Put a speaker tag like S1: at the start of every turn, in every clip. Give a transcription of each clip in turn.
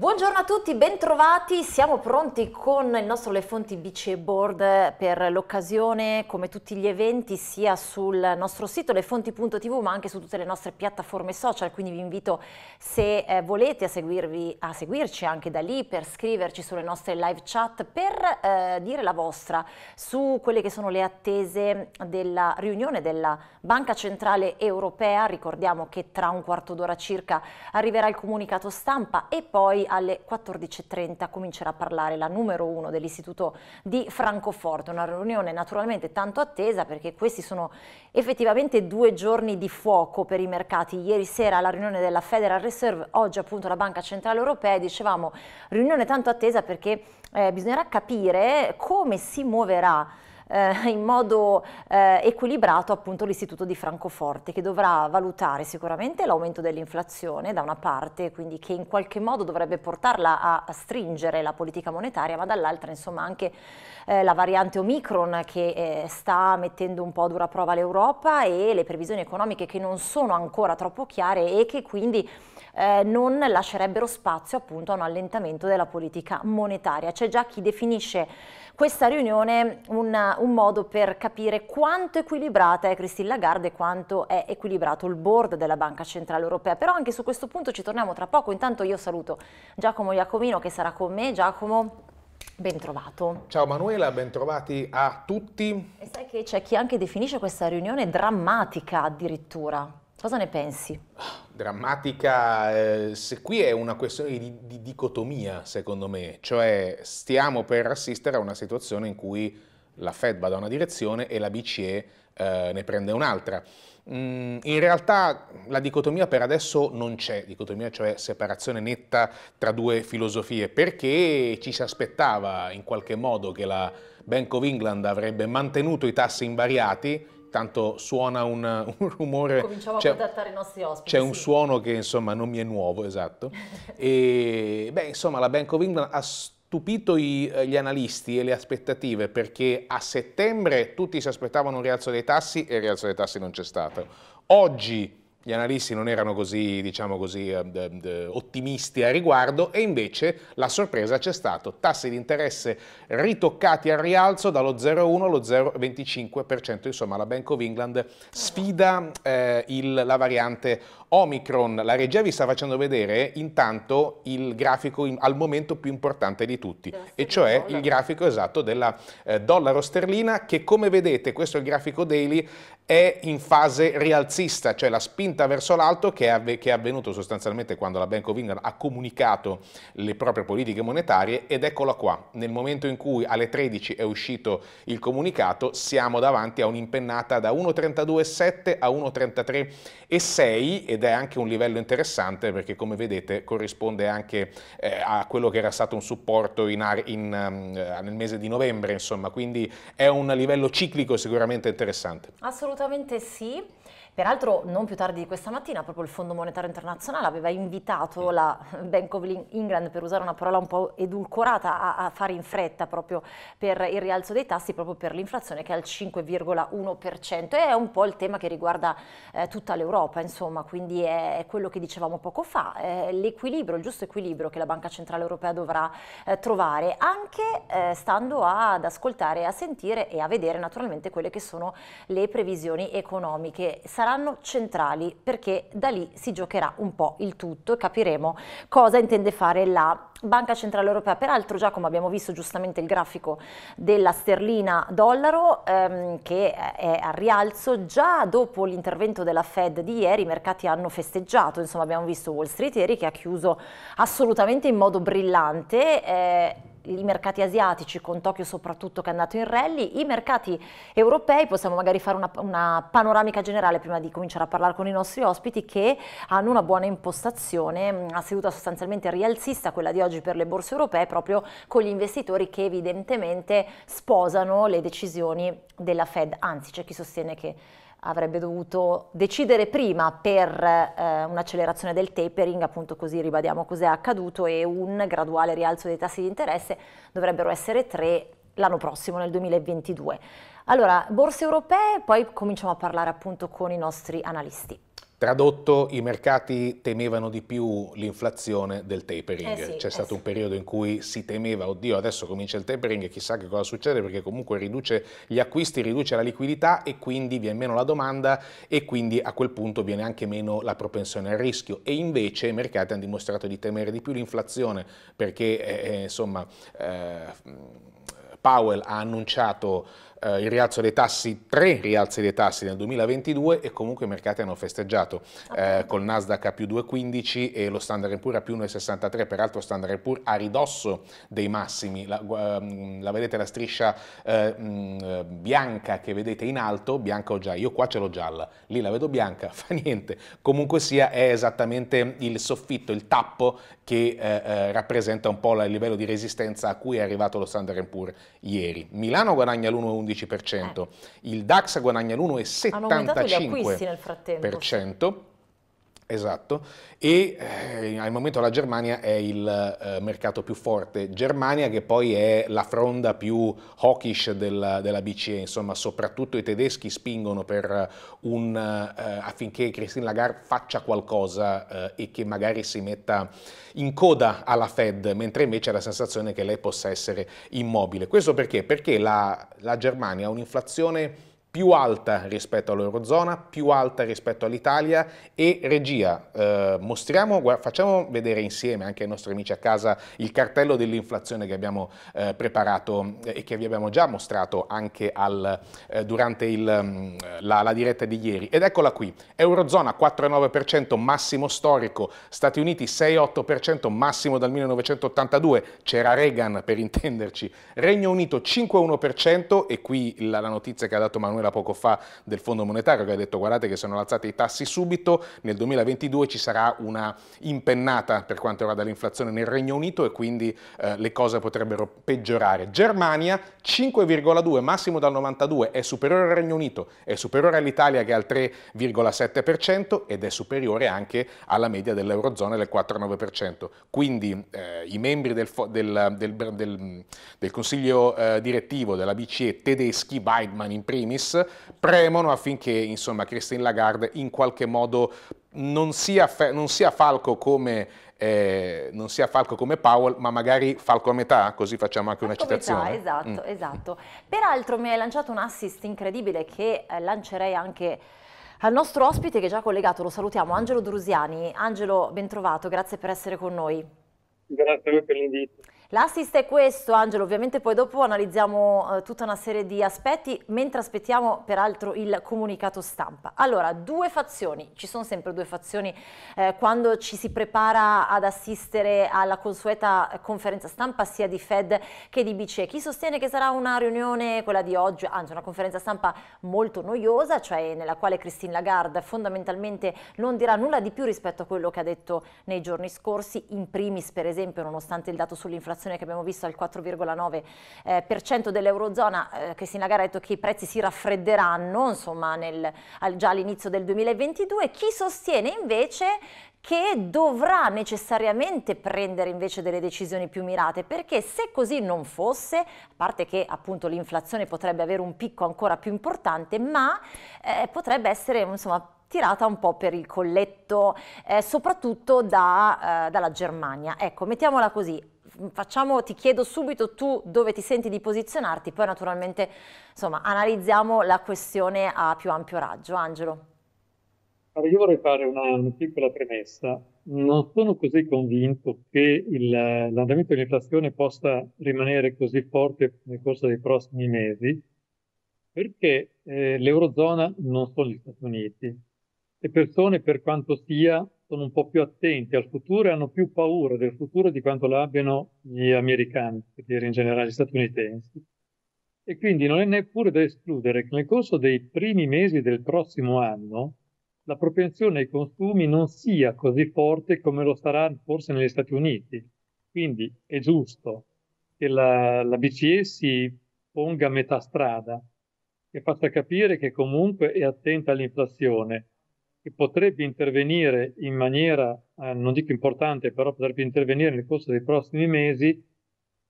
S1: Buongiorno a tutti, bentrovati, siamo pronti con il nostro Le Fonti BC Board per l'occasione, come tutti gli eventi, sia sul nostro sito lefonti.tv ma anche su tutte le nostre piattaforme social, quindi vi invito se eh, volete a, seguirvi, a, seguirci anche da lì, per scriverci sulle nostre live chat, per eh, dire la vostra su quelle che sono le attese della riunione della Banca Centrale Europea, ricordiamo che tra un quarto d'ora circa arriverà il comunicato stampa e poi alle 14.30 comincerà a parlare la numero uno dell'Istituto di Francoforte, una riunione naturalmente tanto attesa perché questi sono effettivamente due giorni di fuoco per i mercati. Ieri sera la riunione della Federal Reserve, oggi appunto la Banca Centrale Europea, dicevamo riunione tanto attesa perché eh, bisognerà capire come si muoverà eh, in modo eh, equilibrato appunto l'Istituto di Francoforte che dovrà valutare sicuramente l'aumento dell'inflazione da una parte, quindi che in qualche modo dovrebbe portarla a, a stringere la politica monetaria, ma dall'altra insomma anche eh, la variante Omicron che eh, sta mettendo un po' a dura prova l'Europa e le previsioni economiche che non sono ancora troppo chiare e che quindi eh, non lascerebbero spazio appunto a un allentamento della politica monetaria. C'è già chi definisce questa riunione una, un modo per capire quanto equilibrata è Christine Lagarde e quanto è equilibrato il board della Banca Centrale Europea. Però anche su questo punto ci torniamo tra poco. Intanto io saluto Giacomo Iacomino che sarà con me. Giacomo, Bentrovato.
S2: Ciao Manuela, bentrovati a tutti.
S1: E sai che c'è chi anche definisce questa riunione drammatica addirittura. Cosa ne pensi?
S2: Ah, Drammatica, eh, se qui è una questione di, di, dicotomia, secondo me, cioè stiamo per assistere a una situazione in cui la Fed va da una direzione e la BCE eh, ne prende un'altra. Mm, in realtà la dicotomia per adesso non c'è, dicotomia cioè separazione netta tra due filosofie, perché ci si aspettava in qualche modo che la Bank of England avrebbe mantenuto i tassi invariati tanto suona un, un rumore... Cominciamo a contattare
S1: i nostri ospiti. C'è un
S2: suono che insomma non mi è nuovo, esatto. e beh, insomma la Bank of England ha stupito i, eh, gli analisti e le aspettative perché a settembre tutti si aspettavano un rialzo dei tassi e il rialzo dei tassi non c'è stato. Oggi gli analisti non erano così, diciamo così, eh, ottimisti a riguardo e invece la sorpresa c'è stata, tassi di interesse ritoccati al rialzo dallo 0,1 allo 0,25%, insomma la Bank of England sfida eh, il, la variante Omicron, la regia vi sta facendo vedere intanto il grafico in, al momento più importante di tutti, e cioè il grafico esatto della eh, dollaro sterlina che come vedete, questo è il grafico daily, è in fase rialzista, cioè la spinta verso l'alto che, che, è avvenuto sostanzialmente quando la Bank of England ha comunicato le proprie politiche monetarie ed eccola qua, nel momento in cui alle 13 è uscito il comunicato siamo davanti a un'impennata da 1,327 a 1,336 ed ed è anche un livello interessante perché come vedete corrisponde anche eh, a quello che era stato un supporto in, in, um, nel mese di novembre, insomma, quindi è un livello ciclico sicuramente interessante.
S1: Assolutamente sì. Peraltro non più tardi di questa mattina proprio il Fondo Monetario Internazionale aveva invitato la Bank of England, per usare una parola un po' edulcorata, a, a fare in fretta proprio per il rialzo dei tassi, proprio per l'inflazione che è al 5,1%. E è un po' il tema che riguarda eh, tutta l'Europa, insomma, quindi è quello che dicevamo poco fa, l'equilibrio, il giusto equilibrio che la Banca Centrale Europea dovrà eh, trovare, anche eh, stando ad ascoltare, a sentire e a vedere naturalmente quelle che sono le previsioni economiche. Sarà saranno centrali perché da lì si giocherà un po' il tutto e capiremo cosa intende fare la Banca Centrale Europea. Peraltro già come abbiamo visto giustamente il grafico della sterlina dollaro ehm, che è a rialzo, già dopo l'intervento della Fed di ieri i mercati hanno festeggiato, insomma abbiamo visto Wall Street ieri che ha chiuso assolutamente in modo brillante. Eh, i mercati asiatici, con Tokyo soprattutto che è andato in rally, i mercati europei, possiamo magari fare una, una panoramica generale prima di cominciare a parlare con i nostri ospiti che hanno una buona impostazione, una mm, seduta sostanzialmente rialzista, quella di oggi per le borse europee, proprio con gli investitori che evidentemente sposano le decisioni della Fed, anzi c'è chi sostiene che avrebbe dovuto decidere prima per eh, un'accelerazione del tapering, appunto così ribadiamo cos'è accaduto, e un graduale rialzo dei tassi di interesse, dovrebbero essere tre l'anno prossimo, nel 2022. Allora, borse europee, poi cominciamo a parlare appunto con i nostri analisti.
S2: Tradotto, i mercati temevano di più l'inflazione del tapering. Eh sì, C'è eh stato sì. un periodo in cui si temeva, oddio, adesso comincia il tapering e chissà che cosa succede, perché comunque riduce gli acquisti, riduce la liquidità e quindi viene meno la domanda e quindi a quel punto viene anche meno la propensione al rischio. E invece i mercati hanno dimostrato di temere di più l'inflazione, perché eh, eh insomma eh, Powell ha annunciato eh, il rialzo dei tassi, tre rialzi dei tassi nel 2022 e comunque i mercati hanno festeggiato eh, col Nasdaq a più 2,15 e lo Standard Poor's a più 1,63, peraltro Standard Poor's a ridosso dei massimi, la, mm, la vedete la striscia eh, mh, mm, bianca che vedete in alto, bianca o gialla, io qua ce l'ho gialla, lì la vedo bianca, fa niente, comunque sia è esattamente il soffitto, il tappo che eh, eh rappresenta un po' il livello di resistenza a cui è arrivato lo Standard Poor's ieri. Milano guadagna l'1,11 l'11%, eh. il DAX guadagna l'1,75%, Esatto, e eh, al momento la Germania è il eh, mercato più forte. Germania che poi è la fronda più hawkish della, della BCE, insomma soprattutto i tedeschi spingono un, eh, affinché Christine Lagarde faccia qualcosa eh, e che magari si metta in coda alla Fed, mentre invece ha la sensazione che lei possa essere immobile. Questo perché? Perché la, la Germania ha un'inflazione più alta rispetto all'Eurozona, più alta rispetto all'Italia e regia, eh, mostriamo, facciamo vedere insieme anche ai nostri amici a casa il cartello dell'inflazione che abbiamo eh, preparato eh, e che vi abbiamo già mostrato anche al, eh, durante il, mm, la, la, diretta di ieri. Ed eccola qui, Eurozona 4,9% massimo storico, Stati Uniti 6,8% massimo dal 1982, c'era Reagan per intenderci, Regno Unito 5,1% e qui la, la notizia che ha dato Manuel formula poco fa del Fondo Monetario che ha detto guardate che se non alzate i tassi subito nel 2022 ci sarà una impennata per quanto riguarda l'inflazione nel Regno Unito e quindi eh, le cose potrebbero peggiorare. Germania 5,2 massimo dal 92 è superiore al Regno Unito, è superiore all'Italia che è al 3,7% ed è superiore anche alla media dell'Eurozona del 4,9%. Quindi eh, i membri del, del, del, del Consiglio eh, direttivo della BCE tedeschi, Weidmann in primis, Davis premono affinché insomma, Christine Lagarde in qualche modo non sia, non sia falco come eh, non sia Falco come Powell, ma magari Falco a metà, così facciamo anche Falco una citazione. Metà, esatto, mm.
S1: esatto. Peraltro mi hai lanciato un assist incredibile che eh, lancerei anche al nostro ospite che è già collegato, lo salutiamo, Angelo Drusiani. Angelo, bentrovato, grazie per essere con noi.
S3: Grazie a voi per l'invito.
S1: L'assist è questo, Angelo, ovviamente poi dopo analizziamo eh, tutta una serie di aspetti, mentre aspettiamo peraltro il comunicato stampa. Allora, due fazioni, ci sono sempre due fazioni eh, quando ci si prepara ad assistere alla consueta conferenza stampa sia di Fed che di BCE. Chi sostiene che sarà una riunione, quella di oggi, anzi una conferenza stampa molto noiosa, cioè nella quale Christine Lagarde fondamentalmente non dirà nulla di più rispetto a quello che ha detto nei giorni scorsi, in primis per esempio nonostante il dato sull'inflazione inflazione che abbiamo visto al 4,9% eh, dell'Eurozona, eh, Cristina Gara ha detto che i prezzi si raffredderanno insomma, nel, al, già all'inizio del 2022. Chi sostiene invece che dovrà necessariamente prendere invece delle decisioni più mirate perché se così non fosse, a parte che appunto l'inflazione potrebbe avere un picco ancora più importante, ma eh, potrebbe essere insomma tirata un po' per il colletto, eh, soprattutto da, eh, dalla Germania. Ecco, mettiamola così, facciamo, ti chiedo subito tu dove ti senti di posizionarti, poi naturalmente insomma, analizziamo la questione a più ampio raggio.
S3: Angelo. Allora, io vorrei fare una, una, piccola premessa. Non sono così convinto che l'andamento dell'inflazione possa rimanere così forte nel corso dei prossimi mesi, perché eh, l'Eurozona non sono gli Stati Uniti. Le persone, per quanto sia, sono un po' più attenti al futuro e hanno più paura del futuro di quanto l'abbiano gli americani, per dire in generale gli statunitensi. E quindi non è neppure da escludere che nel corso dei primi mesi del prossimo anno la propensione ai consumi non sia così forte come lo sarà forse negli Stati Uniti. Quindi è giusto che la, la BCE si ponga a metà strada, e faccia capire che comunque è attenta all'inflazione, che potrebbe intervenire in maniera, eh, non dico importante, però potrebbe intervenire nel corso dei prossimi mesi,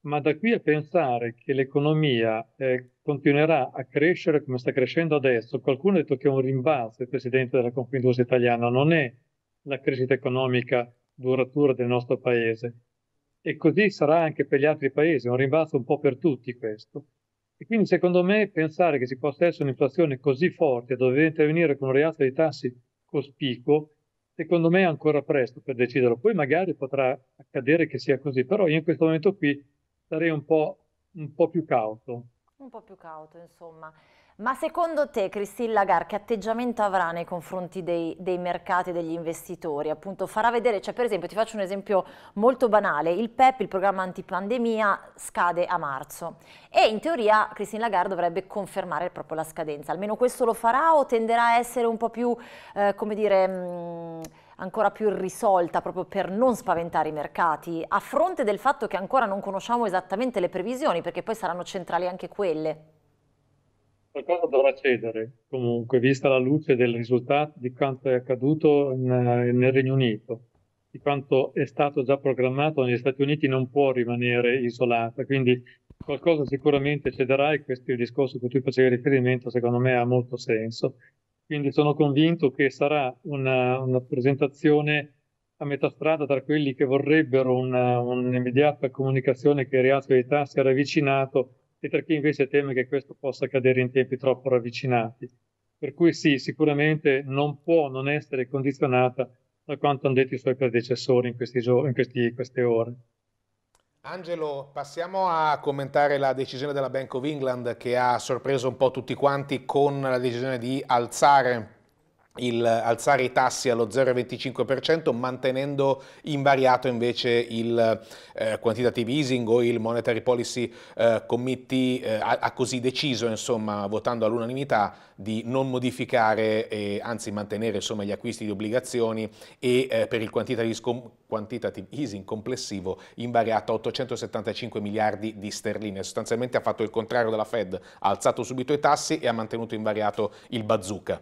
S3: ma da qui a pensare che l'economia eh, continuerà a crescere come sta crescendo adesso, qualcuno ha detto che è un rimbalzo il presidente della Confindustria italiana, non è la crescita economica duratura del nostro paese. E così sarà anche per gli altri paesi, un rimbalzo un po' per tutti questo. E quindi secondo me pensare che si possa essere un'inflazione così forte dove dover intervenire con un rialzo dei tassi cospicuo, secondo me è ancora presto per deciderlo. Poi magari potrà accadere che sia così, però io in questo momento qui sarei un po', un po più cauto.
S1: Un po' più cauto, insomma. Ma secondo te, Christine Lagarde, che atteggiamento avrà nei confronti dei, dei mercati e degli investitori? Appunto, farà vedere, cioè per esempio, ti faccio un esempio molto banale, il PEP, il programma antipandemia, scade a marzo e in teoria Christine Lagarde dovrebbe confermare proprio la scadenza, almeno questo lo farà o tenderà a essere un po' più, eh, come dire... Mh, mm, ancora più irrisolta proprio per non spaventare i mercati, a fronte del fatto che ancora non conosciamo esattamente le previsioni, perché poi saranno centrali anche quelle
S3: qualcosa dovrà cedere, comunque, vista la luce del risultato di quanto è accaduto in, eh, nel Regno Unito, di quanto è stato già programmato negli Stati Uniti, non può rimanere isolata. Quindi qualcosa sicuramente cederà e questo è il discorso a cui tu facevi riferimento, secondo me ha molto senso. Quindi sono convinto che sarà una, una presentazione a metà strada tra quelli che vorrebbero una, un'immediata comunicazione che il reato di età si era avvicinato e per chi invece teme che questo possa accadere in tempi troppo ravvicinati. Per cui sì, sicuramente non può non essere condizionata da quanto hanno detto i suoi predecessori in, questi gio- in questi, queste ore.
S2: Angelo, passiamo a commentare la decisione della Bank of England che ha sorpreso un po' tutti quanti con la decisione di alzare il, alzare i tassi allo 0,25% mantenendo invariato invece il eh, quantitative easing o il monetary policy eh, committee eh, ha così deciso insomma votando all'unanimità di non modificare e anzi mantenere insomma, gli acquisti di obbligazioni e eh, per il quantitative, quantitative, easing complessivo invariato a 875 miliardi di sterline sostanzialmente ha fatto il contrario della Fed ha alzato subito i tassi e ha mantenuto invariato il bazooka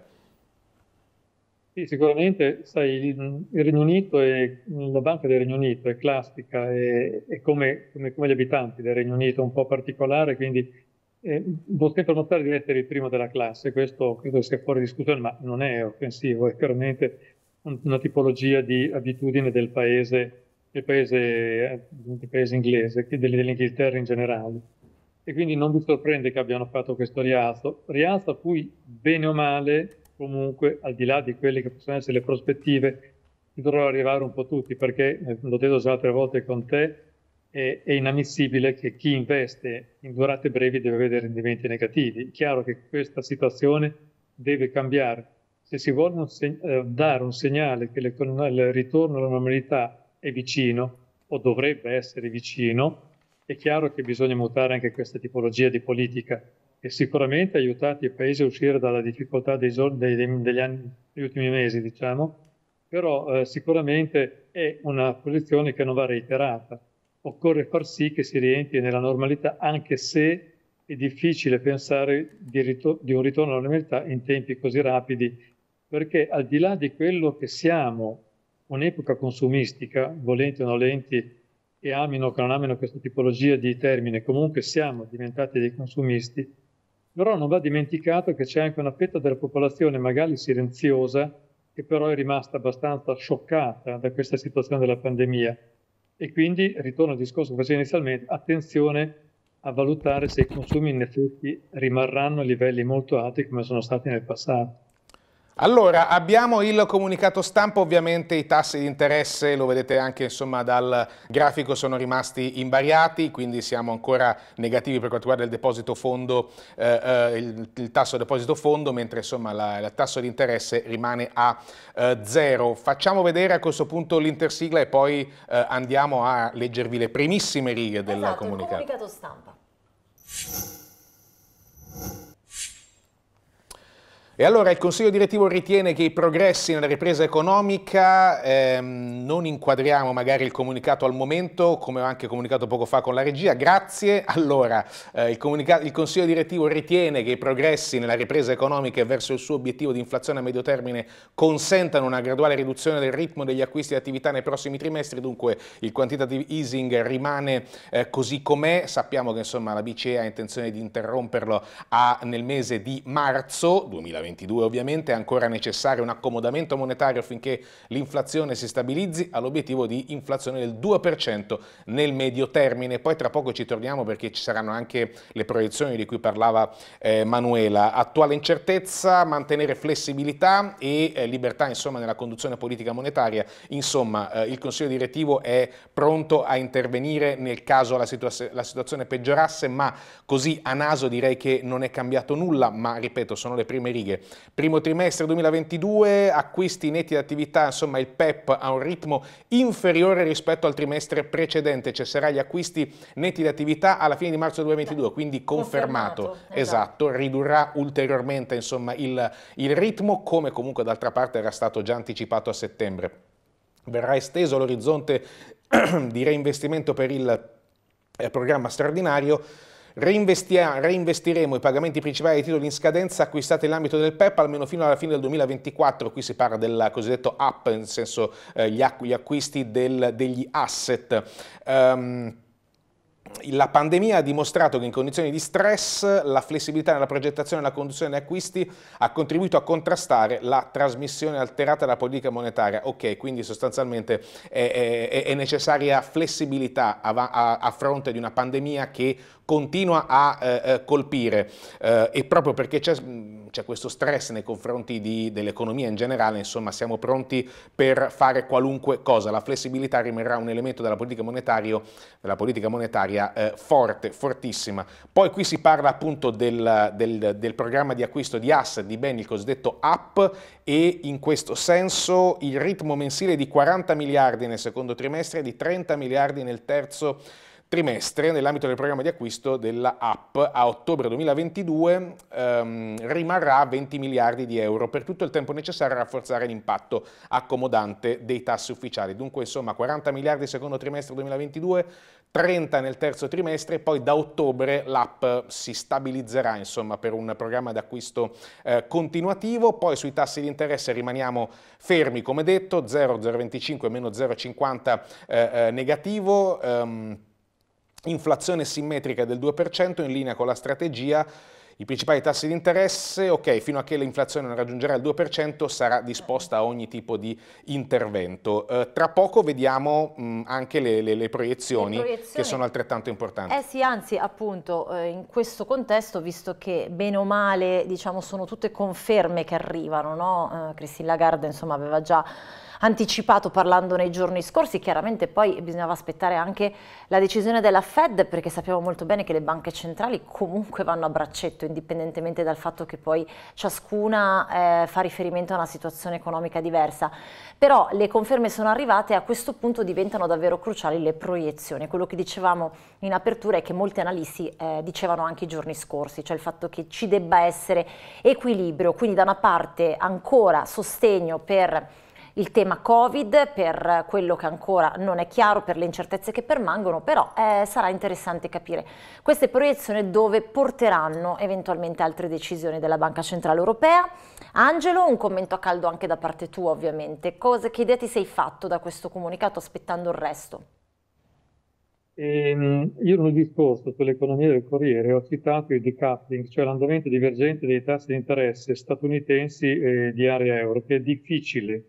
S3: sì, sicuramente, sai, il, il Regno Unito e la banca del Regno Unito è classica, è, è come, come, come, gli abitanti del Regno Unito, un po' particolare, quindi eh, Boschetto notare di essere il primo della classe, questo credo sia fuori discussione, ma non è offensivo, è chiaramente un, una tipologia di abitudine del paese, del paese, del paese inglese, dell'Inghilterra in generale. E quindi non vi sorprende che abbiano fatto questo rialzo, rialzo a cui bene o male comunque, al di là di quelle che possono essere le prospettive, ci dovrò arrivare un po' tutti, perché, eh, l'ho detto già altre volte con te, è, è, inammissibile che chi investe in durate brevi deve avere rendimenti negativi. È chiaro che questa situazione deve cambiare. Se si vuole un seg- eh, dare un segnale che il ritorno alla normalità è vicino, o dovrebbe essere vicino, è chiaro che bisogna mutare anche questa tipologia di politica e sicuramente ha aiutato i paesi a uscire dalla difficoltà dei, dei, degli, anni, degli ultimi mesi, diciamo, però eh, sicuramente è una posizione che non va reiterata. Occorre far sì che si rientri nella normalità, anche se è difficile pensare di, di un ritorno alla normalità in tempi così rapidi, perché al di là di quello che siamo, un'epoca consumistica, volenti o nolenti, e amino o che non amino questa tipologia di termine, comunque siamo diventati dei consumisti, però non va dimenticato che c'è anche una fetta della popolazione, magari silenziosa, che però è rimasta abbastanza scioccata da questa situazione della pandemia. E quindi, ritorno al discorso che facevo inizialmente, attenzione a valutare se i consumi in effetti rimarranno a livelli molto alti come sono stati nel passato.
S2: Allora, abbiamo il comunicato stampa, ovviamente i tassi di interesse, lo vedete anche insomma, dal grafico, sono rimasti invariati, quindi siamo ancora negativi per quanto riguarda il deposito fondo, eh, eh il, il, tasso deposito fondo, mentre insomma il tasso di interesse rimane a eh, zero. Facciamo vedere a questo punto l'intersigla e poi eh, andiamo a leggervi le primissime righe del esatto, comunicato.
S1: comunicato stampa.
S2: E allora il Consiglio direttivo ritiene che i progressi nella ripresa economica ehm, non inquadriamo magari il comunicato al momento, come ho anche comunicato poco fa con la regia, grazie. Allora, eh, il, il, Consiglio direttivo ritiene che i progressi nella ripresa economica verso il suo obiettivo di inflazione a medio termine consentano una graduale riduzione del ritmo degli acquisti di attività nei prossimi trimestri, dunque il quantitative easing rimane eh, così com'è, sappiamo che insomma la BCE ha intenzione di interromperlo a, nel mese di marzo 2020 2022. Ovviamente è ancora necessario un accomodamento monetario affinché l'inflazione si stabilizzi all'obiettivo di inflazione del 2% nel medio termine. Poi tra poco ci torniamo perché ci saranno anche le proiezioni di cui parlava eh, Manuela. Attuale incertezza, mantenere flessibilità e eh, libertà insomma, nella conduzione politica monetaria. Insomma, eh, il Consiglio direttivo è pronto a intervenire nel caso la, situa la situazione peggiorasse, ma così a naso direi che non è cambiato nulla, ma ripeto, sono le prime righe Primo trimestre 2022, acquisti netti d'attività, insomma il PEP ha un ritmo inferiore rispetto al trimestre precedente, cesserà cioè gli acquisti netti d'attività alla fine di marzo 2022, quindi confermato, confermato esatto. esatto, ridurrà ulteriormente insomma, il, il ritmo come comunque d'altra parte era stato già anticipato a settembre. Verrà esteso l'orizzonte di reinvestimento per il eh, programma straordinario reinvestiremo i pagamenti principali dei titoli in scadenza acquistati nell'ambito del PEP almeno fino alla fine del 2024, qui si parla del cosiddetto up, nel senso eh, gli, acquisti del, degli asset. Um, la pandemia ha dimostrato che in condizioni di stress la flessibilità nella progettazione e nella conduzione degli acquisti ha contribuito a contrastare la trasmissione alterata della politica monetaria. Ok, quindi sostanzialmente è, è, è necessaria flessibilità a, a, a, fronte di una pandemia che continua a eh, eh, colpire eh, e proprio perché c'è, questo stress nei confronti dell'economia in generale, insomma siamo pronti per fare qualunque cosa, la flessibilità rimarrà un elemento della politica, della politica monetaria eh, forte, fortissima. Poi qui si parla appunto del, del, del programma di acquisto di asset, di beni, il cosiddetto up e in questo senso il ritmo mensile è di 40 miliardi nel secondo trimestre e di 30 miliardi nel terzo trimestre trimestre nell'ambito del programma di acquisto della app a ottobre 2022 ehm, rimarrà a 20 miliardi di euro per tutto il tempo necessario a rafforzare l'impatto accomodante dei tassi ufficiali. Dunque insomma 40 miliardi secondo trimestre 2022, 30 nel terzo trimestre, poi da ottobre l'app si stabilizzerà insomma, per un programma d'acquisto eh, continuativo, poi sui tassi di interesse rimaniamo fermi come detto, 0,025 meno 0,50 eh, eh, negativo. Ehm, inflazione simmetrica del 2% in linea con la strategia i principali tassi di interesse, ok, fino a che l'inflazione non raggiungerà il 2% sarà disposta a ogni tipo di intervento. Eh, tra poco vediamo mh, anche le, le, le, proiezioni le, proiezioni che sono altrettanto importanti. Eh
S1: sì, anzi appunto eh, in questo contesto, visto che bene o male diciamo, sono tutte conferme che arrivano, no? eh, Christine Lagarde insomma, aveva già anticipato parlando nei giorni scorsi, chiaramente poi bisognava aspettare anche la decisione della Fed perché sappiamo molto bene che le banche centrali comunque vanno a braccetto indipendentemente dal fatto che poi ciascuna eh, fa riferimento a una situazione economica diversa, però le conferme sono arrivate e a questo punto diventano davvero cruciali le proiezioni. Quello che dicevamo in apertura è che molti analisti eh, dicevano anche i giorni scorsi, cioè il fatto che ci debba essere equilibrio, quindi da una parte ancora sostegno per il tema Covid, per quello che ancora non è chiaro, per le incertezze che permangono, però eh, sarà interessante capire queste proiezioni dove porteranno eventualmente altre decisioni della Banca Centrale Europea. Angelo, un commento a caldo anche da parte tua ovviamente, Cosa, che idea ti sei fatto da questo comunicato aspettando il resto?
S3: Ehm, io nel discorso sull'economia del Corriere ho citato il decoupling, cioè l'andamento divergente dei tassi di interesse statunitensi e di area euro, che è difficile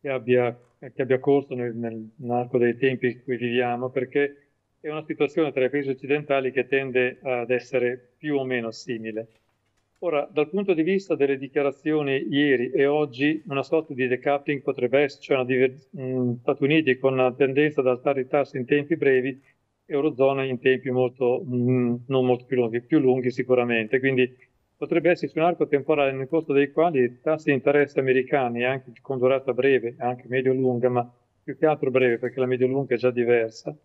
S3: che abbia, che abbia corso nel, nel, nell'arco dei tempi in cui viviamo, perché è una situazione tra i paesi occidentali che tende ad essere più o meno simile. Ora, dal punto di vista delle dichiarazioni ieri e oggi, una sorta di decoupling potrebbe esserci, cioè diver- mh, mm, Stati Uniti con una tendenza ad alzare i tassi in tempi brevi, Eurozona in tempi molto, mh, mm, non molto più lunghi, più lunghi sicuramente. Quindi potrebbe esserci un arco temporale nel corso dei quali i tassi di interesse americani, anche con durata breve, anche medio-lunga, ma più che altro breve perché la medio-lunga è già diversa,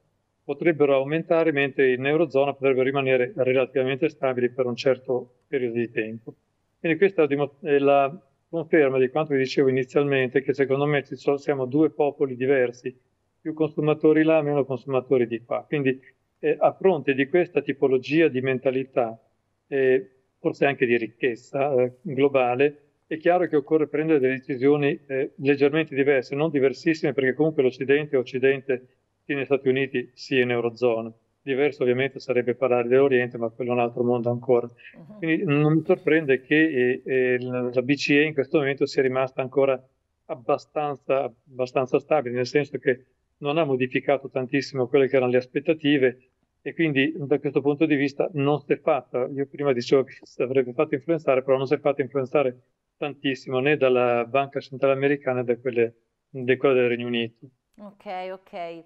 S3: potrebbero aumentare mentre in Eurozona potrebbero rimanere relativamente stabili per un certo periodo di tempo. Quindi questa è la conferma di quanto vi dicevo inizialmente, che secondo me ci sono, siamo due popoli diversi, più consumatori là, meno consumatori di qua. Quindi eh, a fronte di questa tipologia di mentalità, eh, forse anche di ricchezza eh, globale, è chiaro che occorre prendere delle decisioni eh, leggermente diverse, non diversissime, perché comunque l'Occidente è Occidente sia negli Stati Uniti sia in Eurozona. Diverso ovviamente sarebbe parlare dell'Oriente, ma quello è un altro mondo ancora. Uh-huh. Quindi mm, non mi sorprende che eh, eh la BCE in questo momento sia rimasta ancora abbastanza, abbastanza stabile, nel senso che non ha modificato tantissimo quelle che erano le aspettative, e quindi da questo punto di vista non si è fatta, io prima dicevo che si avrebbe fatto influenzare, però non si è fatta influenzare tantissimo né dalla banca centrale americana né da quelle, da quelle del Regno Unito.
S1: Ok, ok.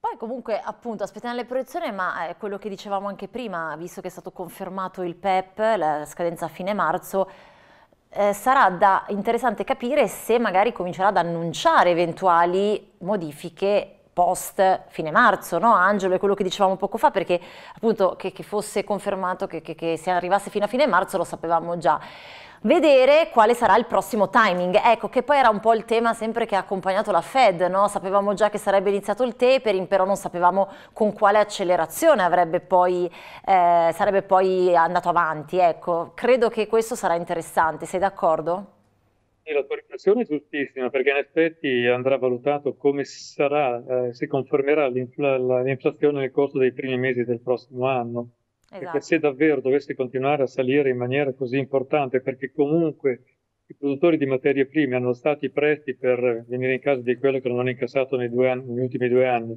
S1: Poi comunque appunto aspettiamo le proiezioni, ma eh, quello che dicevamo anche prima, visto che è stato confermato il PEP, la scadenza a fine marzo, eh, sarà da, interessante capire se magari comincerà ad annunciare eventuali modifiche post fine marzo, no? Angelo, è quello che dicevamo poco fa, perché appunto che, che fosse confermato che, che, che si arrivasse fino a fine marzo lo sapevamo già vedere quale sarà il prossimo timing. Ecco, che poi era un po' il tema sempre che ha accompagnato la Fed, no? Sapevamo già che sarebbe iniziato il tapering, però non sapevamo con quale accelerazione avrebbe poi, eh, sarebbe poi andato avanti. Ecco, credo che questo sarà interessante, sei d'accordo?
S3: Sì, la tua riflessione è giustissima perché in effetti andrà valutato come sarà, eh, si confermerà l'infla- l'inflazione nel corso dei primi mesi del prossimo anno. Esatto. Perché se davvero dovesse continuare a salire in maniera così importante, perché comunque i produttori di materie prime hanno stati i per venire in casa di quello che non hanno incassato anni, negli ultimi due anni,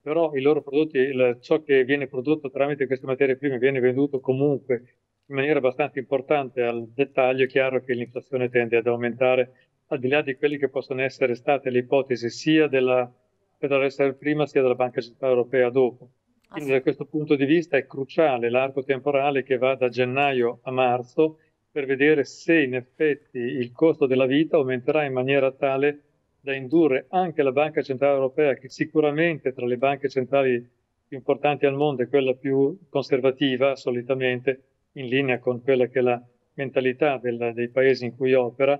S3: però i loro prodotti, il, ciò che viene prodotto tramite queste materie prime viene venduto comunque in maniera abbastanza importante al dettaglio, è chiaro che l'inflazione tende ad aumentare, al di là di quelle che possono essere state le ipotesi sia della Federal Reserve prima sia della Banca Centrale Europea dopo. Ah, Quindi da questo punto di vista è cruciale l'arco temporale che va da gennaio a marzo per vedere se in effetti il costo della vita aumenterà in maniera tale da indurre anche la Banca Centrale Europea, che sicuramente tra le banche centrali più importanti al mondo è quella più conservativa solitamente, in linea con quella che è la mentalità del, dei paesi in cui opera,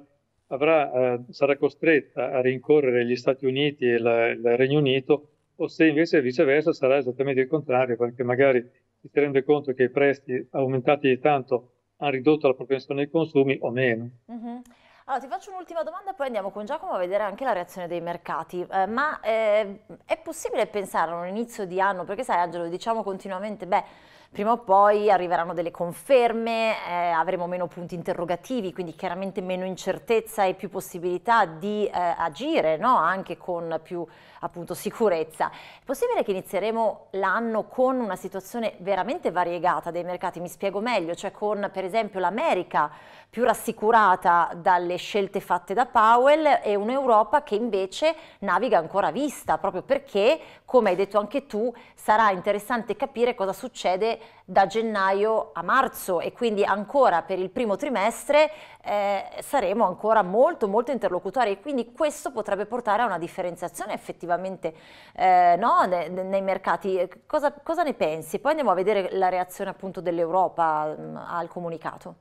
S3: avrà, eh, sarà costretta a rincorrere gli Stati Uniti e la, il Regno Unito o se invece viceversa sarà esattamente il contrario, perché magari si rende conto che i prestiti aumentati di tanto hanno ridotto la propensione ai consumi o meno.
S1: Uh-huh. Allora, ti faccio un'ultima domanda e poi andiamo con Giacomo a vedere anche la reazione dei mercati. Eh, ma eh, è possibile pensare a un inizio di anno, perché sai Angelo, diciamo continuamente, beh, prima o poi arriveranno delle conferme, eh, avremo meno punti interrogativi, quindi chiaramente meno incertezza e più possibilità di eh, agire no? anche con più appunto sicurezza. È possibile che inizieremo l'anno con una situazione veramente variegata dei mercati, mi spiego meglio, cioè con per esempio l'America più rassicurata dalle scelte fatte da Powell e un'Europa che invece naviga ancora vista, proprio perché, come hai detto anche tu, sarà interessante capire cosa succede da gennaio a marzo e quindi ancora per il primo trimestre eh, saremo ancora molto molto interlocutori e quindi questo potrebbe portare a una differenziazione effettivamente eh, no, ne, nei mercati. Eh, cosa, cosa ne pensi? Poi andiamo a vedere la reazione appunto dell'Europa mm, al comunicato.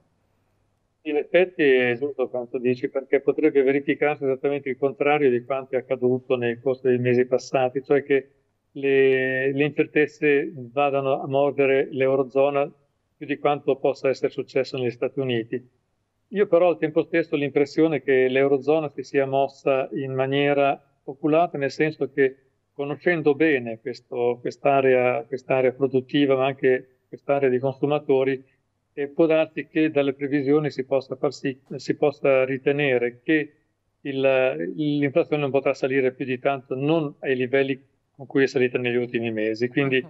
S3: In effetti è giusto quanto dici, perché potrebbe verificarsi esattamente il contrario di quanto è accaduto nel corso dei mesi passati, cioè che le, le incertezze vadano a mordere l'Eurozona più di quanto possa essere successo negli Stati Uniti. Io però al tempo stesso ho l'impressione che l'Eurozona si sia mossa in maniera oculata, nel senso che conoscendo bene questo, quest'area, quest'area, produttiva, ma anche quest'area di consumatori, eh, può darsi che dalle previsioni si possa, farsi, si possa ritenere che il, l'inflazione non potrà salire più di tanto, non ai livelli con cui è salita negli ultimi mesi. Quindi, ecco.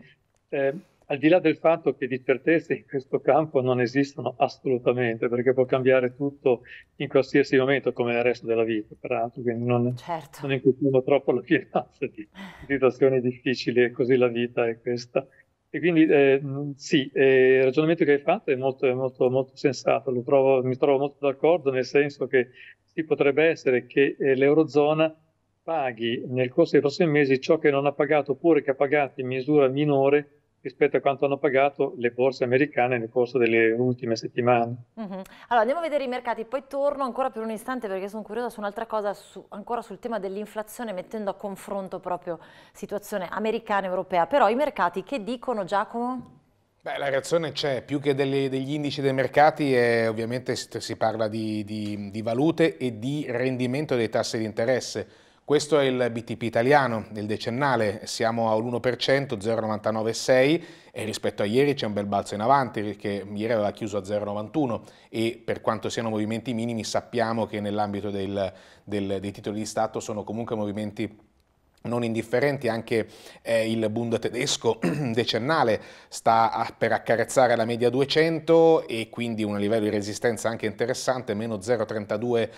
S3: eh, al di là del fatto che di certezze in questo campo non esistono assolutamente, perché può cambiare tutto in qualsiasi momento, come nel resto della vita, peraltro, quindi non, certo. non incontriamo troppo la pietanza di situazioni difficili e così la vita è questa. E quindi eh, sì, eh, il ragionamento che hai fatto è molto, molto, molto sensato, trovo, mi trovo molto d'accordo nel senso che sì, potrebbe essere che eh, l'Eurozona paghi nel corso dei prossimi mesi ciò che non ha pagato oppure che ha pagato in misura minore rispetto a quanto hanno pagato le borse americane nel corso delle ultime settimane.
S1: Uh -huh. Allora andiamo a vedere i mercati, poi torno ancora per un istante perché sono curiosa su un'altra cosa, su, ancora sul tema dell'inflazione mettendo a confronto proprio situazione americana e europea, però i mercati che dicono Giacomo?
S2: Beh, la reazione c'è, più che delle, degli indici dei mercati è, ovviamente si parla di, di, di valute e di rendimento dei tassi di interesse questo è il BTP italiano, il decennale, siamo all'1%, 0,996 e rispetto a ieri c'è un bel balzo in avanti perché ieri aveva chiuso a 0,91 e per quanto siano movimenti minimi sappiamo che nell'ambito del, del, dei titoli di Stato sono comunque movimenti non indifferenti, anche eh, il Bund tedesco decennale sta a, per accarezzare la media 200 e quindi un livello di resistenza anche interessante, meno 0,32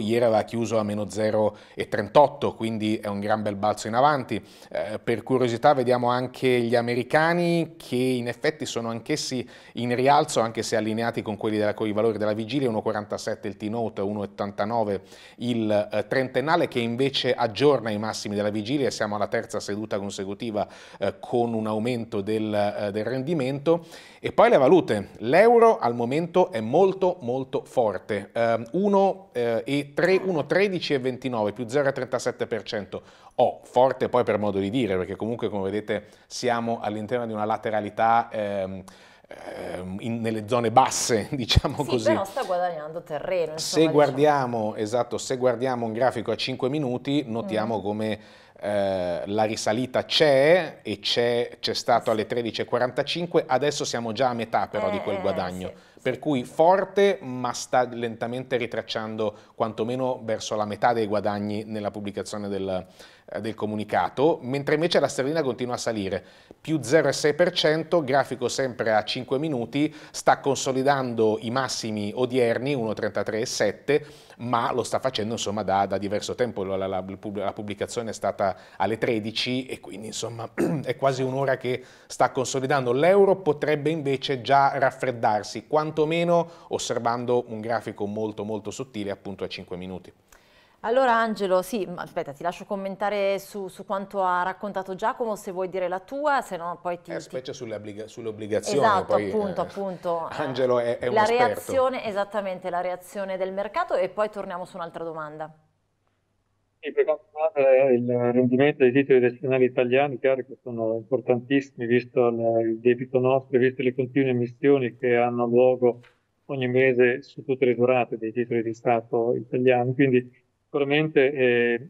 S2: ieri aveva chiuso a meno 0,38, quindi è un gran bel balzo in avanti. Eh, per curiosità vediamo anche gli americani che in effetti sono anch'essi in rialzo, anche se allineati con, quelli della, con i valori della vigilia, 1,47 il T-Note, 1,89 il eh, trentennale che invece aggiorna i massimi della vigilia, siamo alla terza seduta consecutiva eh, con un aumento del, eh, del rendimento. E poi le valute, l'euro al momento è molto molto forte, 1 eh, eh, e 3, 1, 13 e 29 più 0,37%. Oh, forte poi per modo di dire, perché comunque come vedete siamo all'interno di una lateralità ehm, ehm in, nelle zone basse, diciamo sì, così. Però sta
S1: guadagnando terreno. Insomma, se, diciamo.
S2: guardiamo, esatto, se guardiamo un grafico a 5 minuti, notiamo mm. come eh, la risalita c'è e c'è, stato alle 13.45, adesso siamo già a metà però eh, di quel eh, guadagno. Sì per cui forte ma sta lentamente ritracciando quantomeno verso la metà dei guadagni nella pubblicazione del, eh, del comunicato, mentre invece la sterlina continua a salire, più 0,6%, grafico sempre a 5 minuti, sta consolidando i massimi odierni, 1,33,7, ma lo sta facendo insomma da, da diverso tempo, la, la, la, pubblicazione è stata alle 13 e quindi insomma è quasi un'ora che sta consolidando. L'euro potrebbe invece già raffreddarsi, quantomeno osservando un grafico molto molto sottile appunto a 5 minuti.
S1: Allora Angelo, sì, ma aspetta, ti lascio commentare su, su, quanto ha raccontato Giacomo, se vuoi dire la tua, se no poi ti... Eh, specie
S2: sulle, obbliga sulle obbligazioni. Esatto, poi, appunto, eh,
S1: appunto.
S3: Angelo è, è un la esperto. Reazione,
S1: esattamente, la reazione del mercato e poi torniamo su un'altra domanda.
S3: Sì, per quanto eh, riguarda il rendimento dei titoli destinali italiani, chiaro che sono importantissimi, visto il debito nostro, visto le continue emissioni che hanno luogo ogni mese su tutte le durate dei titoli di Stato italiani, quindi Sicuramente eh,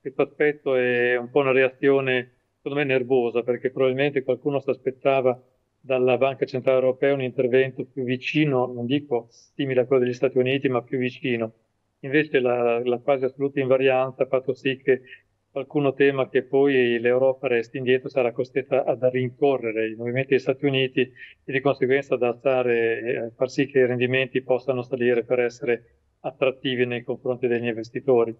S3: questo aspetto è un po' una reazione, secondo me, nervosa, perché probabilmente qualcuno si aspettava dalla Banca Centrale Europea un intervento più vicino, non dico simile a quello degli Stati Uniti, ma più vicino. Invece la, la quasi assoluta invarianza ha fatto sì che qualcuno tema che poi l'Europa resti indietro, sarà costretta a rincorrere i movimenti degli Stati Uniti e di conseguenza ad alzare, eh, far sì che i rendimenti possano salire per essere attrattivi nei confronti degli investitori.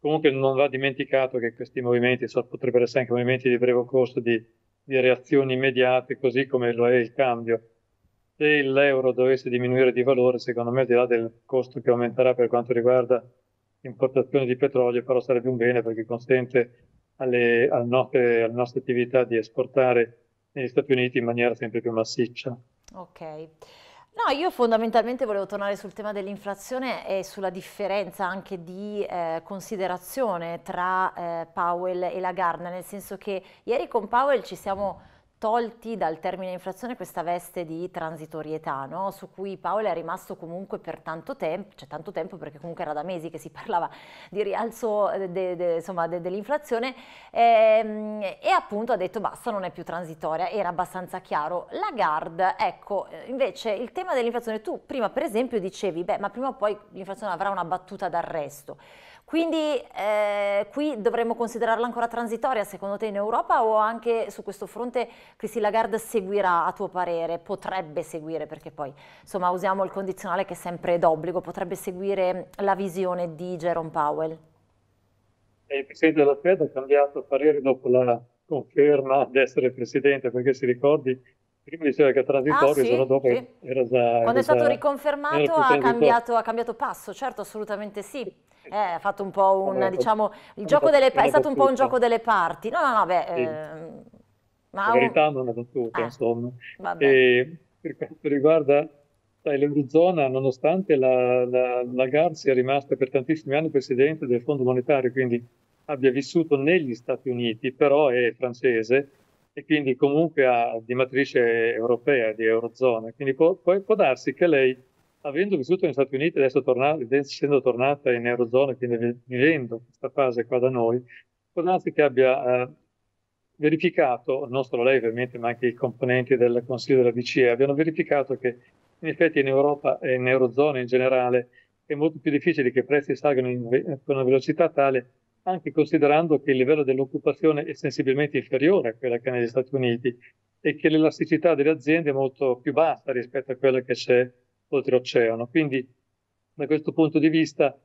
S3: Comunque non va dimenticato che questi movimenti so, potrebbero essere anche movimenti di breve costo di, di reazioni immediate, così come lo è il cambio. Se l'euro dovesse diminuire di valore, secondo me, al di là del costo che aumenterà per quanto riguarda l'importazione di petrolio, però sarebbe un bene perché consente alle, alle, nostre, alle nostre attività di esportare negli Stati Uniti in maniera sempre più massiccia.
S1: Ok. No, io fondamentalmente volevo tornare sul tema dell'inflazione e sulla differenza anche di eh, considerazione tra eh, Powell e Lagarde, nel senso che ieri con Powell ci siamo tolti dal termine infrazione questa veste di transitorietà, no? su cui Paolo è rimasto comunque per tanto tempo, cioè tanto tempo perché comunque era da mesi che si parlava di rialzo de, de, de, dell'inflazione ehm, e appunto ha detto basta non è più transitoria, era abbastanza chiaro. Lagarde, ecco, eh, invece il tema dell'inflazione, tu prima per esempio dicevi beh ma prima o poi l'inflazione avrà una battuta d'arresto, quindi eh, qui dovremmo considerarla ancora transitoria secondo te in Europa o anche su questo fronte Christine Lagarde seguirà a tuo parere, potrebbe seguire perché poi insomma usiamo il condizionale che è sempre d'obbligo, potrebbe seguire la visione di Jerome Powell?
S3: Eh, il Presidente della Fed ha cambiato parere dopo la conferma di essere Presidente perché si ricordi prima diceva che è transitorio, ah, sì, sono dopo sì. era già... Quando è stato riconfermato ha cambiato,
S1: ha cambiato, passo, certo, assolutamente sì. Eh, fatto un po' un, no, diciamo, il gioco delle, è stato un po' un gioco delle parti. No, no, no, beh... Sì. Eh, ma la verità
S3: non è battuta, ah, insomma. per quanto riguarda l'Eurozona, nonostante la, la, la GAR sia rimasta per tantissimi anni presidente del Fondo Monetario, quindi abbia vissuto negli Stati Uniti, però è francese, e quindi comunque ha, di matrice europea, di eurozona, quindi può, può, può, darsi che lei, avendo vissuto negli Stati Uniti, adesso torna, essendo tornata in eurozona, quindi vivendo questa fase qua da noi, può darsi che abbia eh, verificato, non solo lei ovviamente, ma anche i componenti del Consiglio della BCE, abbiano verificato che in effetti in Europa e in eurozona in generale è molto più difficile che i prezzi salgano con una velocità tale anche considerando che il livello dell'occupazione è sensibilmente inferiore a quella che è negli Stati Uniti e che l'elasticità delle aziende è molto più bassa rispetto a quella che c'è oltreoceano. Quindi, da questo punto di vista,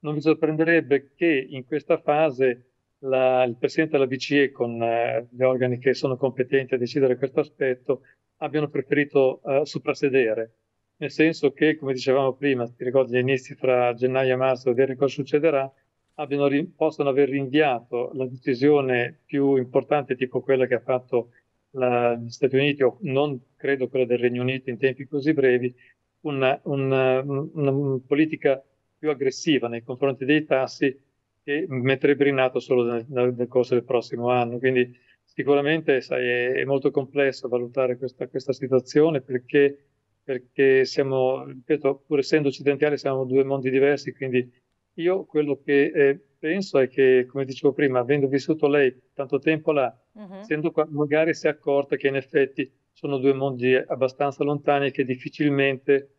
S3: non mi sorprenderebbe che in questa fase la, il Presidente della BCE, con eh, gli organi che sono competenti a decidere questo aspetto, abbiano preferito eh, soprassedere. Nel senso che, come dicevamo prima, ti ricordi gli inizi fra gennaio e marzo, vedere cosa succederà, abbiano, possano aver rinviato la decisione più importante tipo quella che ha fatto la, gli Stati Uniti o non credo quella del Regno Unito in tempi così brevi, una, una, una politica più aggressiva nei confronti dei tassi che metterebbe in atto solo nel, nel, corso del prossimo anno. Quindi sicuramente sai, è, è, molto complesso valutare questa, questa situazione perché perché siamo, ripeto, pur essendo occidentali siamo due mondi diversi, quindi io quello che eh, penso è che, come dicevo prima, avendo vissuto lei tanto tempo là, uh-huh. essendo qua, magari si è accorta che in effetti sono due mondi abbastanza lontani che difficilmente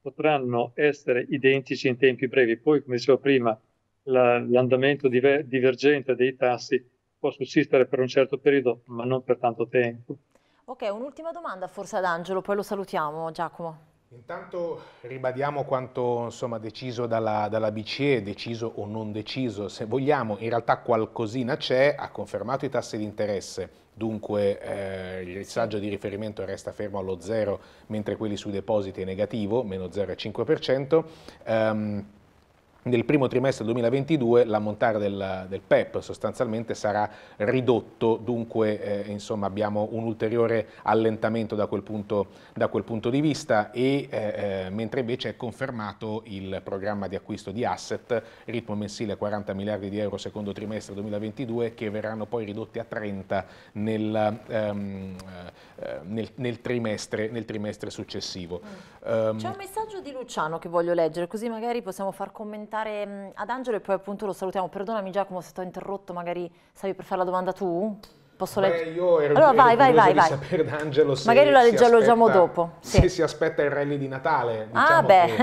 S3: potranno essere identici in tempi brevi. Poi, come dicevo prima, la, l'andamento diver- divergente dei tassi può sussistere per un certo periodo, ma non per tanto tempo.
S1: Ok, un'ultima domanda forse ad Angelo, poi lo salutiamo Giacomo.
S2: Intanto ribadiamo quanto insomma, deciso dalla, dalla, BCE, deciso o non deciso, se vogliamo, in realtà qualcosina c'è, ha confermato i tassi di interesse, dunque eh, il saggio di riferimento resta fermo allo zero, mentre quelli sui depositi è negativo, meno 0,5% nel primo trimestre 2022 l'ammontare del, del, PEP sostanzialmente sarà ridotto, dunque eh, insomma, abbiamo un ulteriore allentamento da quel punto, da quel punto di vista e eh, eh mentre invece è confermato il programma di acquisto di asset, ritmo mensile 40 miliardi di euro secondo trimestre 2022 che verranno poi ridotti a 30 nel, ehm, eh, nel, nel trimestre, trimestre, successivo. Mm. C'è un
S1: messaggio di Luciano che voglio leggere così magari possiamo far commentare diventare ad Angelo e poi appunto lo salutiamo. Perdonami Giacomo se ti ho interrotto, magari stavi per fare la domanda tu? Posso leggere? Io ero allora, vai, vai, vai, vai.
S2: sapere d'Angelo se Magari lo leggiamo dopo. Sì. Se si aspetta il rally di Natale. Ah, diciamo ah,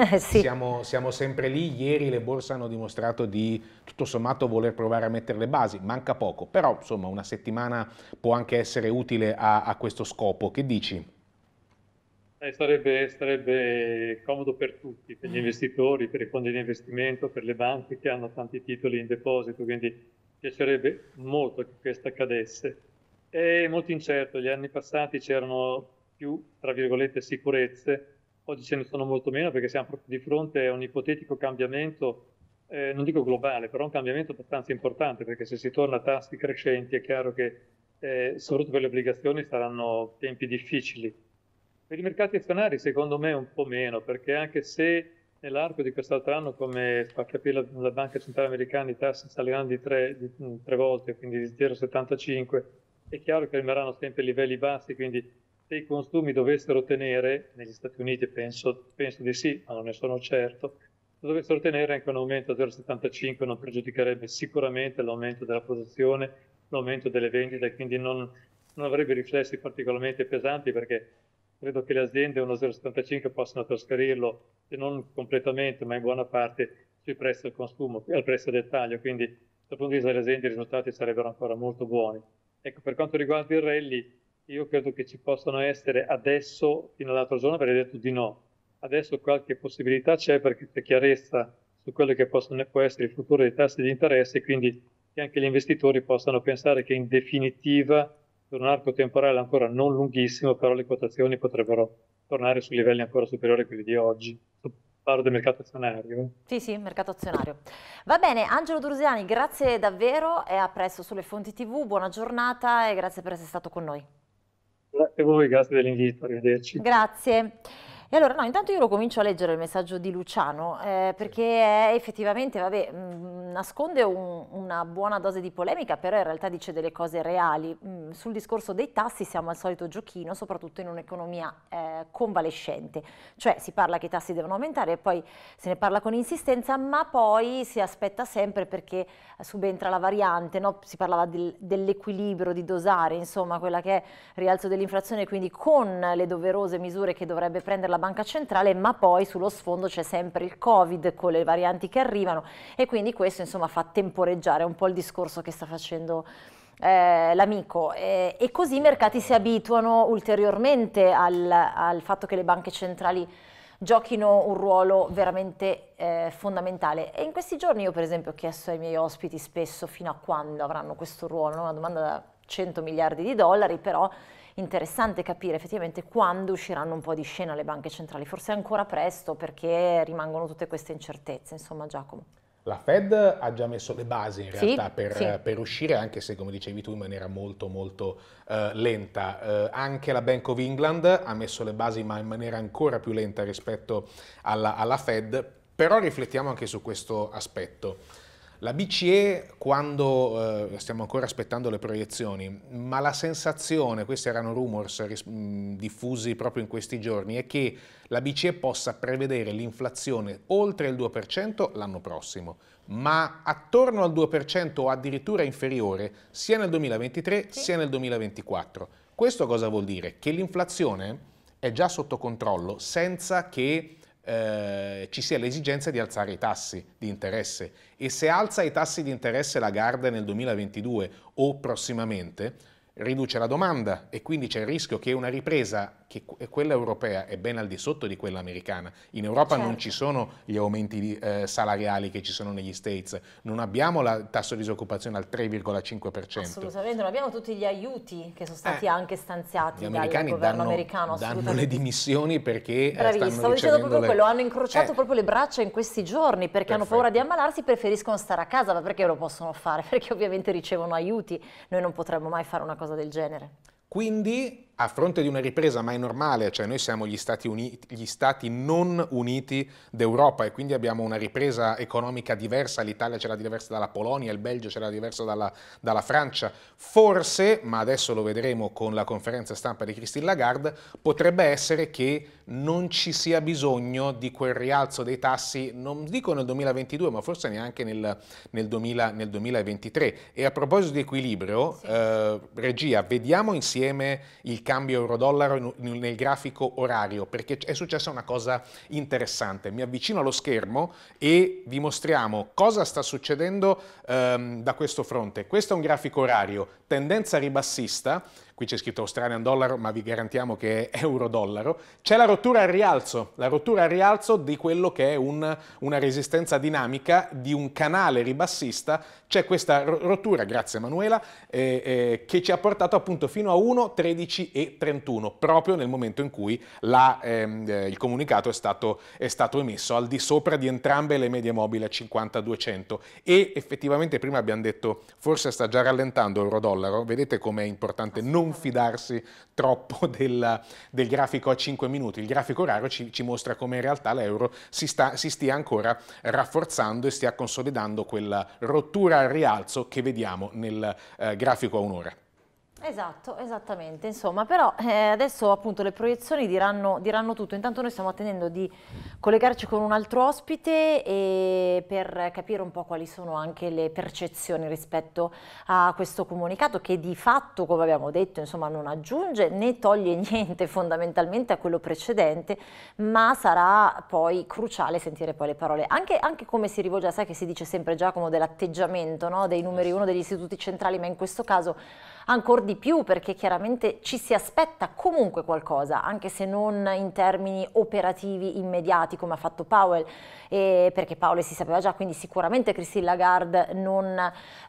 S2: beh, sì. Siamo, siamo, sempre lì. Ieri le borse hanno dimostrato di, tutto sommato, voler provare a mettere le basi. Manca poco, però insomma una settimana può anche essere utile a, a questo scopo. Che dici?
S3: Eh, sarebbe, sarebbe, comodo per tutti, per gli mm. investitori, per i fondi di investimento, per le banche che hanno tanti titoli in deposito, quindi piacerebbe molto che questo accadesse. È molto incerto, gli anni passati c'erano più, tra virgolette, sicurezze, oggi ce ne sono molto meno perché siamo proprio di fronte a un ipotetico cambiamento, eh, non dico globale, però un cambiamento abbastanza importante, perché se si torna a tassi crescenti è chiaro che, eh, soprattutto per le obbligazioni, saranno tempi difficili. Per i mercati azionari secondo me un po' meno, perché anche se nell'arco di quest'altro anno, come fa capire la, la Banca Centrale Americana, i tassi saliranno di tre, di, mm, tre volte, quindi di 0,75, è chiaro che rimarranno sempre livelli bassi, quindi se i consumi dovessero tenere, negli Stati Uniti penso, penso di sì, ma non ne sono certo, se dovessero tenere anche un aumento a 0,75 non pregiudicherebbe sicuramente l'aumento della produzione, l'aumento delle vendite, quindi non, non avrebbe riflessi particolarmente pesanti perché credo che le aziende 1,075 possano trasferirlo, se non completamente, ma in buona parte, sui prezzi al consumo, al prezzo del taglio, quindi dal punto di vista delle aziende i risultati sarebbero ancora molto buoni. Ecco, per quanto riguarda il rally, io credo che ci possano essere adesso, fino all'altro giorno avrei detto di no, adesso qualche possibilità c'è perché c'è chiarezza su quello che possono, può essere il futuro dei tassi di interesse, quindi che anche gli investitori possano pensare che in definitiva per un arco temporale ancora non lunghissimo, però le quotazioni potrebbero tornare su livelli ancora superiori a quelli di oggi. Parlo del mercato azionario. Eh.
S1: Sì, sì, mercato azionario. Va bene, Angelo Drusiani, grazie davvero e a presto sulle fonti TV, buona giornata e grazie per essere stato con noi.
S3: Grazie a voi, grazie dell'invito, arrivederci.
S1: Grazie. E allora, no, intanto io lo comincio a leggere il messaggio di Luciano, eh, perché è effettivamente, vabbè, mh, mm, nasconde un, una buona dose di polemica, però in realtà dice delle cose reali. Mh, mm, sul discorso dei tassi siamo al solito giochino, soprattutto in un'economia eh, convalescente. Cioè si parla che i tassi devono aumentare e poi se ne parla con insistenza, ma poi si aspetta sempre perché subentra la variante, no? si parlava del, dell'equilibrio, di dosare, insomma, quella che è il rialzo dell'inflazione, quindi con le doverose misure che dovrebbe prendere la dalla Banca Centrale, ma poi sullo sfondo c'è sempre il Covid con le varianti che arrivano e quindi questo insomma fa temporeggiare un po' il discorso che sta facendo eh, l'amico eh, e così i mercati si abituano ulteriormente al, al, fatto che le banche centrali giochino un ruolo veramente eh, fondamentale e in questi giorni io per esempio ho chiesto ai miei ospiti spesso fino a quando avranno questo ruolo, una domanda da 100 miliardi di dollari però interessante capire effettivamente quando usciranno un po' di scena le banche centrali, forse ancora presto perché rimangono tutte queste incertezze, insomma Giacomo.
S2: La Fed ha già messo le basi in realtà sì, per, sì. per, uscire, anche se come dicevi tu in maniera molto molto uh, lenta. Uh, anche la Bank of England ha messo le basi ma in maniera ancora più lenta rispetto alla, alla Fed, però riflettiamo anche su questo aspetto. La BCE, quando eh, stiamo ancora aspettando le proiezioni, ma la sensazione, questi erano rumors diffusi proprio in questi giorni, è che la BCE possa prevedere l'inflazione oltre il 2% l'anno prossimo, ma attorno al 2% o addirittura inferiore sia nel 2023 sì. sia nel 2024. Questo cosa vuol dire? Che l'inflazione è già sotto controllo senza che eh, ci sia l'esigenza di alzare i tassi di interesse e se alza i tassi di interesse la Garda nel 2022 o prossimamente riduce la domanda e quindi c'è il rischio che una ripresa che quella europea è ben al di sotto di quella americana. In Europa certo. non ci sono gli aumenti eh, salariali che ci sono negli States, non abbiamo il tasso di disoccupazione al 3,5%. Assolutamente,
S1: non abbiamo tutti gli aiuti che sono stati eh, anche stanziati dal governo danno, americano. Danno le
S2: dimissioni perché eh, Bravissimo, eh, stavo dicendo proprio le... quello, hanno
S1: incrociato eh. proprio le braccia in questi giorni perché Perfetto. hanno paura di ammalarsi, preferiscono stare a casa, ma perché lo possono fare? Perché ovviamente ricevono aiuti, noi non potremmo mai fare una cosa del genere.
S2: Quindi a fronte di una ripresa, ma è normale, cioè noi siamo gli stati, uniti, gli stati non uniti d'Europa e quindi abbiamo una ripresa economica diversa, l'Italia ce l'ha diversa dalla Polonia, il Belgio c'era diverso dalla, dalla, Francia, forse, ma adesso lo vedremo con la conferenza stampa di Christine Lagarde, potrebbe essere che non ci sia bisogno di quel rialzo dei tassi, non dico nel 2022, ma forse neanche nel, nel, 2000, nel 2023. E a proposito di equilibrio, sì. eh, regia, vediamo insieme il cambio euro-dollaro nel grafico orario, perché è successa una cosa interessante. Mi avvicino allo schermo e vi mostriamo cosa sta succedendo ehm, da questo fronte. Questo è un grafico orario, tendenza ribassista, qui c'è scritto Australian Dollar, ma vi garantiamo che è euro-dollaro, c'è la rottura al rialzo, la rottura al rialzo di quello che è un, una resistenza dinamica di un canale ribassista, c'è questa rottura, grazie Manuela, eh, eh, che ci ha portato appunto fino a 1, e 31, proprio nel momento in cui la, ehm, eh, il comunicato è stato, è stato emesso, al di sopra di entrambe le medie mobili a 50-200 e effettivamente prima abbiamo detto forse sta già rallentando euro-dollaro, vedete com'è importante non non fidarsi troppo del, del grafico a 5 minuti. Il grafico orario ci, ci mostra come in realtà l'euro si, si stia ancora rafforzando e stia consolidando quella rottura al rialzo che vediamo nel eh, grafico a un'ora.
S1: Esatto, esattamente, insomma, però eh, adesso appunto le proiezioni diranno, diranno, tutto, intanto noi stiamo attendendo di collegarci con un altro ospite e per capire un po' quali sono anche le percezioni rispetto a questo comunicato che di fatto, come abbiamo detto, insomma non aggiunge né toglie niente fondamentalmente a quello precedente, ma sarà poi cruciale sentire poi le parole, anche, anche come si rivolge, sai che si dice sempre Giacomo dell'atteggiamento, no? dei numeri uno degli istituti centrali, ma in questo caso ancora di più perché chiaramente ci si aspetta comunque qualcosa, anche se non in termini operativi immediati come ha fatto Powell, e perché Powell si sapeva già, quindi sicuramente Christine Lagarde non,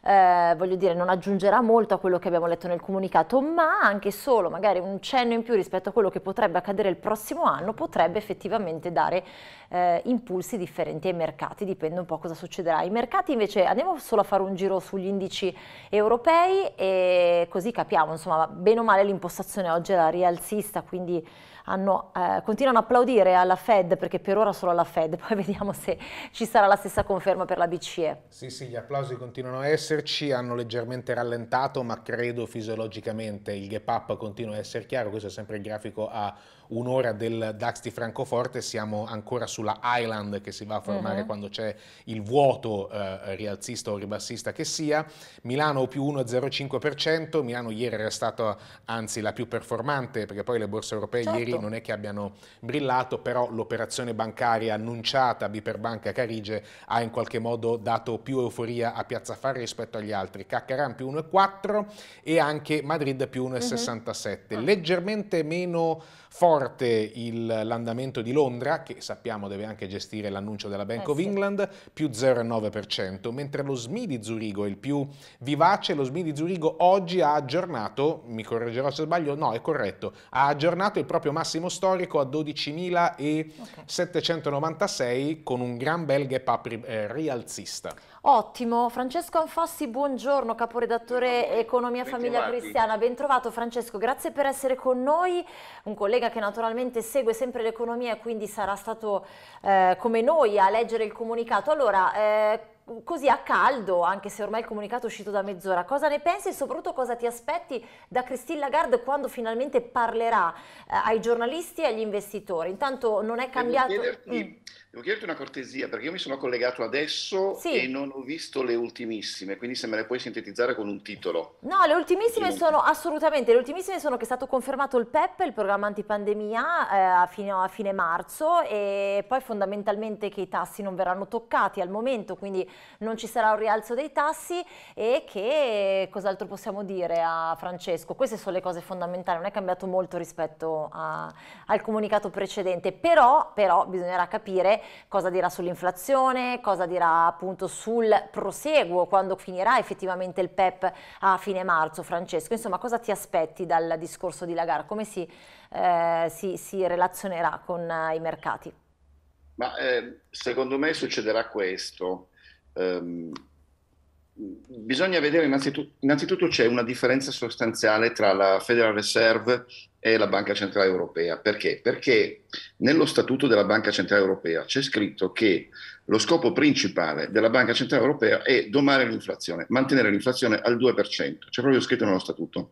S1: eh, dire, non aggiungerà molto a quello che abbiamo letto nel comunicato, ma anche solo magari un cenno in più rispetto a quello che potrebbe accadere il prossimo anno potrebbe effettivamente dare eh, impulsi differenti ai mercati, dipende un po' cosa succederà. I mercati invece andiamo solo a fare un giro sugli indici europei e così capiamo, insomma, bene o male l'impostazione oggi è la rialzista, quindi hanno, eh, continuano a applaudire alla Fed perché per ora solo alla Fed, poi vediamo se ci sarà la stessa conferma per la BCE.
S2: Sì, sì, gli applausi continuano a esserci, hanno leggermente rallentato, ma credo fisiologicamente il gap up continua a essere chiaro, questo è sempre il grafico a un'ora del DAX di Francoforte siamo ancora sulla island che si va a formare uh mhm. -huh. quando c'è il vuoto eh, rialzista o ribassista che sia. Milano più 1,05%, Milano ieri era stata anzi la più performante perché poi le borse europee certo. ieri non è che abbiano brillato, però l'operazione bancaria annunciata Biperbanca Carige ha in qualche modo dato più euforia a Piazza Affari rispetto agli altri. Caccaran più 1,4 e anche Madrid più 1,67. Uh -huh. Leggermente meno Forte il, l'andamento di Londra, che sappiamo deve anche gestire l'annuncio della Bank eh, of sì. England, più 0,9%, mentre lo SMI di Zurigo è il più vivace, lo SMI di Zurigo oggi ha aggiornato, mi correggerò se sbaglio, no è corretto, ha aggiornato il proprio massimo storico a 12.796 okay. con un gran bel gap up eh, rialzista.
S1: Ottimo, Francesco Anfossi, buongiorno, caporedattore Economia Famiglia Cristiana, ben trovato Francesco, grazie per essere con noi, un collega collega che naturalmente segue sempre l'economia e quindi sarà stato eh, come noi a leggere il comunicato. Allora, eh, così a caldo, anche se ormai il comunicato è uscito da mezz'ora, cosa ne pensi e soprattutto cosa ti aspetti da Christine Lagarde quando finalmente parlerà eh, ai giornalisti e agli investitori? Intanto non è cambiato... Chiederti,
S4: mm. Devo chiederti una cortesia, perché io mi sono collegato adesso sì. e non ho visto le ultimissime, quindi se me le puoi sintetizzare con un titolo.
S1: No, le ultimissime un... sono assolutamente, le ultimissime sono che è stato confermato il PEP, il programma antipandemia, eh, fino a fine marzo e poi fondamentalmente che i tassi non verranno toccati al momento, quindi non ci sarà un rialzo dei tassi e che cos'altro possiamo dire a Francesco? Queste sono le cose fondamentali, non è cambiato molto rispetto a, al comunicato precedente, però, però bisognerà capire cosa dirà sull'inflazione, cosa dirà appunto sul proseguo quando finirà effettivamente il PEP a fine marzo, Francesco. Insomma, cosa ti aspetti dal discorso di Lagarde? Come si, eh, si, si relazionerà con eh, i mercati?
S4: Ma, eh, secondo me succederà questo. Um, bisogna vedere innanzitutto, innanzitutto c'è una differenza sostanziale tra la Federal Reserve è la Banca Centrale Europea. Perché? Perché nello statuto della Banca Centrale Europea c'è scritto che lo scopo principale della Banca Centrale Europea è domare l'inflazione, mantenere l'inflazione al 2%, c'è proprio scritto nello statuto.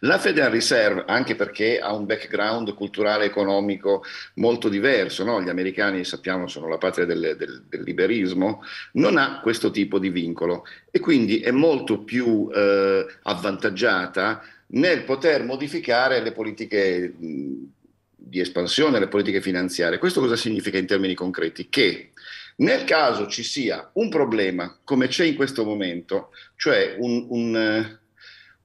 S4: La Federal Reserve, anche perché ha un background culturale economico molto diverso, no? gli americani sappiamo sono la patria del, del, del, liberismo, non ha questo tipo di vincolo e quindi è molto più eh, avvantaggiata nel poter modificare le politiche di espansione, le politiche finanziarie. Questo cosa significa in termini concreti? Che nel caso ci sia un problema, come c'è in questo momento, cioè un, un, eh,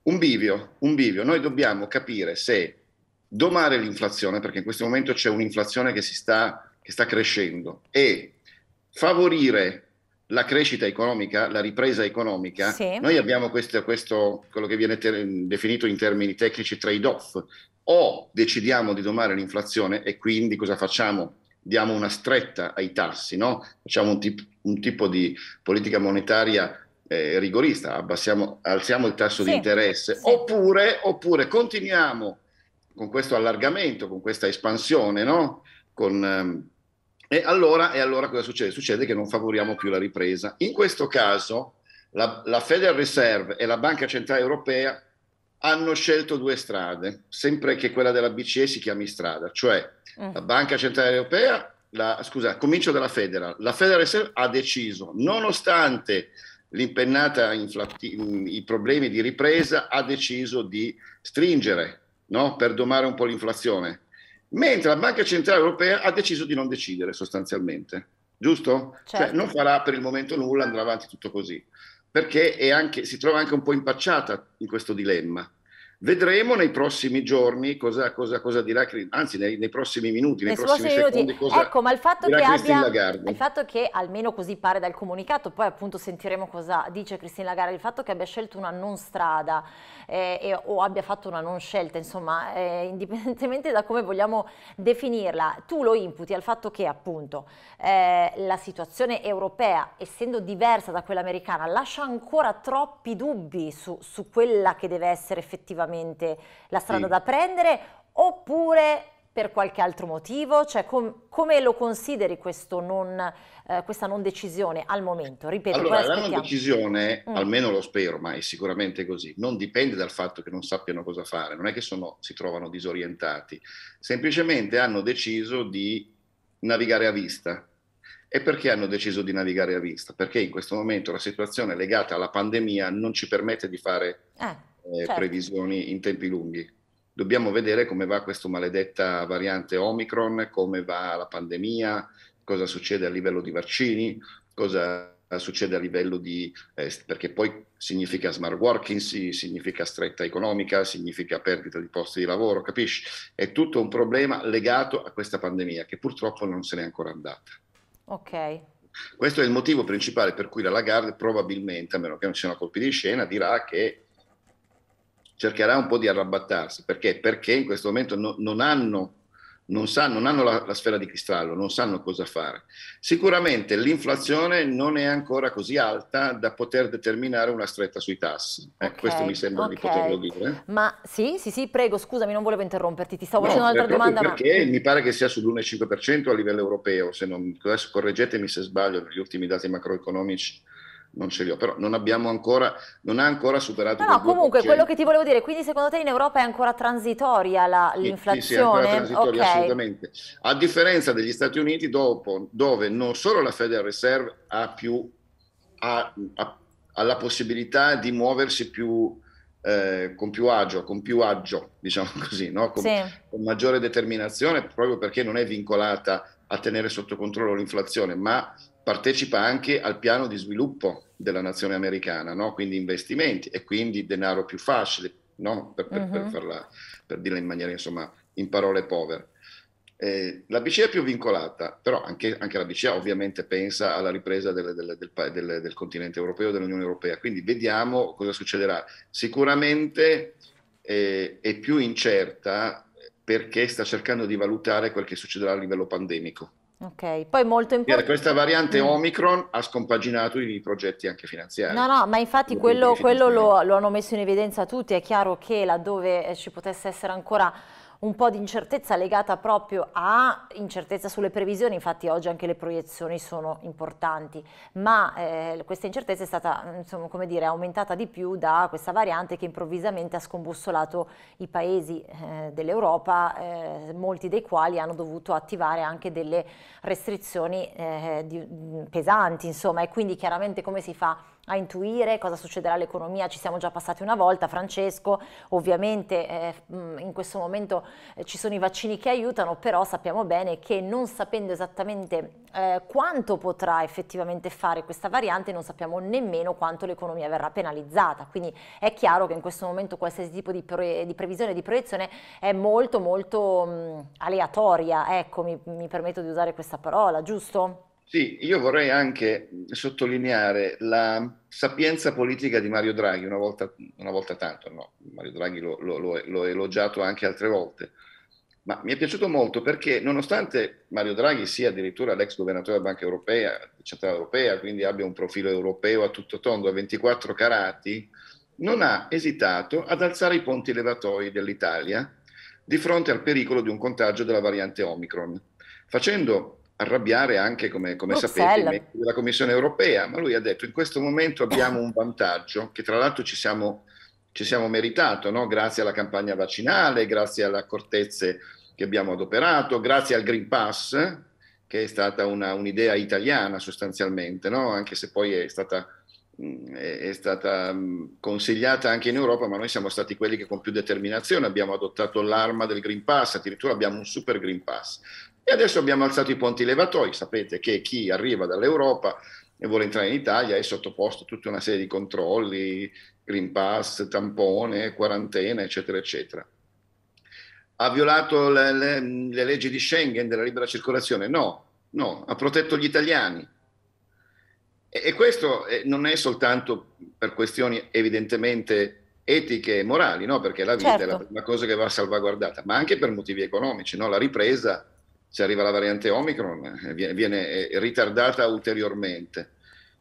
S4: un, bivio, un bivio, noi dobbiamo capire se domare l'inflazione, perché in questo momento c'è un'inflazione che, sta, che sta crescendo, e favorire la crescita economica, la ripresa economica, sì. noi abbiamo questo, questo, quello che viene ter- definito in termini tecnici trade-off. O decidiamo di domare l'inflazione e quindi cosa facciamo? Diamo una stretta ai tassi, no? facciamo un, tip- un, tipo di politica monetaria eh, rigorista, alziamo il tasso sì. di interesse, sì. oppure, oppure, continuiamo con questo allargamento, con questa espansione, no? con... Ehm, e allora, e allora cosa succede? Succede che non favoriamo più la ripresa. In questo caso la, la Federal Reserve e la Banca Centrale Europea hanno scelto due strade, sempre che quella della BCE si chiami strada, cioè mm. la Banca Centrale Europea, la, scusa, comincio dalla Federal, la Federal Reserve ha deciso, nonostante l'impennata, inflati- i problemi di ripresa, ha deciso di stringere no? per domare un po' l'inflazione mentre la Banca Centrale Europea ha deciso di non decidere sostanzialmente, giusto? Cioè, certo. Cioè non farà per il momento nulla, andrà avanti tutto così, perché anche, si trova anche un po' impacciata in questo dilemma Vedremo nei prossimi giorni cosa, cosa, cosa dirà, anzi nei, nei prossimi minuti, nei, nei prossimi secondi cosa ecco,
S1: ma il fatto che abbia, Il fatto che, almeno così pare dal comunicato, poi appunto sentiremo cosa dice Cristina Lagarde, il fatto che abbia scelto una non strada eh, e, o abbia fatto una non scelta, insomma, eh, indipendentemente da come vogliamo definirla, tu lo imputi al fatto che appunto eh, la situazione europea, essendo diversa da quella americana, lascia ancora troppi dubbi su, su quella che deve essere effettivamente effettivamente la strada sì. da prendere oppure per qualche altro motivo? Cioè, com come lo consideri non, eh, questa non decisione al momento? Ripeto, allora, la non
S4: decisione, mm. almeno lo spero, ma è sicuramente così, non dipende dal fatto che non sappiano cosa fare, non è che sono, si trovano disorientati, semplicemente hanno deciso di navigare a vista. E perché hanno deciso di navigare a vista? Perché in questo momento la situazione legata alla pandemia non ci permette di fare eh eh, certo. previsioni in tempi lunghi. Dobbiamo vedere come va questa maledetta variante Omicron, come va la pandemia, cosa succede a livello di vaccini, cosa succede a livello di, eh, perché poi significa smart working, sì, significa stretta economica, significa perdita di posti di lavoro, capisci? È tutto un problema legato a questa pandemia che purtroppo non se n'è ancora andata. Ok. Questo è il motivo principale per cui la Lagarde probabilmente, a meno che non ci siano colpi di scena, dirà che cercherà un po' di arrabattarsi. Perché? Perché in questo momento no, non hanno, non sanno, non hanno la, la, sfera di cristallo, non sanno cosa fare. Sicuramente l'inflazione non è ancora così alta da poter determinare una stretta sui tassi. Eh, okay, questo mi sembra okay. di poterlo dire.
S1: Ma sì, sì, sì, prego, scusami, non volevo interromperti, ti stavo no, facendo un'altra domanda. Perché
S4: ma... mi pare che sia sull'1,5% a livello europeo, se non, adesso correggetemi se sbaglio, gli ultimi dati macroeconomici non ce li ho, però non, abbiamo ancora, non ha ancora superato No, no comunque quello che
S1: ti volevo dire, quindi secondo te in Europa è ancora transitoria la, l'inflazione? Sì, sì, è ancora transitoria, okay.
S4: assolutamente. A differenza degli Stati Uniti, dopo, dove non solo la Federal Reserve ha più, ha, ha, ha la possibilità di muoversi più, eh, con più agio, con più agio, diciamo così, no? con, sì. con maggiore determinazione, proprio perché non è vincolata a tenere sotto controllo l'inflazione, ma partecipa anche al piano di sviluppo della nazione americana, no? quindi investimenti e quindi denaro più facile, no? per, per, uh-huh. per, mhm. farla, per, dirla in maniera, insomma, in parole povere. Eh, la BCE è più vincolata, però anche, anche la BCE ovviamente pensa alla ripresa delle, delle, del, del, del, continente europeo, dell'Unione Europea, quindi vediamo cosa succederà. Sicuramente eh, è più incerta eh, perché sta cercando di valutare quel che succederà a livello pandemico
S1: Ok, poi molto importante. Questa variante mm. Omicron
S4: ha scompaginato i progetti anche finanziari. No,
S1: no, ma infatti quello, quello lo, lo hanno messo in evidenza tutti. È chiaro che laddove eh, ci potesse essere ancora un po' di incertezza legata proprio a incertezza sulle previsioni, infatti oggi anche le proiezioni sono importanti, ma eh, questa incertezza è stata insomma, come dire, aumentata di più da questa variante che improvvisamente ha scombussolato i paesi eh, dell'Europa, eh, molti dei quali hanno dovuto attivare anche delle restrizioni eh, di, pesanti, insomma, e quindi chiaramente come si fa? a intuire cosa succederà all'economia, ci siamo già passati una volta Francesco, ovviamente eh, in questo momento eh, ci sono i vaccini che aiutano, però sappiamo bene che non sapendo esattamente eh, quanto potrà effettivamente fare questa variante non sappiamo nemmeno quanto l'economia verrà penalizzata, quindi è chiaro che in questo momento qualsiasi tipo di, pre di previsione, di proiezione è molto molto mh, aleatoria, ecco mi, mi permetto di usare questa parola, giusto?
S4: Sì, io vorrei anche sottolineare la sapienza politica di Mario Draghi, una volta, una volta tanto, no? Mario Draghi l'ho, elogiato anche altre volte, ma mi è piaciuto molto perché nonostante Mario Draghi sia addirittura l'ex governatore della Banca Europea, Centrale Europea, quindi abbia un profilo europeo a tutto tondo, a 24 carati, non ha esitato ad alzare i ponti levatori dell'Italia di fronte al pericolo di un contagio della variante Omicron, facendo arrabbiare anche, come, come sapete, i membri della Commissione europea, ma lui ha detto in questo momento abbiamo un vantaggio che tra l'altro ci siamo, ci siamo meritato, no? grazie alla campagna vaccinale, grazie alle accortezze che abbiamo adoperato, grazie al Green Pass, che è stata una, un'idea italiana sostanzialmente, no? anche se poi è stata, è stata consigliata anche in Europa, ma noi siamo stati quelli che con più determinazione abbiamo adottato l'arma del Green Pass, addirittura abbiamo un super Green Pass. E adesso abbiamo alzato i ponti levatoi, sapete che chi arriva dall'Europa e vuole entrare in Italia è sottoposto a tutta una serie di controlli, Green Pass, tampone, quarantena, eccetera, eccetera. Ha violato le, le, le leggi di Schengen della libera circolazione? No, no, ha protetto gli italiani. E, e questo eh, non è soltanto per questioni evidentemente etiche e morali, no? perché la vita certo. è la certo. prima cosa che va salvaguardata, ma anche per motivi economici. No? La ripresa se arriva la variante Omicron eh, viene eh, ritardata ulteriormente.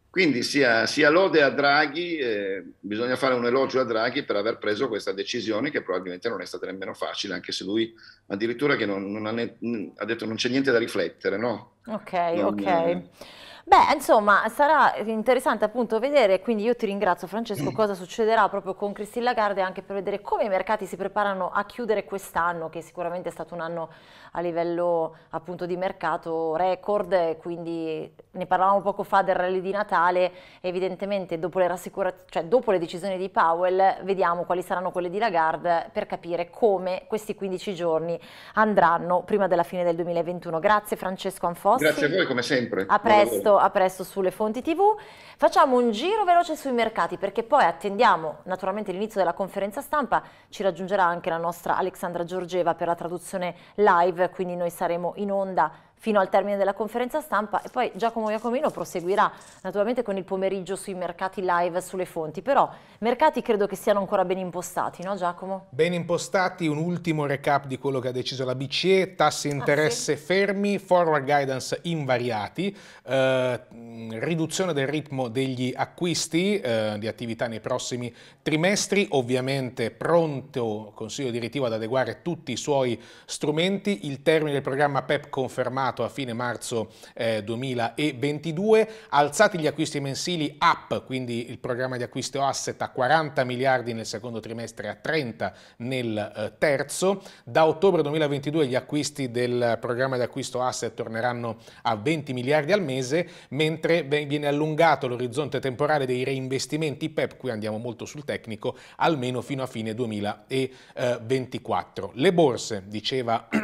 S4: Quindi sia, sia lode a Draghi, eh, bisogna fare un elogio a Draghi per aver preso questa decisione che probabilmente non è stata nemmeno facile, anche se lui addirittura non, non ha, ne, ha, detto non c'è niente da riflettere, no?
S1: Ok, non, ok. Eh, Beh, insomma, sarà interessante appunto vedere, quindi io ti ringrazio Francesco, cosa succederà proprio con Christine Lagarde anche per vedere come i mercati si preparano a chiudere quest'anno, che sicuramente è stato un anno a livello appunto di mercato record, quindi ne parlavamo poco fa del rally di Natale, evidentemente dopo le, cioè, dopo le decisioni di Powell vediamo quali saranno quelle di Lagarde per capire come questi 15 giorni andranno prima della fine del 2021. Grazie Francesco Anfossi. Grazie a voi come sempre. A presto a presto sulle fonti TV. Facciamo un giro veloce sui mercati perché poi attendiamo naturalmente l'inizio della conferenza stampa, ci raggiungerà anche la nostra Alexandra Giorgeva per la traduzione live, quindi noi saremo in onda fino al termine della conferenza stampa e poi Giacomo Iacomino proseguirà naturalmente con il pomeriggio sui mercati live sulle fonti, però mercati credo che siano ancora ben impostati, no Giacomo?
S2: Ben impostati, un ultimo recap di quello che ha deciso la BCE, tassi interesse ah, sì. fermi, forward guidance invariati, eh, riduzione del ritmo degli acquisti eh, di attività nei prossimi trimestri, ovviamente pronto Consiglio direttivo ad adeguare tutti i suoi strumenti, il termine del programma PEP confermato firmato a fine marzo eh, 2022, alzati gli acquisti mensili up, quindi il programma di acquisto asset a 40 miliardi nel secondo trimestre a 30 nel eh, terzo, da ottobre 2022 gli acquisti del programma di acquisto asset torneranno a 20 miliardi al mese, mentre viene allungato l'orizzonte temporale dei reinvestimenti PEP, qui andiamo molto sul tecnico, almeno fino a fine 2024. Le borse, diceva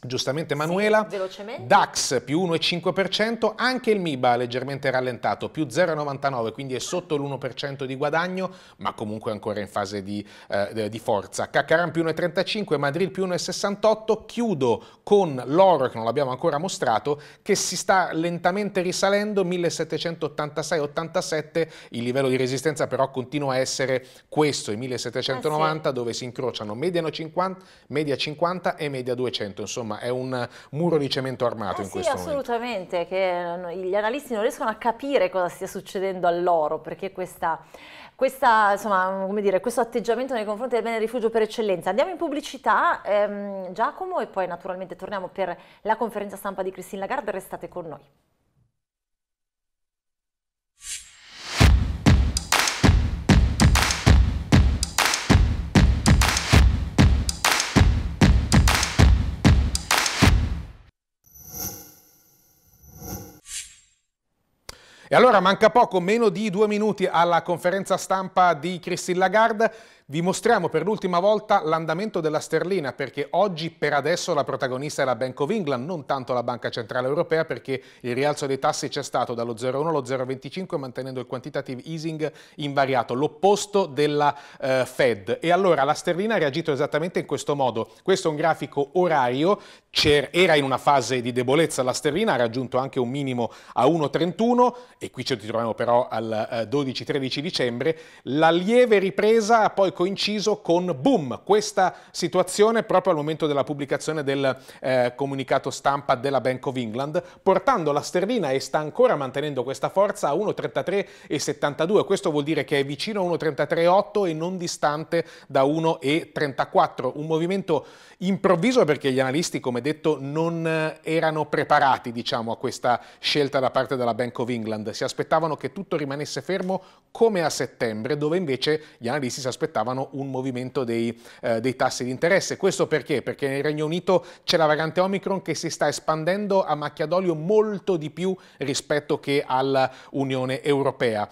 S2: Giustamente Manuela, sì, DAX più 1,5%, anche il MIBA leggermente rallentato, più 0,99, quindi è sotto l'1% di guadagno, ma comunque ancora in fase di, eh, di forza. Caccaran più 1,35, Madrid più 1,68, chiudo con l'oro che non l'abbiamo ancora mostrato, che si sta lentamente risalendo, 1786-87, il livello di resistenza però continua a essere questo, i 1790, eh sì. dove si incrociano 50, media 50 e media 200, insomma insomma è un muro di cemento armato eh in sì, questo
S1: assolutamente, momento. assolutamente, mm, gli analisti non riescono a capire cosa stia succedendo a loro, perché questa, questa, insomma, mm, dire, questo atteggiamento nei confronti del bene rifugio per eccellenza. Andiamo in pubblicità, ehm, Giacomo, e poi naturalmente torniamo per la conferenza stampa di Christine Lagarde, restate con noi.
S2: E allora manca poco, meno di due minuti alla conferenza stampa di Christine Lagarde vi mostriamo per l'ultima volta l'andamento della sterlina perché oggi per adesso la protagonista è la Bank of England, non tanto la Banca Centrale Europea perché il rialzo dei tassi c'è stato dallo 0,1 allo 0,25 mantenendo il quantitative easing invariato, l'opposto della eh, Fed. E allora la sterlina ha reagito esattamente in questo modo. Questo è un grafico orario, era in una fase di debolezza la sterlina, ha raggiunto anche un minimo a 1,31 e qui ci troviamo però al eh, 12-13 dicembre. La lieve ripresa ha poi coinciso con boom, questa situazione proprio al momento della pubblicazione del eh, comunicato stampa della Bank of England, portando la sterlina e sta ancora mantenendo questa forza a 1,33,72. Questo vuol dire che è vicino a 1,33,8 e non distante da 1,34. Un movimento improvviso perché gli analisti, come detto, non eh, erano preparati diciamo, a questa scelta da parte della Bank of England. Si aspettavano che tutto rimanesse fermo come a settembre, dove invece gli analisti si aspettavano un movimento dei, eh, dei tassi di interesse. Questo perché? Perché nel Regno Unito c'è la variante Omicron che si sta espandendo a macchia d'olio molto di più rispetto che all'Unione Europea.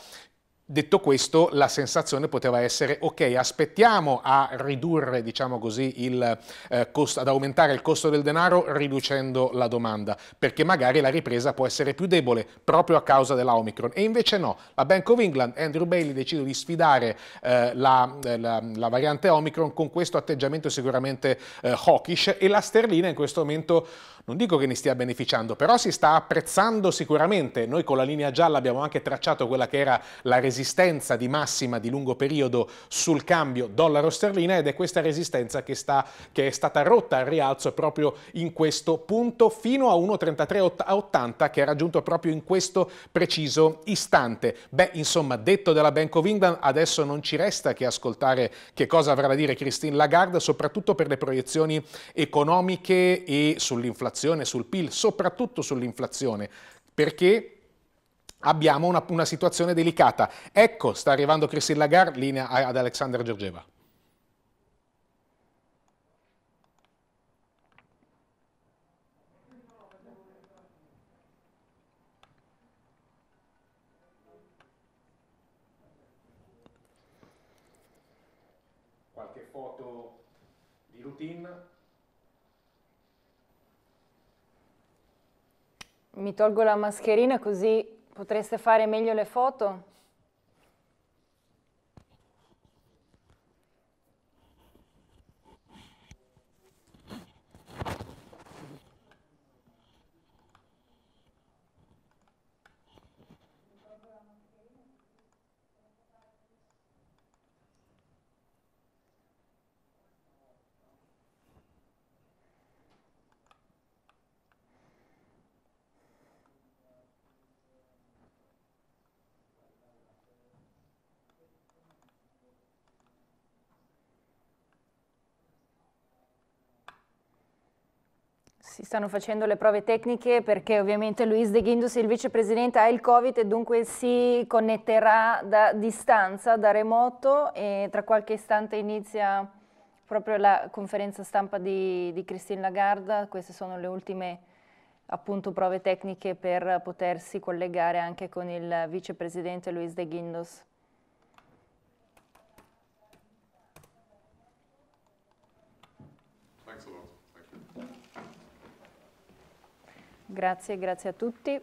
S2: Detto questo, la sensazione poteva essere, ok, aspettiamo a ridurre, diciamo così, il, eh, costo, ad aumentare il costo del denaro riducendo la domanda, perché magari la ripresa può essere più debole proprio a causa della Omicron. E invece no, la Bank of England, Andrew Bailey, decide di sfidare eh, la, eh, la, la, variante Omicron con questo atteggiamento sicuramente eh, hawkish e la sterlina in questo momento non dico che ne stia beneficiando, però si sta apprezzando sicuramente. Noi con la linea gialla abbiamo anche tracciato quella che era la resistenza di massima di lungo periodo sul cambio dollaro-sterlina ed è questa resistenza che, sta, che è stata rotta al rialzo proprio in questo punto fino a 1,3380 che è raggiunto proprio in questo preciso istante. Beh, insomma, detto della Bank of England, adesso non ci resta che ascoltare che cosa avrà da dire Christine Lagarde, soprattutto per le proiezioni economiche e sull'inflazione sull'inflazione, sul PIL, soprattutto sull'inflazione, perché abbiamo una, una, situazione delicata. Ecco, sta arrivando Christine Lagarde, linea ad Alexander Giorgeva.
S5: Mi tolgo la mascherina così potreste fare meglio le foto? Si stanno facendo le prove tecniche perché ovviamente Luis De Guindos, il vicepresidente, ha il Covid e dunque si connetterà da distanza, da remoto e tra qualche istante inizia proprio la conferenza stampa di, di Christine Lagarde. Queste sono le ultime appunto prove tecniche per potersi collegare anche con il vicepresidente Luis De Guindos. Grazie, grazie a tutti.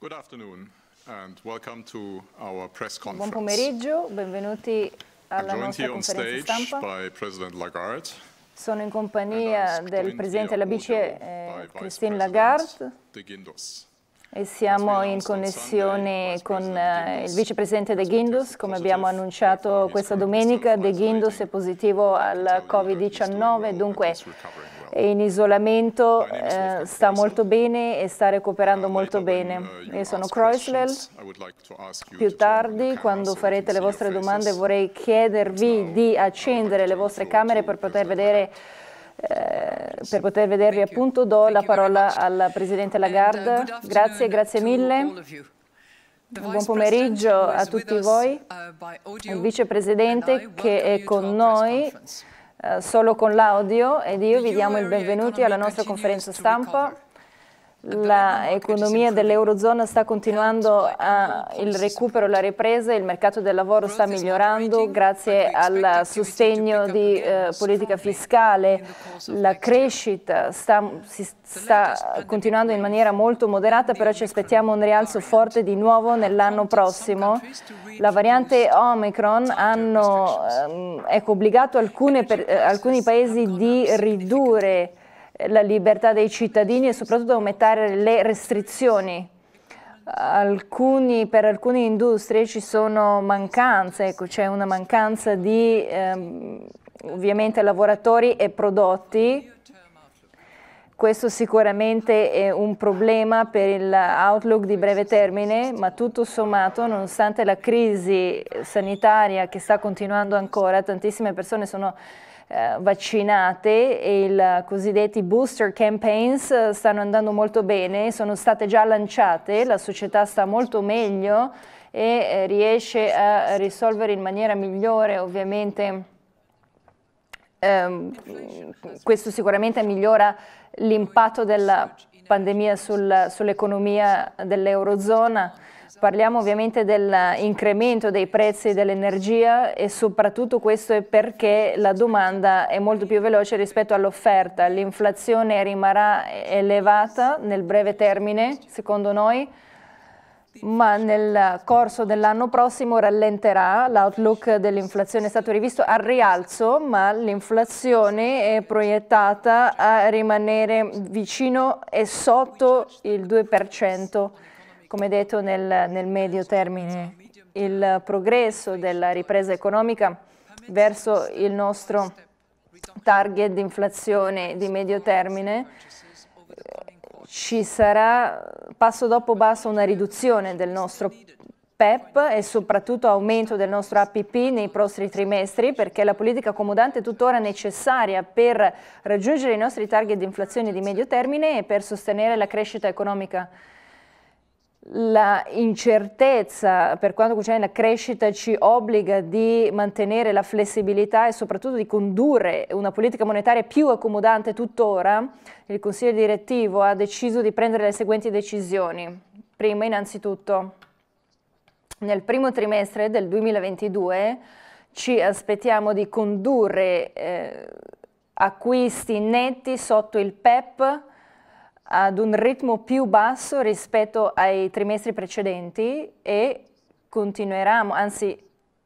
S6: Good afternoon and welcome to our press conference. Buon
S5: pomeriggio, benvenuti alla I'm joined here on stage stampa.
S6: by President Lagarde
S5: sono in compagnia del Presidente della BCE, eh, Christine Lagarde, e siamo in connessione con eh, il Vicepresidente De Guindos. Come abbiamo annunciato questa domenica, De Guindos è positivo al Covid-19, dunque è in isolamento, eh, sta molto bene e sta recuperando molto bene. Io sono Kreuzlel. Più tardi, quando farete le vostre domande, vorrei chiedervi di accendere le vostre camere per poter vedere eh, per poter vedervi appunto do la parola al Presidente uh, Lagarde. Grazie, grazie mille. Buon pomeriggio a tutti voi. Uh, Il Vicepresidente che è con noi solo con l'audio ed io vi diamo il benvenuto alla nostra conferenza stampa l'economia dell'Eurozona sta continuando eh, a, il recupero, la ripresa, il mercato del lavoro sta migliorando grazie al sostegno di eh, politica fiscale, la crescita sta, si sta continuando in maniera molto moderata, però ci aspettiamo un rialzo forte di nuovo nell'anno prossimo. La variante Omicron hanno, ehm, ecco, obbligato per, eh, alcuni paesi di ridurre la libertà dei cittadini e soprattutto aumentare le restrizioni. Alcuni, per alcune industrie ci sono mancanze, ecco, c'è una mancanza di ehm, ovviamente lavoratori e prodotti. Questo sicuramente è un problema per l'outlook di breve termine, ma tutto sommato, nonostante la crisi sanitaria che sta continuando ancora, tantissime persone sono eh, vaccinate e i cosiddetti booster campaigns eh, stanno andando molto bene, sono state già lanciate, la società sta molto meglio e eh, riesce a risolvere in maniera migliore ovviamente ehm, questo sicuramente migliora l'impatto della pandemia sul, sull'economia dell'Eurozona Parliamo ovviamente dell'incremento dei prezzi dell'energia e soprattutto questo è perché la domanda è molto più veloce rispetto all'offerta. L'inflazione rimarrà elevata nel breve termine, secondo noi, ma nel corso dell'anno prossimo rallenterà. L'outlook dell'inflazione è stato rivisto al rialzo, ma l'inflazione è proiettata a rimanere vicino e sotto il 2% come detto nel, nel medio termine, il progresso della ripresa economica verso il nostro target di inflazione di medio termine eh, ci sarà passo dopo passo una riduzione del nostro PEP e soprattutto aumento del nostro APP nei prossimi trimestri perché la politica accomodante è tuttora necessaria per raggiungere i nostri target di inflazione di medio termine e per sostenere la crescita economica la incertezza per quanto concerne la crescita ci obbliga di mantenere la flessibilità e soprattutto di condurre una politica monetaria più accomodante tuttora, il Consiglio direttivo ha deciso di prendere le seguenti decisioni. Prima, innanzitutto, nel primo trimestre del 2022 ci aspettiamo di condurre eh, acquisti netti sotto il PEP ad un ritmo più basso rispetto ai trimestri precedenti e continueremo, anzi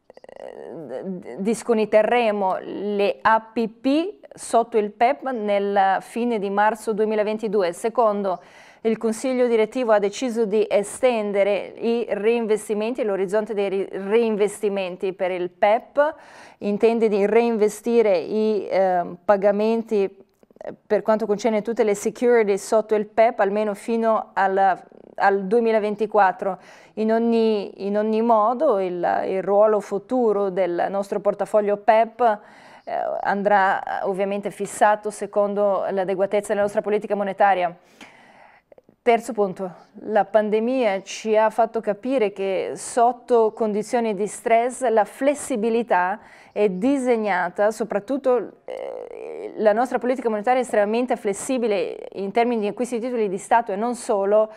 S5: eh, disconiterremo le APP sotto il PEP nella fine di marzo 2022. Secondo il Consiglio direttivo ha deciso di estendere i reinvestimenti, l'orizzonte dei reinvestimenti per il PEP, intende di reinvestire i eh, pagamenti per quanto concerne tutte le security sotto il PEP, almeno fino alla, al 2024. In ogni, in ogni modo il, il, ruolo futuro del nostro portafoglio PEP eh, andrà eh, ovviamente fissato secondo l'adeguatezza della nostra politica monetaria. Terzo punto, la pandemia ci ha fatto capire che sotto condizioni di stress la flessibilità è disegnata soprattutto eh, la nostra politica monetaria è estremamente flessibile in termini di acquisti di titoli di Stato e non solo,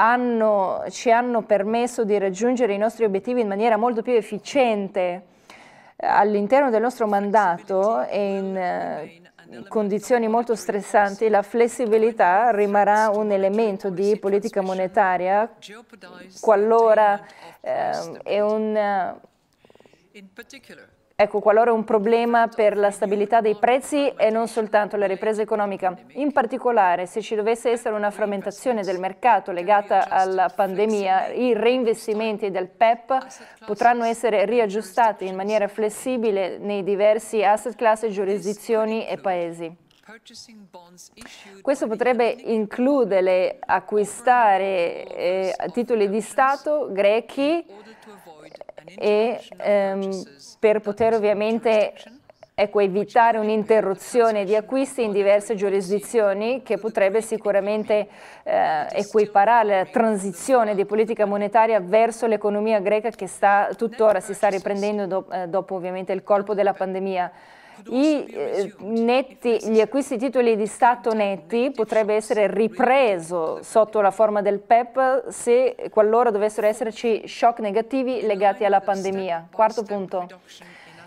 S5: hanno, ci hanno permesso di raggiungere i nostri obiettivi in maniera molto più efficiente eh, all'interno del nostro mandato e eh, in condizioni molto stressanti, la flessibilità rimarrà un elemento di politica monetaria qualora eh, è un eh, Ecco, qualora un problema per la stabilità dei prezzi e non soltanto la ripresa economica, in particolare se ci dovesse essere una frammentazione del mercato cioè, legata alla pandemia, i reinvestimenti del PEP potranno essere riaggiustati in maniera flessibile nei diversi asset class, giurisdizioni e paesi. Questo potrebbe includere acquistare eh, titoli di Stato grechi e ehm, per poter ovviamente ecco, evitare un'interruzione di acquisti in diverse giurisdizioni che potrebbe sicuramente eh, equiparare la transizione di politica monetaria verso l'economia greca che sta, tuttora si sta riprendendo do, eh, dopo ovviamente il colpo della pandemia i, eh, netti, gli acquisti titoli di Stato netti potrebbe essere ripreso sotto la forma del PEP se qualora dovessero esserci shock negativi legati alla pandemia. Quarto punto.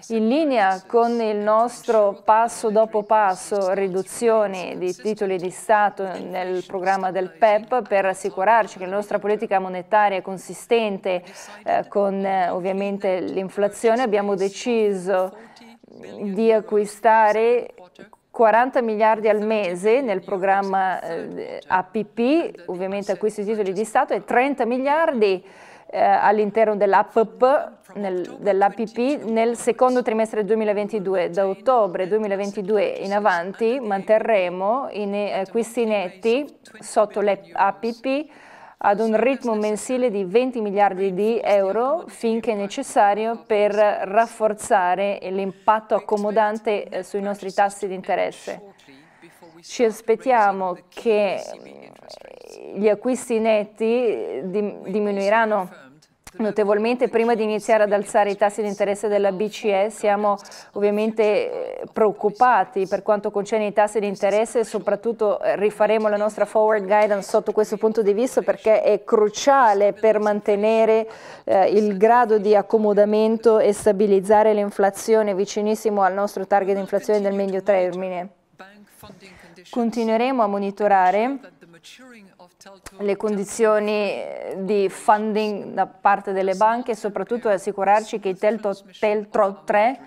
S5: In linea con il nostro passo dopo passo riduzione di titoli di Stato nel programma del PEP per assicurarci che la nostra politica monetaria è consistente eh, con eh, ovviamente l'inflazione, abbiamo deciso di acquistare 40 miliardi al mese nel programma eh, APP, ovviamente acquisti di titoli di Stato, e 30 miliardi eh, all'interno dell'APP, nel, dell'APP nel secondo trimestre 2022. Da ottobre 2022 in avanti manterremo in eh, acquisti netti sotto l'APP ad un ritmo mensile di 20 miliardi di euro finché necessario per rafforzare l'impatto accomodante eh, sui nostri tassi di interesse. Ci aspettiamo che
S7: eh,
S5: gli acquisti netti eh, diminuiranno notevolmente prima di iniziare ad alzare i tassi di interesse della BCE siamo ovviamente eh, preoccupati per quanto concerne i tassi di interesse e soprattutto eh, rifaremo la nostra forward guidance sotto questo punto di vista perché è cruciale per mantenere eh, il grado di accomodamento e stabilizzare l'inflazione vicinissimo al nostro target di inflazione nel medio termine. Continueremo a monitorare le condizioni eh, di funding da parte delle banche e soprattutto assicurarci che il Teltro 3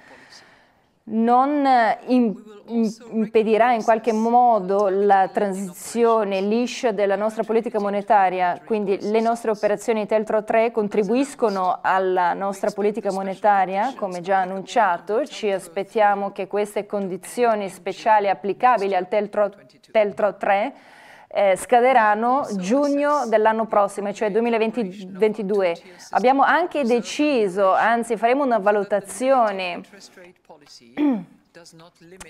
S5: non eh, impedirà in qualche modo la transizione liscia della nostra politica monetaria, quindi le nostre operazioni Teltro 3 contribuiscono alla nostra politica monetaria, come già annunciato, ci aspettiamo che queste condizioni speciali applicabili al Teltro, Teltro 3 eh, scaderanno giugno dell'anno prossimo, cioè 2022. Abbiamo anche deciso, anzi faremo una valutazione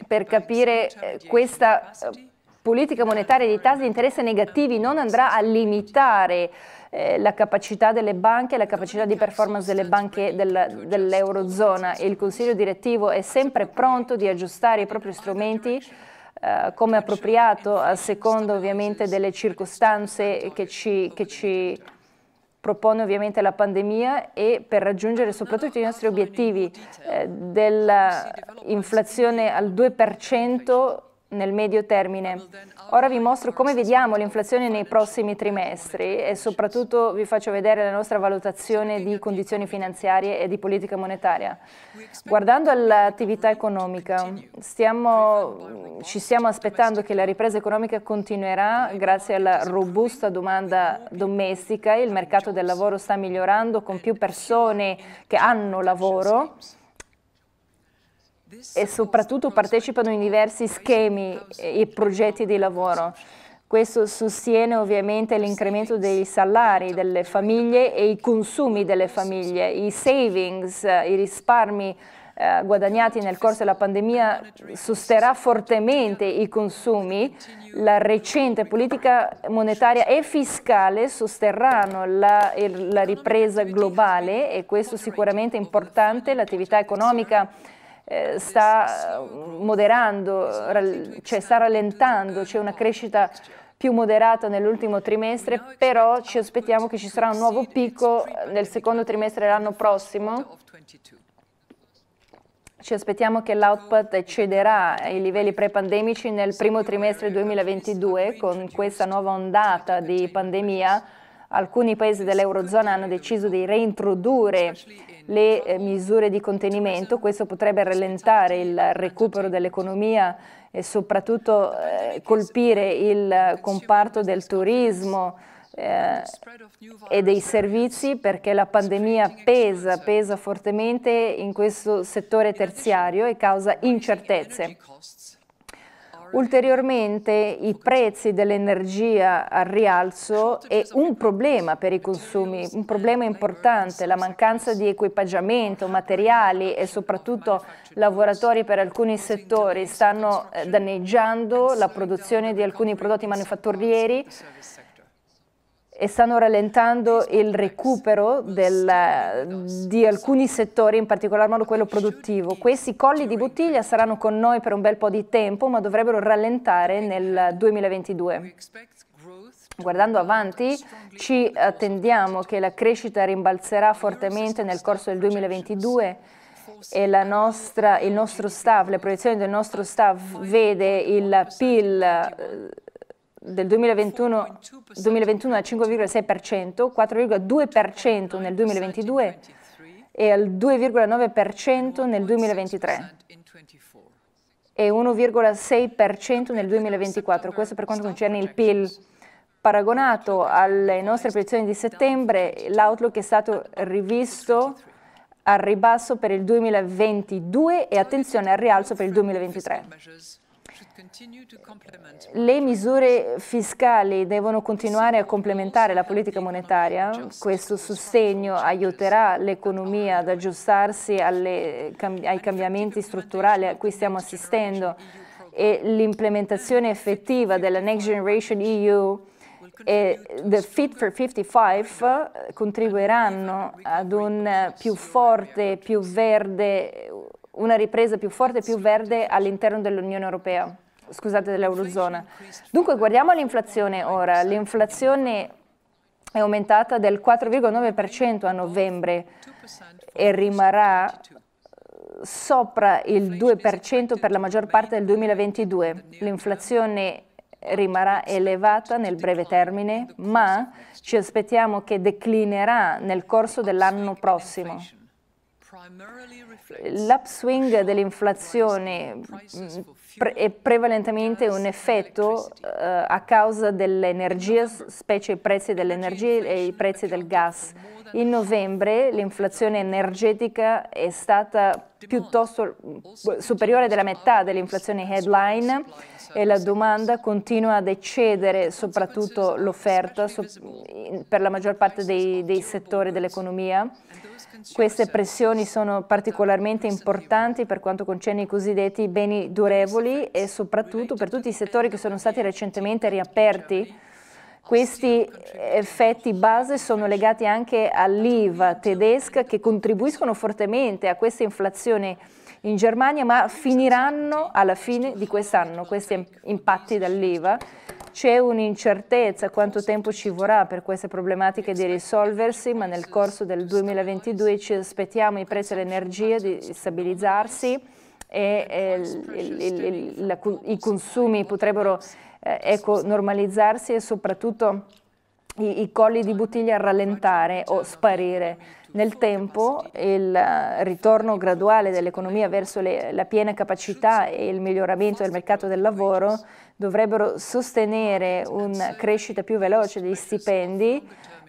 S5: per capire eh, questa eh, politica monetaria di tassi di interesse negativi non andrà a limitare eh, la capacità delle banche, la capacità di performance delle banche del, dell'Eurozona. Il Consiglio direttivo è sempre pronto di aggiustare i propri strumenti eh, come appropriato, a secondo ovviamente delle circostanze che ci, che ci propone ovviamente la pandemia e per raggiungere soprattutto i nostri obiettivi eh, dell'inflazione al 2% nel medio termine. Ora vi mostro come vediamo l'inflazione nei prossimi trimestri e soprattutto vi faccio vedere la nostra valutazione di condizioni finanziarie e di politica monetaria. Guardando all'attività economica, stiamo, ci stiamo aspettando che la ripresa economica continuerà grazie alla robusta domanda domestica, il mercato del lavoro sta migliorando con più persone che hanno lavoro e soprattutto partecipano in diversi schemi e progetti di lavoro. Questo sostiene ovviamente l'incremento dei salari delle famiglie e i consumi delle famiglie, i savings, i risparmi eh, guadagnati nel corso della pandemia sosterrà fortemente i consumi, la recente politica monetaria e fiscale sosterranno la, la ripresa globale e questo sicuramente è importante, l'attività economica eh, sta moderando, cioè sta rallentando, c'è una crescita più moderata nell'ultimo trimestre, però ci aspettiamo che ci sarà un nuovo picco nel secondo trimestre dell'anno prossimo. Ci aspettiamo che l'output eccederà i livelli pre-pandemici nel primo trimestre 2022 con questa nuova ondata di pandemia alcuni paesi dell'Eurozona hanno deciso di reintrodurre le eh, misure di contenimento, questo potrebbe rallentare il recupero dell'economia e soprattutto eh, colpire il comparto del turismo eh, e dei servizi perché la pandemia pesa, pesa fortemente in questo settore terziario e causa incertezze ulteriormente i prezzi dell'energia al rialzo e un problema per i consumi, un problema importante, la mancanza di equipaggiamento, materiali e soprattutto lavoratori per alcuni settori stanno eh, danneggiando la produzione di alcuni prodotti manifatturieri e stanno rallentando il recupero del, di alcuni settori, in particolar modo quello produttivo. Questi colli di bottiglia saranno con noi per un bel po' di tempo, ma dovrebbero rallentare nel 2022. Guardando avanti, ci attendiamo che la crescita rimbalzerà fortemente nel corso del 2022 e nostra, il nostro staff, le proiezioni del nostro staff vede il PIL del 2021, al 5,6%, 4,2% nel 2022 e al 2,9% nel 2023 e 1,6% nel 2024. Questo per quanto concerne il PIL. Paragonato alle nostre proiezioni di settembre, l'outlook è stato rivisto al ribasso per il 2022 e attenzione al rialzo per il 2023 le misure fiscali devono continuare a complementare la politica monetaria, questo sostegno aiuterà l'economia ad aggiustarsi alle, ai cambiamenti strutturali a cui stiamo assistendo e l'implementazione effettiva della Next Generation EU e del Fit for 55 contribuiranno ad un più forte, più verde, una ripresa più forte e più verde all'interno dell'Unione Europea scusate, dell'Eurozona. Dunque guardiamo l'inflazione ora. L'inflazione è aumentata del 4,9% a novembre e rimarrà sopra il 2% per la maggior parte del 2022. L'inflazione rimarrà elevata nel breve termine, ma ci aspettiamo che declinerà nel corso dell'anno prossimo. L'upswing dell'inflazione mm, pre- è prevalentemente un effetto uh, a causa dell'energia, specie i prezzi dell'energia e i prezzi del gas. In novembre l'inflazione energetica è stata piuttosto mm, superiore della metà dell'inflazione headline e la domanda continua ad eccedere soprattutto l'offerta so, per la maggior parte dei, dei settori dell'economia. Queste pressioni sono particolarmente importanti per quanto concerne i cosiddetti beni durevoli e soprattutto per tutti i settori che sono stati recentemente riaperti. Questi effetti base sono legati anche all'IVA tedesca che contribuiscono fortemente a questa inflazione in Germania, ma finiranno alla fine di quest'anno questi impatti dall'IVA. C'è un'incertezza quanto tempo ci vorrà per queste problematiche di risolversi, ma nel corso del 2022 ci aspettiamo i prezzi dell'energia di stabilizzarsi e, e il, il, il, la, i consumi potrebbero eh, ecco, normalizzarsi e soprattutto i, i colli di bottiglia rallentare o sparire. Nel tempo il ritorno graduale dell'economia verso le, la piena capacità e il miglioramento del mercato del lavoro dovrebbero sostenere una crescita più veloce degli stipendi,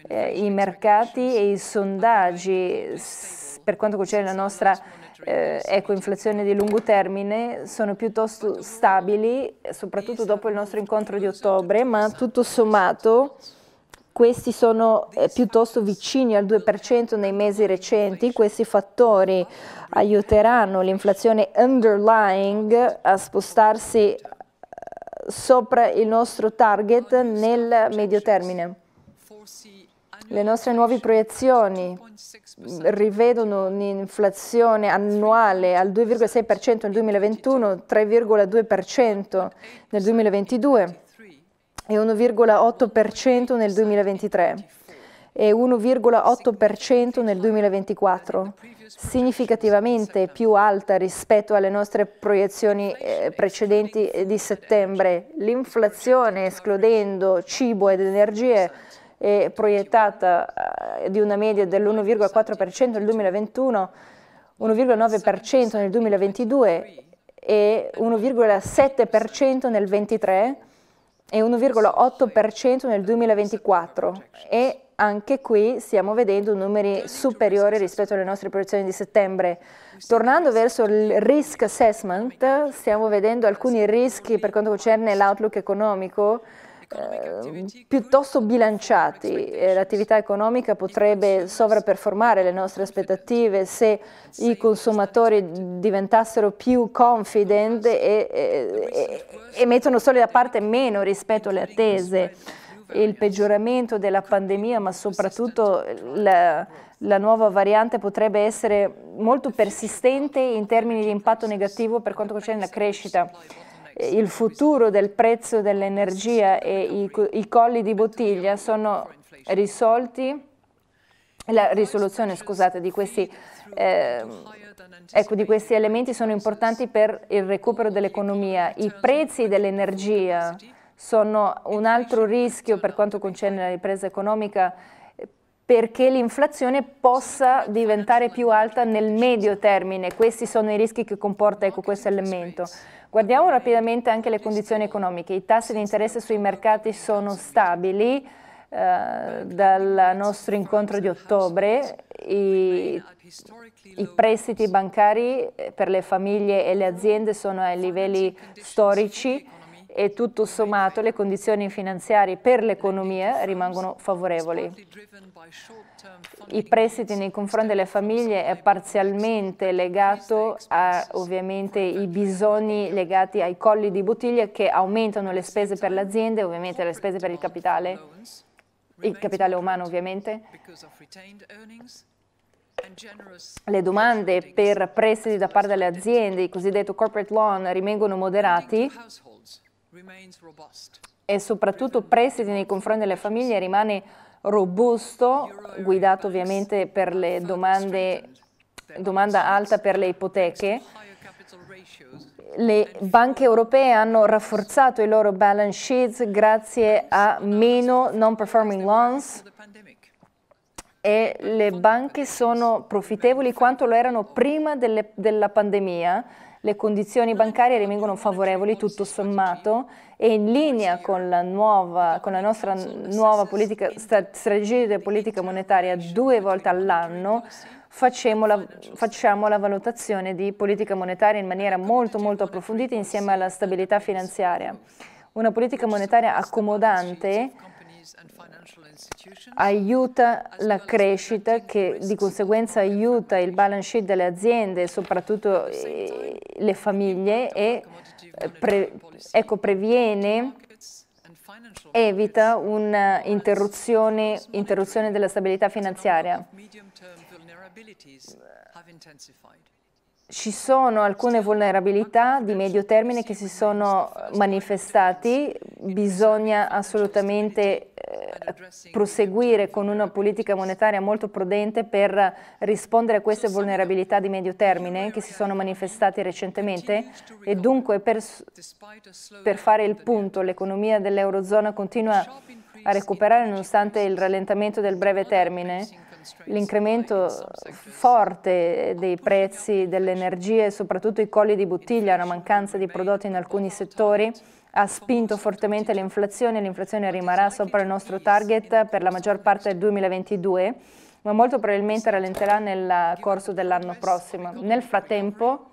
S5: eh, i mercati e i sondaggi per quanto concerne la nostra eh, ecoinflazione di lungo termine sono piuttosto stabili, soprattutto dopo il nostro incontro di ottobre, ma tutto sommato questi sono eh, piuttosto vicini al 2% nei mesi recenti, questi fattori aiuteranno l'inflazione underlying a spostarsi eh, sopra il nostro target nel medio termine. Le nostre nuove proiezioni rivedono un'inflazione annuale al 2,6% nel 2021, 3,2% nel 2022 e 1,8% nel 2023 e 1,8% nel 2024, significativamente più alta rispetto alle nostre proiezioni eh, precedenti di settembre. L'inflazione, escludendo cibo ed energie, è proiettata eh, di una media dell'1,4% nel 2021, 1,9% nel 2022 e 1,7% nel 2023 e 1,8% nel 2024 e anche qui stiamo vedendo numeri superiori rispetto alle nostre proiezioni di settembre. Tornando verso il risk assessment, stiamo vedendo alcuni rischi per quanto concerne l'outlook economico eh, piuttosto bilanciati. Eh, l'attività economica potrebbe sovraperformare le nostre aspettative se i consumatori certo. diventassero più confident e, e, e mettono solo da parte meno rispetto alle attese il peggioramento della pandemia, ma soprattutto la, la, nuova variante potrebbe essere molto persistente in termini di impatto negativo per quanto concerne la crescita. Boh, il futuro del prezzo dell'energia e i, i colli di bottiglia sono risolti la risoluzione scusate, di, questi, eh, ecco, di questi elementi sono importanti per il recupero dell'economia. I prezzi dell'energia sono un altro rischio per quanto concerne la ripresa economica perché l'inflazione possa diventare più alta nel medio termine. Questi sono i rischi che comporta ecco, questo elemento. Guardiamo rapidamente anche le condizioni economiche. I tassi di interesse sui mercati sono stabili. Eh, dal nostro incontro di ottobre i, i, prestiti bancari eh, per le famiglie e le aziende sono ai livelli storici e tutto sommato le condizioni finanziarie per l'economia rimangono favorevoli. I prestiti nei confronti delle famiglie è parzialmente legato a ovviamente i bisogni legati ai colli di bottiglia che aumentano le spese per l'azienda e ovviamente le spese per il capitale, il capitale umano ovviamente, le domande per prestiti da parte delle aziende, i cosiddetti corporate loan, rimangono moderati, e soprattutto prestiti nei confronti delle famiglie rimane robusto, guidato ovviamente per le domande, domanda alta per le ipoteche. Le banche europee hanno rafforzato i loro balance sheets grazie a meno non-performing loans e le banche sono profittevoli quanto lo erano prima delle, della pandemia le condizioni bancarie rimangono favorevoli tutto sommato e in linea con la, nuova, con la nostra nuova politica, strategia politica monetaria due volte all'anno, Facciamo la, facciamo la, valutazione di politica monetaria in maniera molto molto approfondita insieme alla stabilità finanziaria. Una politica monetaria accomodante aiuta la crescita che di conseguenza aiuta il balance sheet delle aziende, e soprattutto eh, le famiglie e eh, pre, ecco, previene evita un'interruzione della stabilità finanziaria ci sono alcune vulnerabilità di medio termine che si sono eh, manifestati, bisogna assolutamente eh, proseguire con una politica monetaria molto prudente per rispondere a queste vulnerabilità di medio termine che si sono manifestate recentemente e dunque per, per fare il punto l'economia dell'Eurozona continua a recuperare nonostante il rallentamento del breve termine l'incremento forte dei prezzi delle energie, soprattutto i colli di bottiglia, la mancanza di prodotti in alcuni settori ha spinto fortemente l'inflazione, l'inflazione rimarrà sopra il nostro target per la maggior parte del 2022, ma molto probabilmente rallenterà nel corso dell'anno prossimo. Nel frattempo,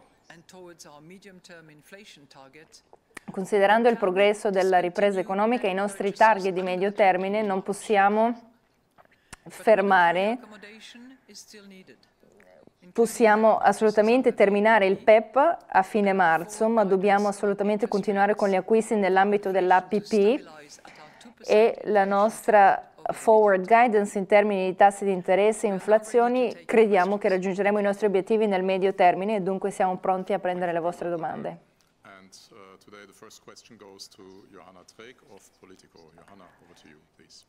S5: considerando il progresso della ripresa economica e i nostri target di medio termine, non possiamo fermare, possiamo assolutamente terminare il PEP a fine marzo, ma dobbiamo assolutamente continuare con gli acquisti nell'ambito dell'APP e la nostra forward guidance in termini di tassi di interesse e inflazioni, crediamo che raggiungeremo i nostri obiettivi nel medio termine e dunque siamo pronti a prendere le vostre domande.
S6: Uh, today the first question goes to Johanna Treck di Politico. Johanna, over to you, please.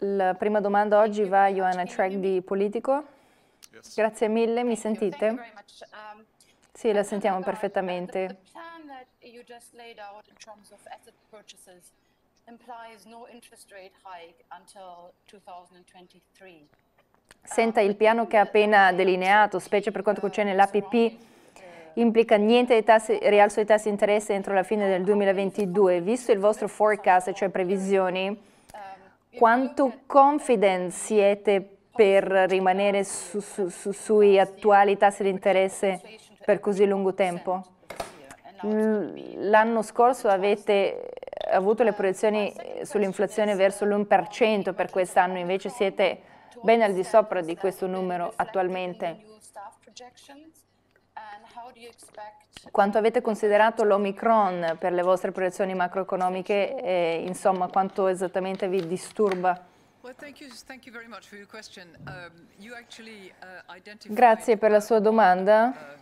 S5: La prima domanda oggi va a Ioana Track di Politico. Grazie mille, mi sentite? Um,
S1: sì, la sentiamo uh, perfettamente.
S5: Senta, um, il piano che ha appena delineato, specie per quanto uh, concerne l'APP, uh, implica niente di tassi, rialzo dei tassi di interesse entro la fine del 2022. Visto il vostro forecast, cioè previsioni, quanto confident siete per rimanere su, su, su, sui attuali tassi di interesse per così lungo tempo? L'anno scorso avete avuto le proiezioni sull'inflazione verso l'1% per quest'anno, invece siete ben al di sopra di questo numero attualmente. Quanto avete considerato l'Omicron per le vostre proiezioni macroeconomiche e insomma quanto esattamente vi disturba?
S7: Um, uh,
S5: Grazie per la sua domanda. Uh,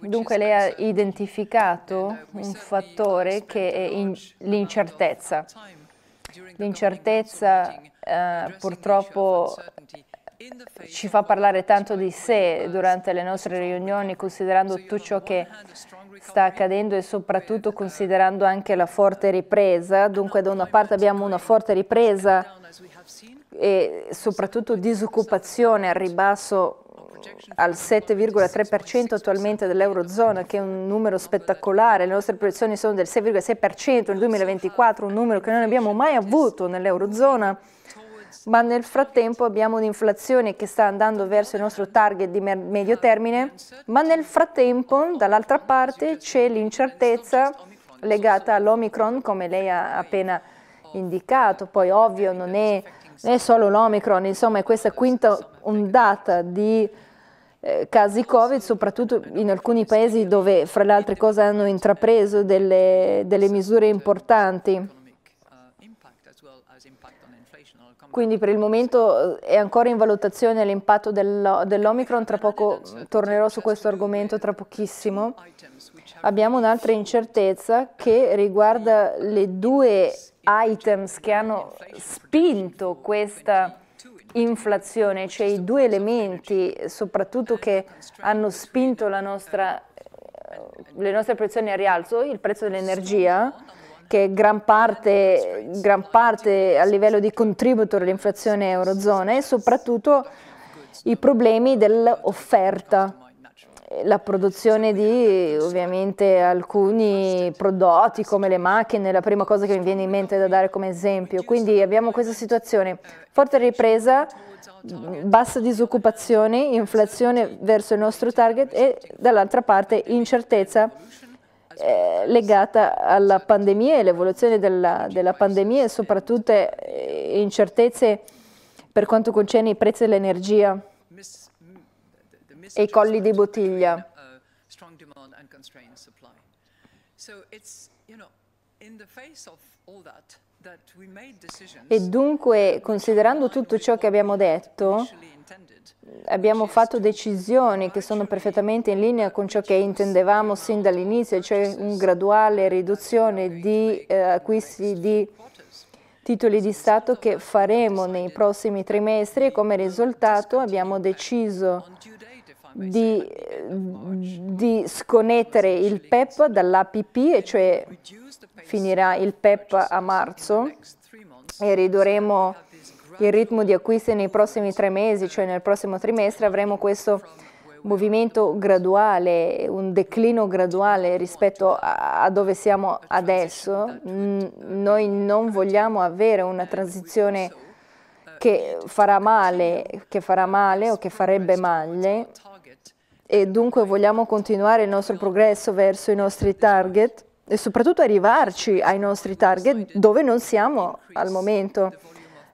S5: Dunque lei ha identificato uh, un fattore che è l'incertezza. L'incertezza eh, purtroppo ci fa parlare tanto di sé durante le nostre riunioni, considerando tutto ciò che sta accadendo e soprattutto considerando anche la forte ripresa. Dunque da una parte abbiamo una forte ripresa e soprattutto disoccupazione al ribasso al 7,3% attualmente dell'Eurozona, che è un numero spettacolare. Le nostre proiezioni sono del 6,6% nel 2024, un numero che non abbiamo mai avuto nell'Eurozona ma nel frattempo abbiamo un'inflazione che sta andando verso il nostro target di medio termine, ma nel frattempo dall'altra parte c'è l'incertezza legata all'Omicron, come lei ha appena indicato, poi ovvio non è, non è solo l'Omicron, insomma è questa quinta ondata di eh, casi Covid, soprattutto in alcuni paesi dove fra le altre cose hanno intrapreso delle, delle misure importanti Quindi per il momento eh, è ancora in valutazione l'impatto dell'Omicron, tra poco mm, tornerò su questo argomento tra pochissimo. Abbiamo un'altra incertezza che riguarda le due items che hanno spinto questa inflazione, cioè i due elementi soprattutto che hanno spinto nostra, eh, le nostre proiezioni a rialzo, il prezzo dell'energia che gran parte, eh, gran parte a livello di contributor all'inflazione eurozona e soprattutto i problemi dell'offerta eh, la produzione di ovviamente alcuni prodotti come le macchine è la prima cosa che mi viene in mente da dare come esempio. Quindi abbiamo questa situazione, forte ripresa, mm, bassa disoccupazione, inflazione verso il nostro target e dall'altra parte incertezza eh, legata alla pandemia e all'evoluzione della, della, pandemia e soprattutto eh, incertezze per quanto concerne i prezzi dell'energia
S7: e i colli di bottiglia. E
S5: dunque, considerando tutto ciò che abbiamo detto, abbiamo fatto decisioni che sono perfettamente in linea con ciò che intendevamo sin dall'inizio, cioè una graduale riduzione di eh, acquisti di titoli di Stato che faremo nei prossimi trimestri e come risultato abbiamo deciso di, eh, di sconnettere il PEP dall'APP, e cioè finirà il PEP a marzo e ridurremo il ritmo di acquisti nei prossimi tre mesi, cioè nel prossimo trimestre, avremo questo movimento graduale, un declino graduale rispetto a dove siamo adesso. Mm, noi non vogliamo avere una transizione che farà male, che farà male o che farebbe male e dunque vogliamo continuare il nostro progresso verso i nostri target e soprattutto arrivarci ai nostri target dove non siamo al momento.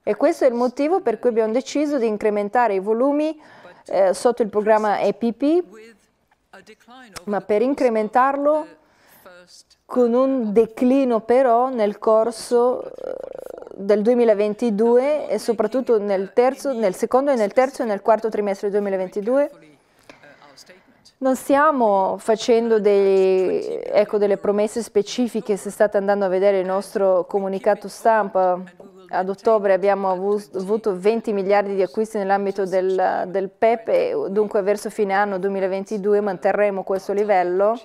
S5: E questo è il motivo per cui abbiamo deciso di incrementare i volumi eh, sotto il programma EPP, ma per incrementarlo con un declino però nel corso eh, del 2022 e soprattutto nel, terzo, nel secondo e nel terzo e nel quarto trimestre del 2022. Non stiamo facendo dei, ecco, delle promesse specifiche, se state andando a vedere il nostro comunicato stampa, ad ottobre abbiamo certo, certo, avuto 20 miliardi di acquisti nell'ambito del, del PEP e dunque verso fine anno 2022 manterremo questo livello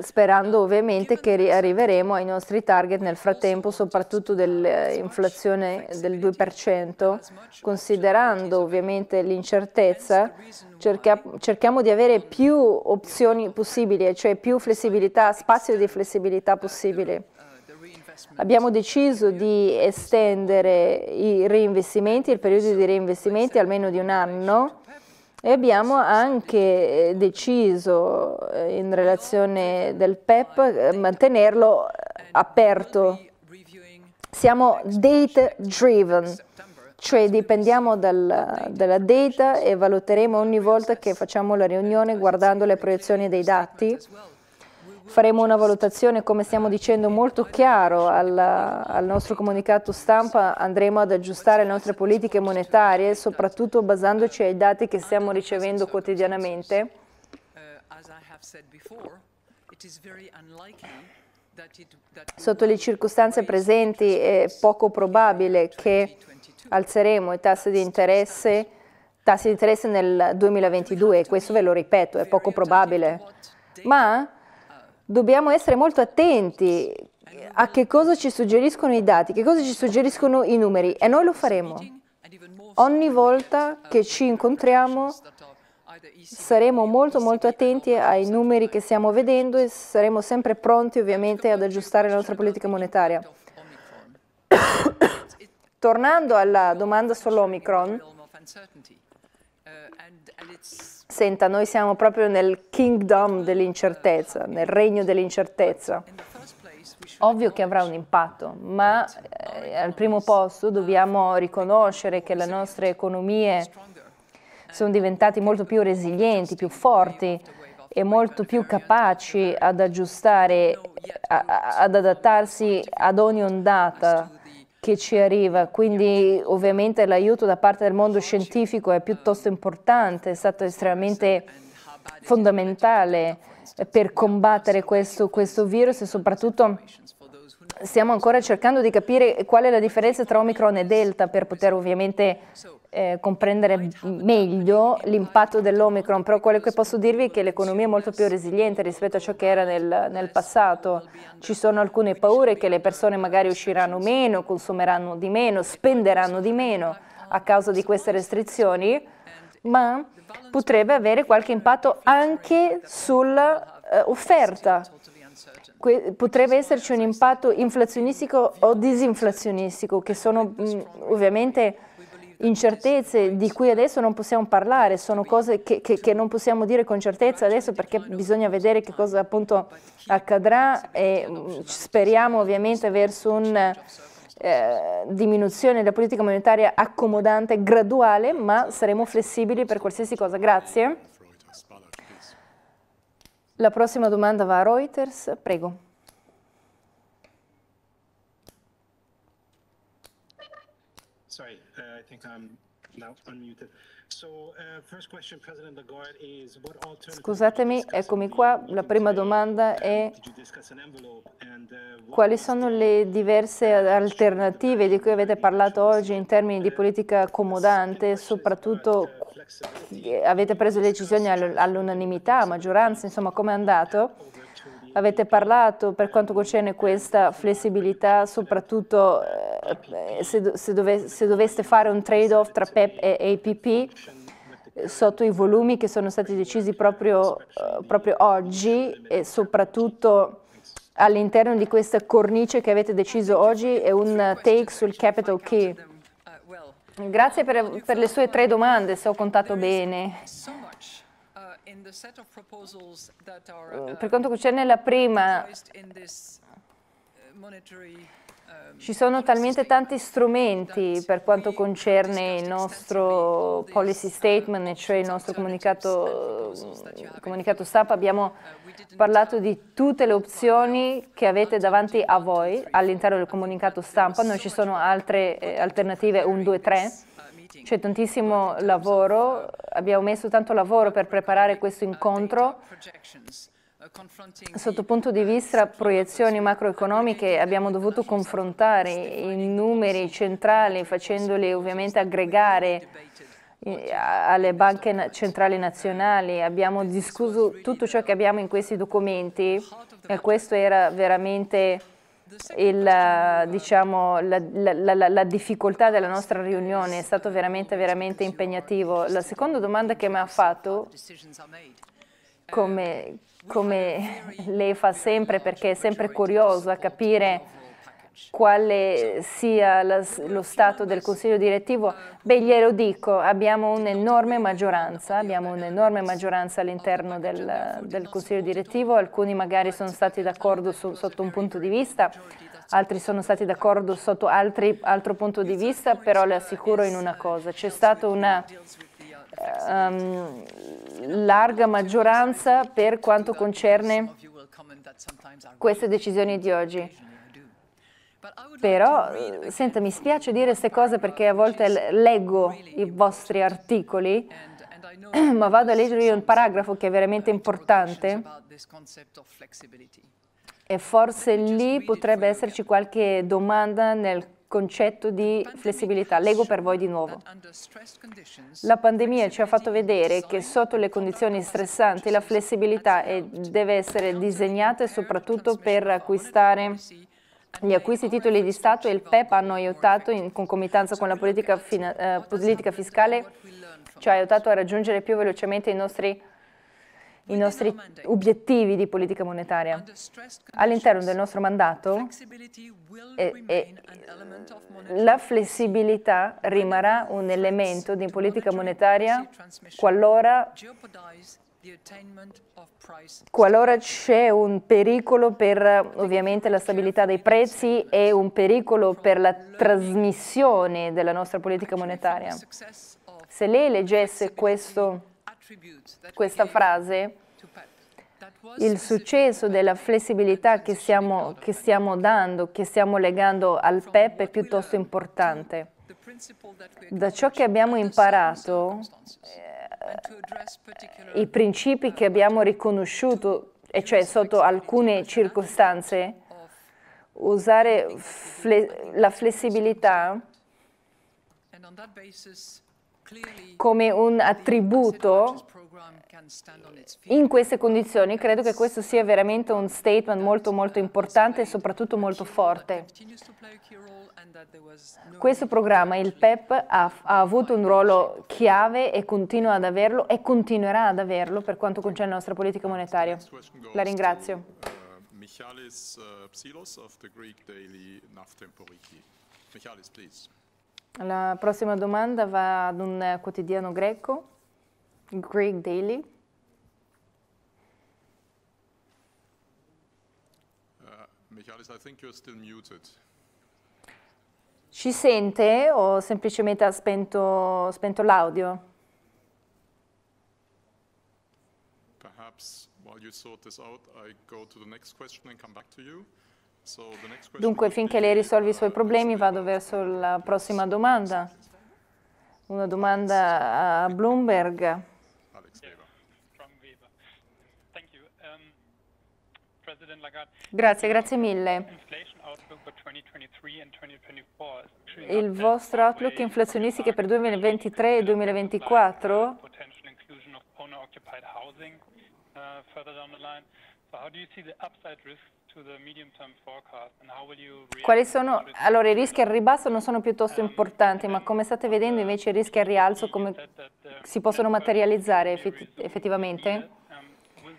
S5: sperando ovviamente che arriveremo ai nostri target nel frattempo, soprattutto dell'inflazione del 2%, considerando ovviamente l'incertezza, cerchia, cerchiamo di avere più opzioni possibili, cioè più flessibilità, spazio di flessibilità possibile. Abbiamo deciso di estendere i reinvestimenti, il periodo di reinvestimenti almeno di un anno e abbiamo anche eh, deciso eh, in relazione del PEP eh, mantenerlo aperto. Siamo data driven, cioè dipendiamo dal, dalla data e valuteremo ogni volta che facciamo la riunione guardando le proiezioni dei dati faremo una valutazione, come stiamo dicendo, molto chiaro al, al nostro comunicato stampa, andremo ad aggiustare le nostre politiche monetarie, soprattutto basandoci ai dati che stiamo ricevendo quotidianamente. Sotto le circostanze presenti è poco probabile che alzeremo i tassi di interesse, tassi di interesse nel 2022, questo ve lo ripeto, è poco probabile. Ma dobbiamo essere molto attenti a che cosa ci suggeriscono i dati, che cosa ci suggeriscono i numeri e noi lo faremo. Ogni volta che ci incontriamo saremo molto molto attenti ai numeri che stiamo vedendo e saremo sempre pronti ovviamente ad aggiustare la nostra politica monetaria. Tornando alla domanda sull'Omicron, Senta, noi siamo proprio nel kingdom dell'incertezza, nel regno dell'incertezza. Ovvio che avrà un impatto, ma eh, al primo posto dobbiamo riconoscere che le nostre economie sono diventate molto più resilienti, più forti e molto più capaci ad aggiustare, a, ad adattarsi ad ogni ondata che ci arriva, quindi ovviamente l'aiuto da parte del mondo scientifico è piuttosto importante, è stato estremamente fondamentale per combattere questo, questo virus e soprattutto stiamo ancora cercando di capire qual è la differenza tra Omicron e Delta per poter ovviamente eh, comprendere meglio l'impatto dell'Omicron, però quello che posso dirvi è che l'economia è molto più resiliente rispetto a ciò che era nel, nel, passato. Ci sono alcune paure che le persone magari usciranno meno, consumeranno di meno, spenderanno di meno a causa di queste restrizioni, ma potrebbe avere qualche impatto anche sull'offerta. Eh, potrebbe esserci un impatto inflazionistico o disinflazionistico, che sono mh, mm, ovviamente incertezze di cui adesso non possiamo parlare, sono cose che, che, che, non possiamo dire con certezza adesso perché bisogna vedere che cosa appunto accadrà e speriamo ovviamente verso una eh, diminuzione della politica monetaria accomodante graduale, ma saremo flessibili per qualsiasi cosa. Grazie. La prossima domanda va a Reuters, prego.
S2: think I'm uh, Scusatemi, eccomi qua. La prima
S5: domanda è uh, quali sono le diverse alternative di cui avete parlato oggi in termini di politica accomodante, soprattutto avete preso le decisioni all'unanimità, a maggioranza, insomma, come è andato? avete parlato per quanto concerne questa flessibilità, soprattutto eh, se, se, dove, se, doveste fare un trade-off tra PEP e APP sotto i volumi che sono stati decisi proprio, eh, proprio oggi e soprattutto all'interno di questa cornice che avete deciso oggi è un take sul capital key. Grazie per, per le sue tre domande, se ho contato bene.
S7: Eh, uh, per quanto concerne la prima, uh, um,
S5: ci sono talmente tanti strumenti per quanto concerne il nostro policy uh, statement, cioè il nostro comunicato, comunicato stampa. Abbiamo parlato di tutte le opzioni che avete davanti a voi all'interno del comunicato stampa. Non ci sono altre eh, alternative 1, 2, 3 c'è tantissimo lavoro, uh, abbiamo messo tanto lavoro per preparare questo incontro. Uh, Sotto punto di uh, vista proiezioni macroeconomiche abbiamo dovuto confrontare i numeri centrali facendoli ovviamente aggregare alle banche centrali nazionali, abbiamo discusso tutto ciò che abbiamo in questi documenti e questo era veramente il, eh, diciamo, la, la, la, la, difficoltà della nostra riunione, è stato veramente, veramente impegnativo. La seconda domanda che mi ha fatto, come, come lei fa sempre, perché è sempre curiosa capire quale sia la, lo stato del Consiglio direttivo? Beh, glielo dico, abbiamo un'enorme maggioranza, abbiamo un'enorme maggioranza all'interno del, del, Consiglio direttivo, alcuni magari sono stati d'accordo sotto un punto di vista, altri sono stati d'accordo sotto altri, altro punto di vista, però le assicuro in una cosa, c'è stata una um, larga maggioranza per quanto concerne queste decisioni di oggi. Però, senta, mi spiace dire queste cose perché a volte leggo i vostri articoli, ma vado a leggere un paragrafo che è veramente importante e forse lì potrebbe esserci qualche domanda nel concetto di flessibilità. Leggo per voi di nuovo. La pandemia ci ha fatto vedere che sotto le condizioni stressanti la flessibilità eh, deve essere disegnata soprattutto per acquistare gli acquisti titoli di Stato e il PEP hanno aiutato, in concomitanza con la politica, eh, politica fiscale, ci cioè ha aiutato a raggiungere più velocemente i nostri, i nostri obiettivi di politica monetaria. All'interno del nostro mandato eh, eh, la flessibilità rimarrà un elemento di politica monetaria qualora Qualora c'è un pericolo per ovviamente la stabilità dei prezzi e un pericolo per la trasmissione della nostra politica monetaria, se lei leggesse questo, questa frase, il successo della flessibilità che stiamo, che stiamo dando, che stiamo legando al PEP è piuttosto importante. Da ciò che abbiamo imparato, i principi che abbiamo riconosciuto, e cioè sotto alcune circostanze, usare fle la flessibilità come un attributo in queste condizioni, credo che questo sia veramente un statement molto molto importante e soprattutto molto forte. Questo programma, il PEP, ha, ha, avuto un ruolo chiave e continua ad averlo e continuerà ad averlo per quanto concerne la nostra politica monetaria. La ringrazio.
S6: Uh, Michalis uh, Psilos of the Greek daily Naftemporiki. Michalis, please.
S5: La prossima domanda va ad un eh, quotidiano greco, Greek Daily.
S6: Uh, Michalis, I think you're still muted.
S5: Ci sente o semplicemente ha spento, spento l'audio?
S6: Perhaps while you sort this out, I go to the next question and come back to you. Dunque, finché lei risolve i suoi problemi,
S5: vado verso la prossima domanda. Una domanda a Bloomberg.
S6: Grazie, grazie mille.
S5: Il vostro outlook inflazionistico per 2023 e 2024 Uh, further down the line. So how do quali sono, allora i rischi al ribasso non sono piuttosto um, importanti, ma come state vedendo invece i rischi al rialzo come si possono materializzare effettivamente? Um,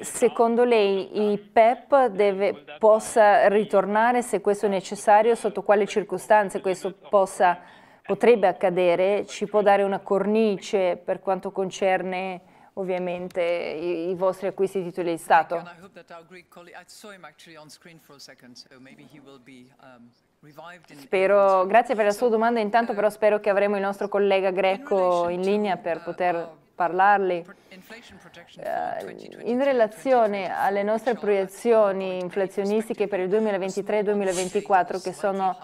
S5: Secondo lei il PEP deve, possa ritornare se questo è necessario, sotto quali circostanze questo possa, potrebbe accadere? Ci può dare una cornice per quanto concerne ovviamente i, i, vostri acquisti di titoli di Stato.
S7: Um,
S5: spero, grazie per la sua domanda, intanto uh, però spero che avremo il nostro collega greco in linea per uh, poter uh, parlarli.
S7: Eh,
S5: in relazione alle nostre proiezioni inflazionistiche per il 2023-2024 che sono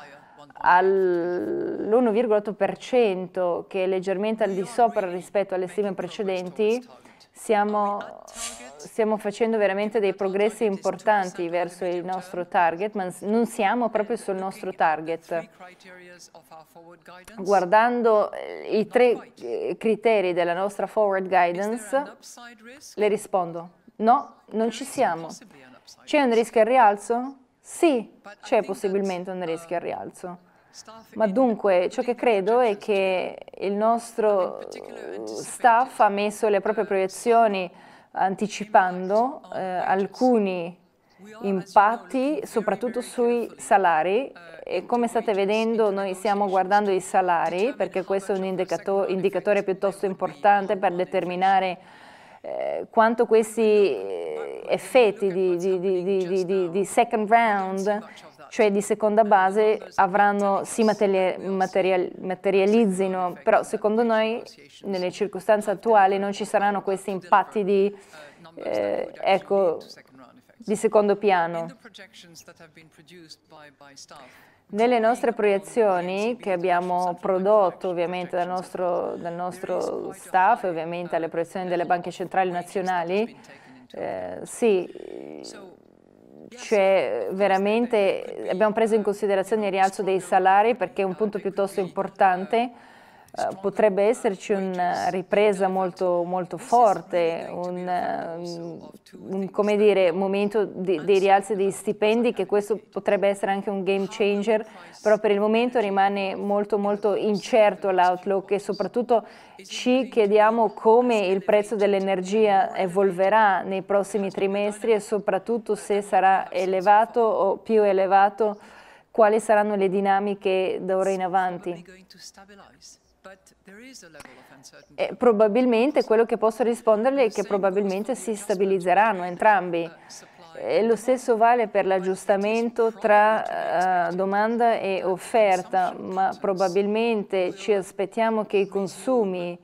S5: all'1,8% che è leggermente al di sopra rispetto alle stime precedenti, stiamo, stiamo, facendo veramente dei progressi importanti verso il nostro target, ma non siamo proprio sul nostro target. Guardando eh, i tre eh, criteri della nostra forward guidance, le rispondo no, non ci siamo. C'è un rischio al rialzo? Sì, c'è possibilmente un rischio al rialzo. Ma dunque ciò che credo è che il nostro eh, staff ha messo le proprie proiezioni anticipando eh, alcuni impatti soprattutto sui salari e come state vedendo noi stiamo guardando i salari perché questo è un indicato indicatore piuttosto importante per determinare eh, quanto questi eh, effetti di, di, di, di, second round cioè di seconda base, esatto, avranno, si esatto, esatto. materializzino, però secondo noi nelle circostanze attuali non ci saranno questi impatti di, eh, eh ecco, cioè, di secondo piano. Nelle nostre proiezioni che abbiamo prodotto ovviamente dal nostro, dal nostro staff, ovviamente uh, alle proiezioni delle banche centrali nazionali, eh, sì, cioè veramente abbiamo preso in considerazione il rialzo dei salari perché è un punto piuttosto importante eh, potrebbe esserci una eh, ripresa molto, molto forte, un, eh, un dire, momento di, dei rialzi dei stipendi che questo potrebbe essere anche un game changer, però per il momento rimane molto, molto incerto l'outlook e soprattutto ci chiediamo come il prezzo dell'energia evolverà nei prossimi trimestri e soprattutto se sarà elevato o più elevato quali saranno le dinamiche da ora in avanti. E probabilmente quello che posso risponderle è che probabilmente si stabilizzeranno entrambi. E lo stesso vale per l'aggiustamento tra uh, domanda e offerta, ma probabilmente ci aspettiamo che i consumi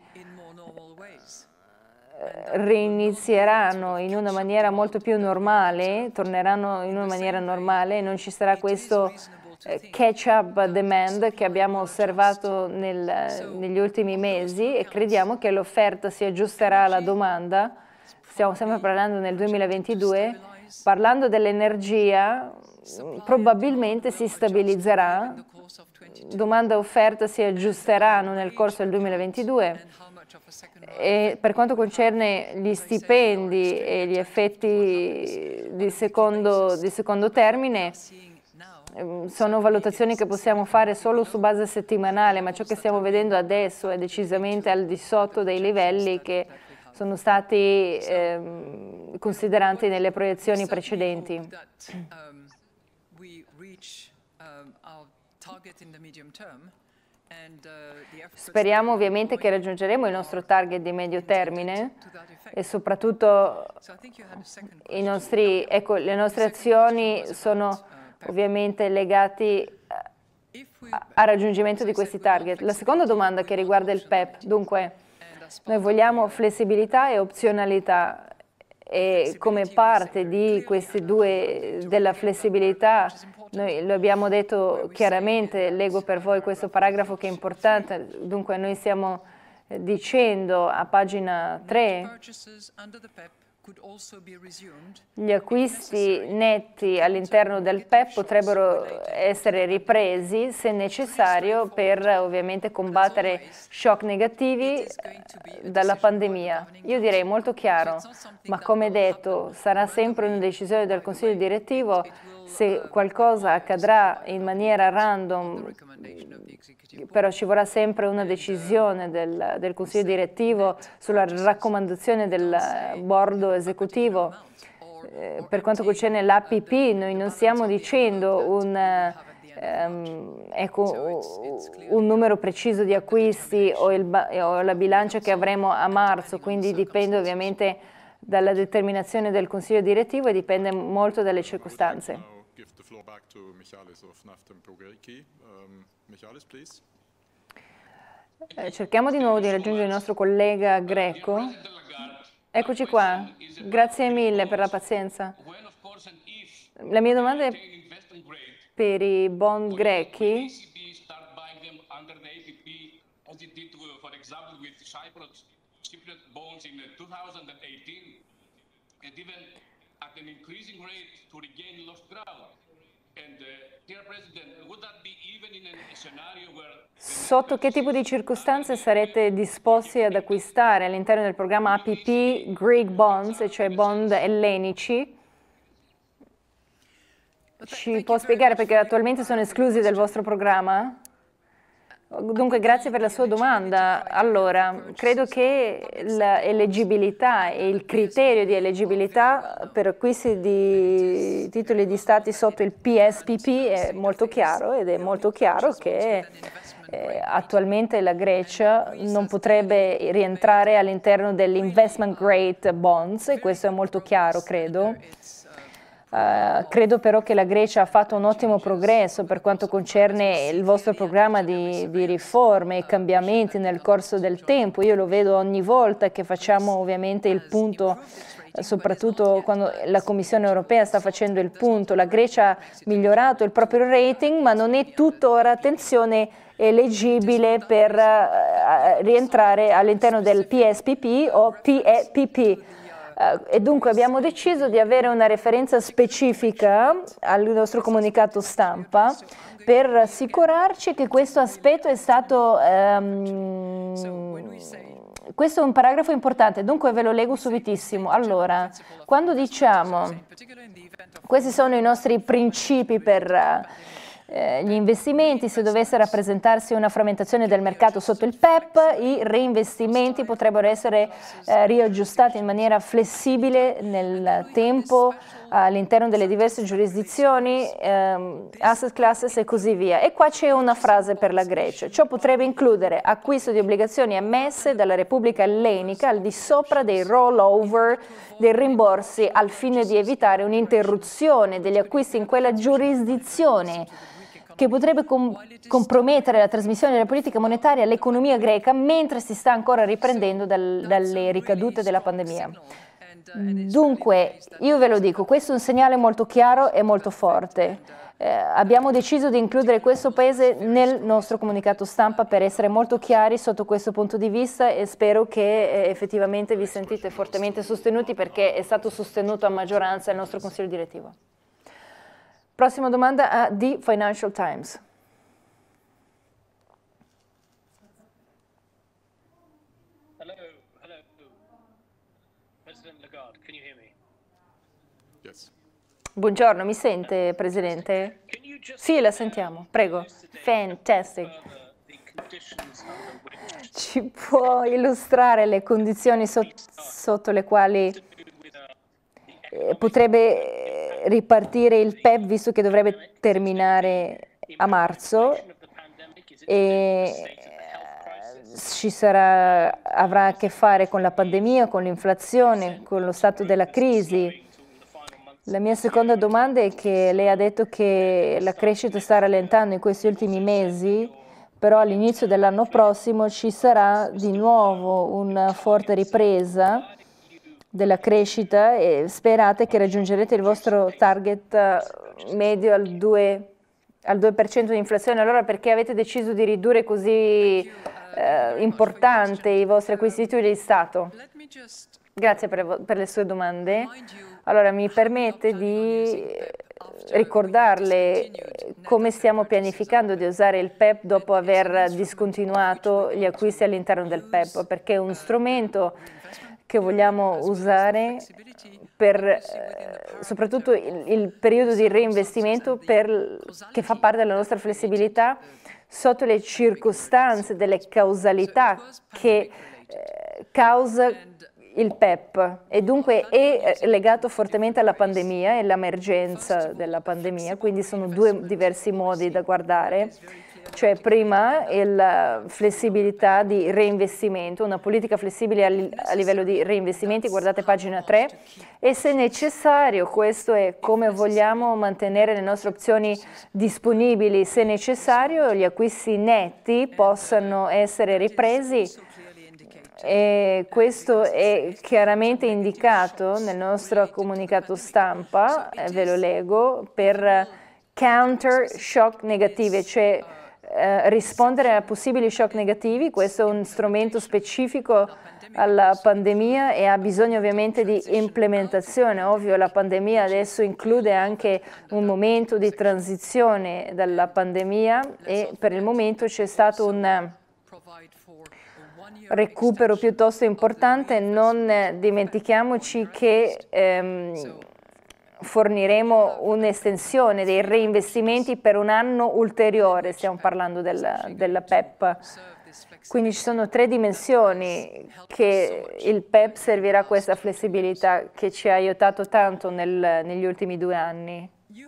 S5: reinizieranno in una maniera molto più normale, torneranno in una maniera normale e non ci sarà questo catch-up demand che abbiamo osservato nel, negli ultimi mesi e crediamo che l'offerta si aggiusterà alla domanda. Stiamo sempre parlando nel 2022. Certo, parlando dell'energia, mm, probabilmente si stabilizzerà. Domanda-offerta e si aggiusteranno nel corso del 2022. E per quanto concerne gli stipendi e gli effetti di secondo, di secondo termine, Ehm, sono valutazioni che possiamo fare solo su base settimanale, ma ciò che stiamo vedendo adesso è decisamente al di sotto dei livelli che sono stati eh, considerati nelle proiezioni precedenti. Speriamo ovviamente che raggiungeremo il nostro target di medio termine e soprattutto nostri, ecco, le nostre azioni sono Certo. ovviamente legati eh, al raggiungimento di questi target. La seconda domanda che riguarda il PEP, dunque noi vogliamo flessibilità e opzionalità e come parte di queste due della flessibilità noi lo abbiamo detto chiaramente, leggo per voi questo paragrafo che è importante, dunque noi stiamo eh, dicendo a pagina 3 gli acquisti netti all'interno del PEP potrebbero essere ripresi se necessario per ovviamente combattere shock negativi eh, dalla pandemia. Io direi molto chiaro, ma come detto sarà sempre una decisione del Consiglio direttivo se uh, qualcosa accadrà in maniera random però ci vorrà sempre una decisione del, del Consiglio direttivo sulla raccomandazione del eh, board eh, esecutivo. per quanto concerne l'APP, noi non stiamo dicendo un, um, ecco, un numero preciso di acquisti o, il, o la bilancia che avremo a marzo, quindi dipende ovviamente dalla determinazione del Consiglio direttivo e dipende molto dalle circostanze
S6: floor back to Michalis of Naftem Pogreiki. Um, Michalis, please.
S5: Eh, cerchiamo di nuovo di raggiungere il nostro collega greco. Eccoci qua, grazie mille per la pazienza.
S2: La mia domanda è
S5: per i bond grechi.
S2: And even at an
S6: increasing rate to regain lost ground. Uh,
S5: Sotto che tipo di circostanze sarete disposti ad acquistare all'interno del programma APP Greek Bonds, cioè bond ellenici? Ci può spiegare perché attualmente sono esclusi dal vostro programma? Dunque, grazie per la sua domanda. Allora, credo che l'eleggibilità e il criterio di eleggibilità per acquisti di titoli di Stati sotto il PSPP è molto chiaro ed è molto chiaro che eh, attualmente la Grecia non potrebbe rientrare all'interno dell'investment grade bonds e questo è molto chiaro, credo. Uh, credo però che la Grecia ha fatto un ottimo progresso per quanto concerne il vostro programma di, di riforme e cambiamenti nel corso del tempo. Io lo vedo ogni volta che facciamo ovviamente il punto eh, soprattutto quando la Commissione europea sta facendo il punto, la Grecia ha migliorato il proprio rating ma non è tuttora attenzione elegibile per uh, rientrare all'interno del PSPP o PEPP. Eh, e dunque abbiamo deciso di avere una referenza specifica al nostro comunicato stampa per assicurarci che questo aspetto è stato... Um, questo è un paragrafo importante, dunque ve lo leggo subitissimo. Allora, quando diciamo, questi sono i nostri principi per eh, eh, gli investimenti, se dovesse rappresentarsi una frammentazione del mercato sotto il PEP, i reinvestimenti potrebbero essere eh, riaggiustati in maniera flessibile nel tempo all'interno delle diverse giurisdizioni, ehm, asset classes e così via. E qua c'è una frase per la Grecia. Ciò potrebbe includere acquisto di obbligazioni ammesse dalla Repubblica ellenica al di sopra dei rollover, dei rimborsi, al fine di evitare un'interruzione degli acquisti in quella giurisdizione che potrebbe com compromettere la trasmissione della politica monetaria all'economia greca mentre si sta ancora riprendendo dal dalle ricadute della pandemia. Mm, dunque, io ve lo dico, questo è un segnale molto chiaro e molto forte. Eh, abbiamo deciso di includere questo paese nel nostro comunicato stampa per essere molto chiari sotto questo punto di vista e spero che eh, effettivamente vi sentite fortemente sostenuti perché è stato sostenuto a maggioranza il nostro consiglio direttivo. Prossima domanda a The Financial Times. Buongiorno, mi sente Presidente? Sì, la sentiamo, prego. Fantastic. Ci può illustrare le condizioni sotto, sotto le quali eh, potrebbe eh, ripartire il PEP visto che dovrebbe terminare a marzo e eh, sarà, avrà a che fare con la pandemia, con l'inflazione, con lo stato della crisi la mia seconda domanda è che lei ha detto che la crescita sta rallentando in questi ultimi mesi, però all'inizio dell'anno prossimo ci sarà di nuovo una forte ripresa della crescita e sperate che raggiungerete il vostro target eh, medio al 2%, al 2 di inflazione. Allora perché avete deciso di ridurre così eh, importante i vostri acquisti di Stato? Grazie per, per le sue domande. Allora mi permette di eh, ricordarle eh, come stiamo pianificando di usare il PEP dopo aver discontinuato gli acquisti all'interno del PEP, perché è uno strumento che vogliamo usare per eh, soprattutto il, il, periodo di reinvestimento per, che fa parte della nostra flessibilità sotto le circostanze delle causalità che causa il PEP e dunque è eh, legato fortemente alla pandemia e all'emergenza della pandemia, quindi sono due diversi modi da guardare. Cioè prima la flessibilità di reinvestimento, una politica flessibile a livello di reinvestimenti, guardate pagina 3, e se necessario, questo è come vogliamo mantenere le nostre opzioni disponibili, se necessario gli acquisti netti possano essere ripresi e questo è chiaramente indicato nel nostro comunicato stampa, eh, ve lo leggo, per counter shock negative, cioè eh, rispondere a possibili shock negativi. Questo è un strumento specifico alla pandemia e ha bisogno ovviamente di implementazione. Ovvio, la pandemia adesso include anche un momento di transizione dalla pandemia e per il momento c'è stato un recupero piuttosto importante, non dimentichiamoci che ehm, forniremo un'estensione dei reinvestimenti per un anno ulteriore, stiamo parlando del, della PEP. Quindi ci sono tre dimensioni che il PEP servirà a questa flessibilità che ci ha aiutato tanto nel, negli ultimi due anni. Um,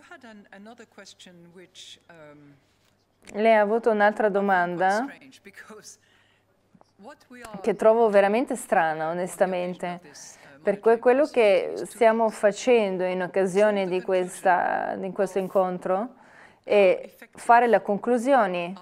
S5: Lei ha avuto un'altra domanda che trovo veramente strana, onestamente, uh, per quello che stiamo facendo in occasione di, questa, di questo incontro è fare le conclusioni,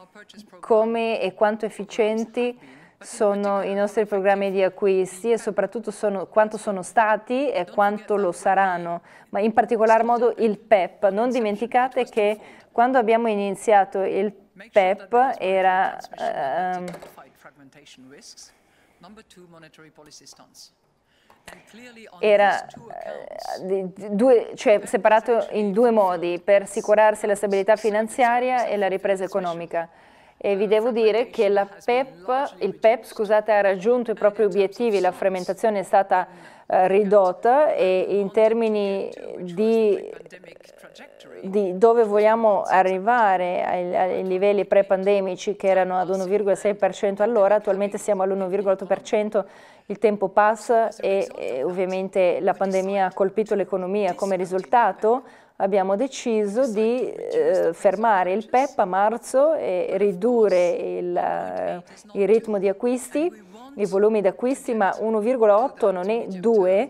S5: come e quanto efficienti sono i nostri programmi di acquisti e soprattutto sono, quanto sono stati e quanto lo saranno, ma in particolar modo il PEP. Non dimenticate che quando abbiamo iniziato il PEP era... Eh, ehm, era eh, due, cioè, separato in due modi per assicurarsi la stabilità finanziaria e la ripresa economica. E vi devo dire che PEP, il PEP scusate, ha raggiunto i propri obiettivi, la frammentazione è stata eh, ridotta e in termini di di dove vogliamo arrivare ai, ai livelli pre-pandemici che erano ad 1,6% all'ora, attualmente siamo all'1,8%, il tempo passa e, e ovviamente la pandemia ha colpito l'economia come risultato, abbiamo deciso di eh, fermare il PEP a marzo e ridurre il, il ritmo di acquisti, i volumi di acquisti, ma 1,8 non è 2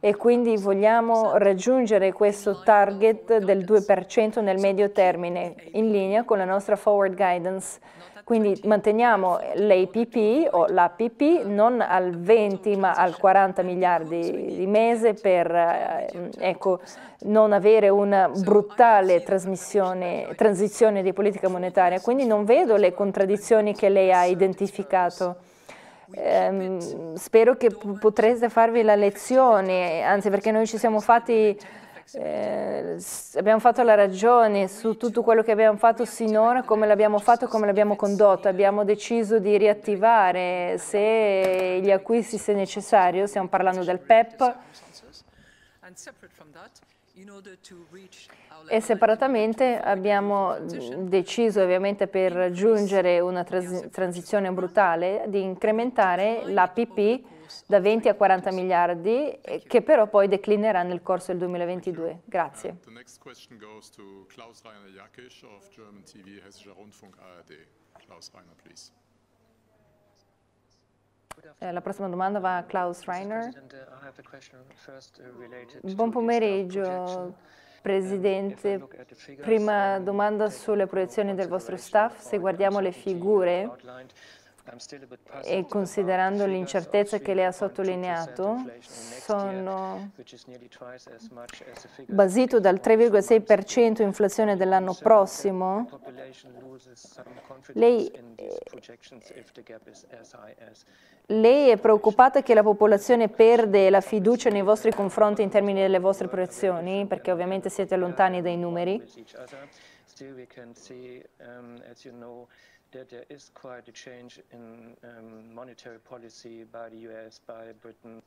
S5: e quindi vogliamo raggiungere questo target del 2% nel medio termine, in linea con la nostra forward guidance. Quindi manteniamo l'APP o l'APP non al 20 ma al 40 miliardi di mese per eh, ecco, non avere una brutale transizione di politica monetaria. Quindi non vedo le contraddizioni che lei ha identificato ehm, spero che potreste farvi la lezione, anzi perché noi ci siamo fatti eh, abbiamo fatto la ragione su tutto quello che abbiamo fatto sinora, come l'abbiamo fatto e come l'abbiamo condotto. Abbiamo deciso di riattivare se gli acquisti, se necessario, stiamo parlando del PEP, e separatamente abbiamo deciso ovviamente per raggiungere una trans transizione brutale di incrementare l'APP da 20 a 40 miliardi che però poi declinerà nel corso del 2022. Grazie.
S6: Eh, la prossima domanda va a Klaus Reiner. Uh, uh, Buon uh, pomeriggio.
S5: Presidente, prima domanda sulle proiezioni del vostro staff. Se guardiamo le figure
S7: e considerando
S5: l'incertezza che lei ha sottolineato, sono basito dal 3,6% inflazione dell'anno prossimo,
S7: lei, eh,
S5: lei è preoccupata che la popolazione perde la fiducia nei vostri confronti in termini delle vostre proiezioni, perché ovviamente siete lontani dai numeri?
S7: Um, that there is quite a change in um, monetary policy by the US, by Britain,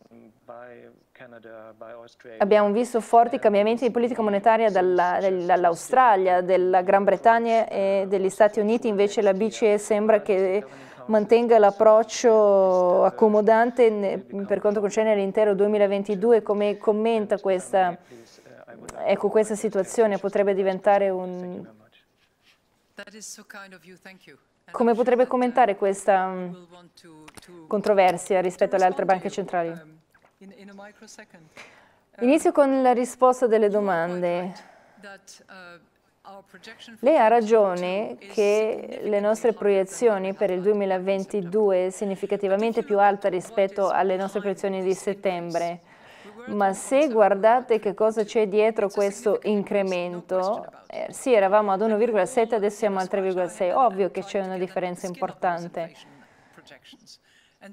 S7: by Canada, by Australia. Abbiamo visto forti uh, cambiamenti di
S5: politica monetaria dall'Australia, della Gran Bretagna e degli Stati Uniti, invece la BCE sembra che mantenga l'approccio accomodante per quanto concerne l'intero 2022, come commenta questa, uh, ecco, questa situazione potrebbe diventare un
S7: That is so kind of you. Thank you.
S5: Come potrebbe commentare questa mm, controversia rispetto alle altre banche centrali? Inizio con la risposta delle domande. Lei ha ragione che le nostre proiezioni per il 2022 è significativamente più alta rispetto alle nostre proiezioni di settembre ma se guardate che cosa c'è dietro questo incremento, eh, sì eravamo ad 1,7 adesso siamo al 3,6, ovvio che c'è una differenza importante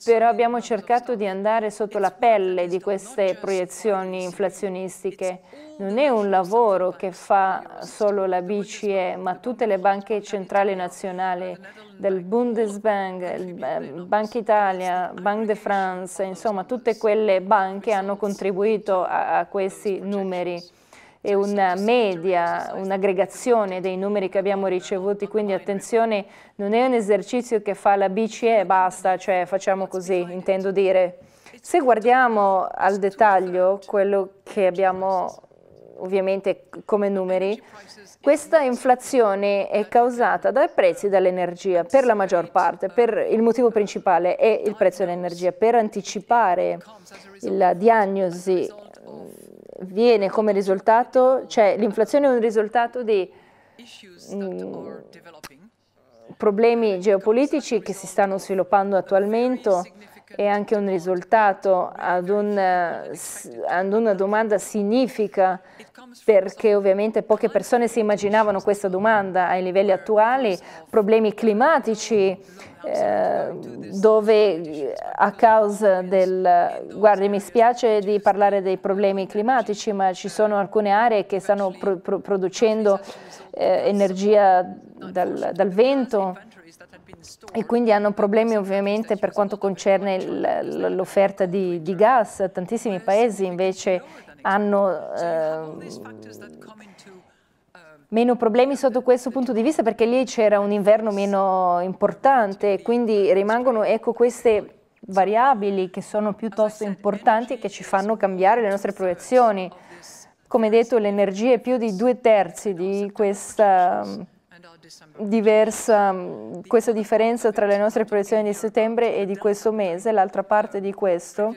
S5: però abbiamo cercato di andare sotto la pelle di queste proiezioni inflazionistiche. Non è un lavoro che fa solo la BCE, ma tutte le banche centrali nazionali, del Bundesbank, Banca Italia, Banque de France, insomma tutte quelle banche hanno contribuito a, a questi numeri e una media, un'aggregazione dei numeri che abbiamo ricevuti, quindi attenzione, non è un esercizio che fa la BCE e basta, cioè facciamo così, intendo dire. Se guardiamo al dettaglio quello che abbiamo ovviamente come numeri, questa inflazione è causata dai prezzi dell'energia per la maggior parte, per il motivo principale è il prezzo dell'energia. Per anticipare la diagnosi viene come risultato, cioè l'inflazione è un risultato di mh, mm, problemi geopolitici che si stanno sviluppando attualmente è anche un risultato, ad una, eh, ad una domanda significa, perché ovviamente poche persone si immaginavano questa domanda ai livelli attuali, problemi climatici, eh, dove a causa del... Guardi, mi spiace di parlare dei problemi climatici, ma ci sono alcune aree che stanno pro, producendo eh, energia dal, dal vento, e quindi hanno problemi ovviamente per quanto concerne l'offerta di, di, gas. Tantissimi paesi invece hanno eh, meno problemi sotto questo punto di vista perché lì c'era un inverno meno importante, quindi rimangono ecco, queste variabili che sono piuttosto importanti e che ci fanno cambiare le nostre proiezioni. Come detto, l'energia è più di due terzi di questa diversa mm, questa differenza tra le nostre proiezioni di settembre e di questo mese. L'altra parte di questo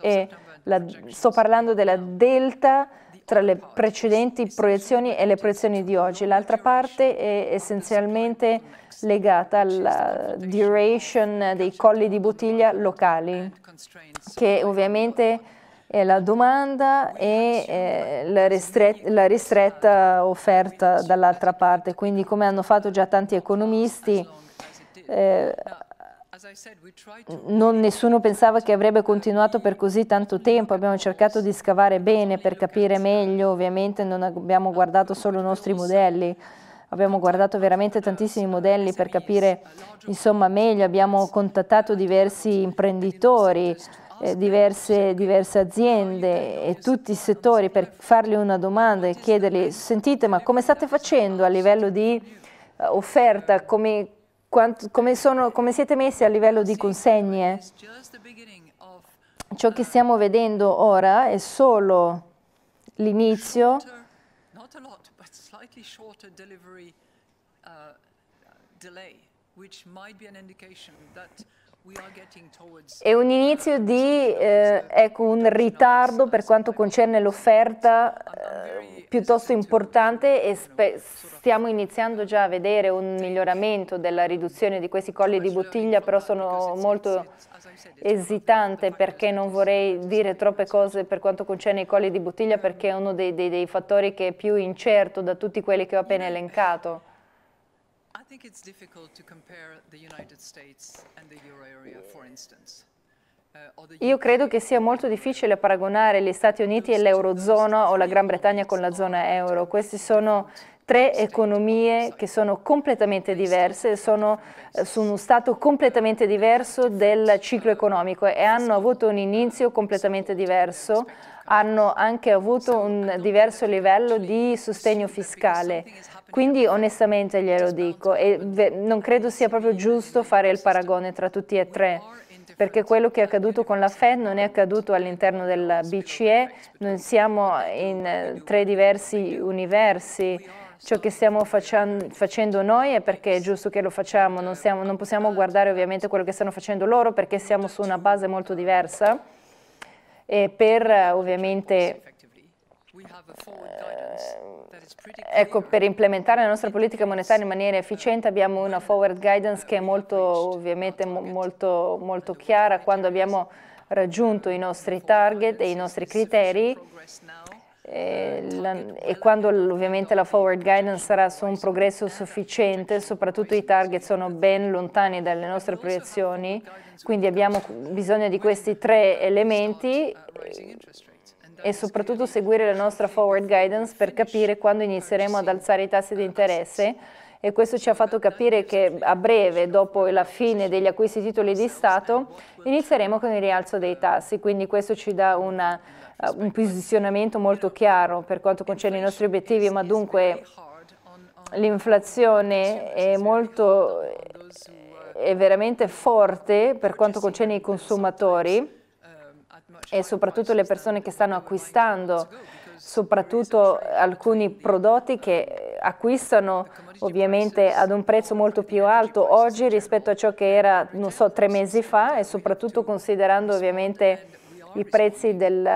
S5: è, la, sto parlando della delta tra le precedenti proiezioni e le proiezioni di oggi. L'altra parte è essenzialmente legata alla duration dei colli di bottiglia locali, che ovviamente è la domanda e eh, la, ristretta, la, ristretta offerta dall'altra parte. Quindi come hanno fatto già tanti economisti, eh, non nessuno pensava che avrebbe continuato per così tanto tempo, abbiamo cercato di scavare bene per capire meglio, ovviamente non abbiamo guardato solo i nostri modelli, abbiamo guardato veramente tantissimi modelli per capire insomma, meglio, abbiamo contattato diversi imprenditori, eh, diverse, diverse, aziende e tutti i settori per fargli una domanda e chiedergli sentite ma come state facendo a livello di eh, offerta, come, quant, come, sono, come siete messi a livello di consegne? Ciò che stiamo vedendo ora è solo l'inizio uh,
S7: delay, which might be an indication that
S5: è un inizio di eh, ecco, un ritardo per quanto concerne l'offerta eh, piuttosto importante e stiamo iniziando già a vedere un miglioramento della riduzione di questi colli di bottiglia, però sono molto esitante perché non vorrei dire troppe cose per quanto concerne i colli di bottiglia perché è uno dei, dei, dei fattori che è più incerto da tutti quelli che ho appena elencato
S7: think it's difficult to compare the United States and the euro area, for instance.
S5: Uh, Io credo che sia molto difficile paragonare gli Stati Uniti e l'Eurozona o la Gran Bretagna con la zona euro. Queste sono tre economie che sono completamente diverse, sono eh, su uno stato completamente diverso del ciclo economico e hanno avuto un inizio completamente diverso, hanno anche avuto un diverso livello di sostegno fiscale. Quindi onestamente glielo dico e non credo sia proprio giusto fare il paragone tra tutti e tre perché quello che è accaduto con la Fed non è accaduto all'interno della BCE, non siamo in tre diversi universi. Ciò che stiamo facendo noi è perché è giusto che lo facciamo, non, siamo, non possiamo guardare ovviamente quello che stanno facendo loro perché siamo su una base molto diversa e per eh, ovviamente ehm, Ecco, per implementare la nostra politica monetaria in maniera efficiente abbiamo una forward guidance che è molto, ovviamente, molto, molto chiara quando abbiamo raggiunto i nostri target e i nostri criteri e, la, e quando ovviamente la forward guidance sarà su un progresso sufficiente, soprattutto i target sono ben lontani dalle nostre proiezioni, quindi abbiamo bisogno di questi tre elementi e soprattutto seguire la nostra forward guidance per capire quando inizieremo ad alzare i tassi di interesse e questo ci ha fatto capire che a breve, dopo la fine degli acquisti titoli di Stato, inizieremo con il rialzo dei tassi, quindi questo ci dà una eh, un posizionamento molto chiaro per quanto concerne i nostri obiettivi, ma dunque l'inflazione è molto è veramente forte per quanto concerne i consumatori e soprattutto le persone che stanno acquistando, soprattutto alcuni prodotti che acquistano ovviamente ad un prezzo molto più alto oggi rispetto a ciò che era, non so, tre mesi fa e soprattutto considerando ovviamente i prezzi del,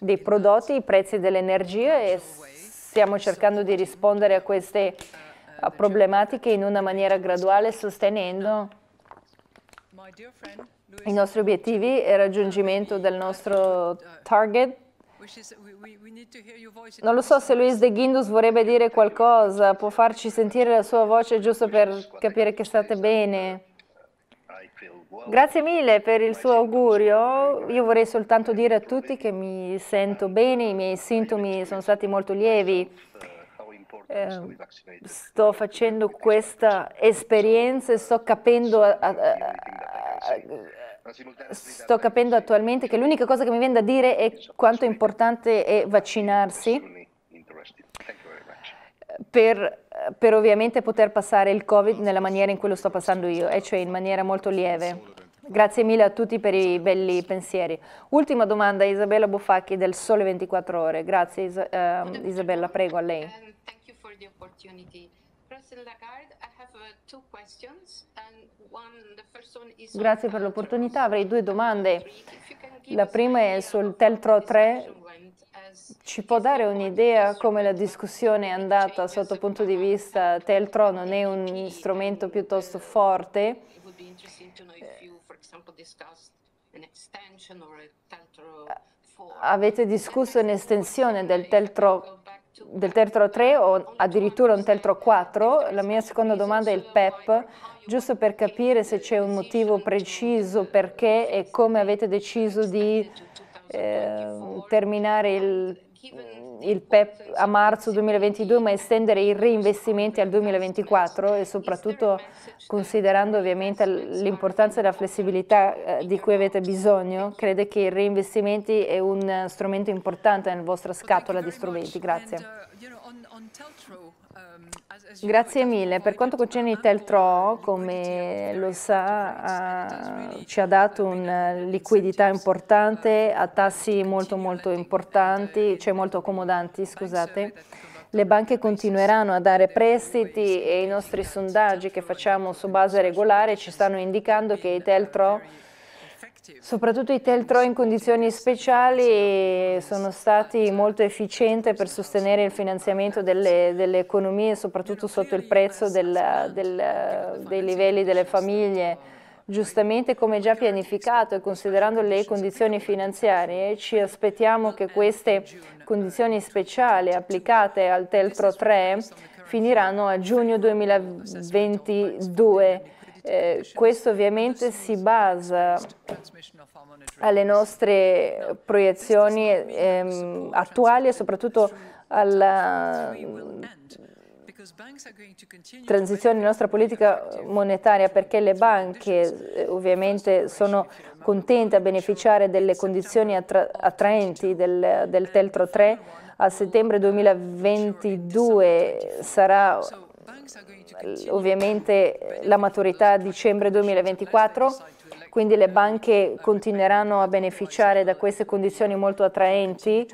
S5: dei prodotti, i prezzi dell'energia e stiamo cercando di rispondere a queste problematiche in una maniera graduale sostenendo i nostri obiettivi e il raggiungimento del nostro target. Non lo so se Luis de Guindos vorrebbe dire qualcosa, può farci sentire la sua voce giusto per capire che state bene. Grazie mille per il suo augurio. Io vorrei soltanto dire a tutti che mi sento bene, i miei sintomi sono stati molto lievi. Eh, sto facendo questa esperienza e sto capendo, eh,
S4: eh,
S5: sto capendo attualmente che l'unica cosa che mi viene da dire è quanto importante è vaccinarsi per eh, per ovviamente poter passare il Covid nella maniera in cui lo sto passando io, e cioè in maniera molto lieve. Grazie mille a tutti per i belli pensieri. Ultima domanda, Isabella Buffacchi del Sole 24 Ore. Grazie Is uh, Isabella, prego a lei. Uh, Grazie per l'opportunità, avrei due domande. La prima è sul Teltro 3 ci può dare un'idea come la discussione è andata sotto il punto di vista te il trono né un strumento piuttosto forte? Eh, avete discusso un'estensione del Teltro del Teltro 3 o addirittura un Teltro 4? La mia seconda domanda è il PEP, giusto per capire se c'è un motivo preciso perché e come avete deciso di eh, terminare il, mm, il PEP a marzo 2022 ma estendere i reinvestimenti al 2024 e soprattutto considerando ovviamente l'importanza della flessibilità eh, di cui avete bisogno, crede che i reinvestimenti è un strumento importante nella vostra scatola di strumenti. Grazie. Grazie mille. Per quanto concerne Teltro, come lo sa, ha, ci ha dato una eh, liquidità importante a tassi molto molto importanti, cioè molto accomodanti, scusate. Le banche continueranno a dare prestiti e i nostri sondaggi che facciamo su base regolare ci stanno indicando che Teltro Soprattutto i Teltro in condizioni speciali sono stati molto efficienti per sostenere il finanziamento delle, delle economie, soprattutto sotto il prezzo del, del, dei livelli delle famiglie. Giustamente come già pianificato e considerando le condizioni finanziarie ci aspettiamo che queste condizioni speciali applicate al Teltro 3 finiranno a giugno 2022 eh, questo ovviamente si basa alle nostre proiezioni ehm, attuali e soprattutto alla ehm, transizione della nostra politica monetaria perché le banche eh, ovviamente sono contente a beneficiare delle condizioni attra attraenti del, del Teltro 3. A settembre 2022 sarà ovviamente la maturità a dicembre 2024, quindi le banche continueranno a beneficiare da queste condizioni molto attraenti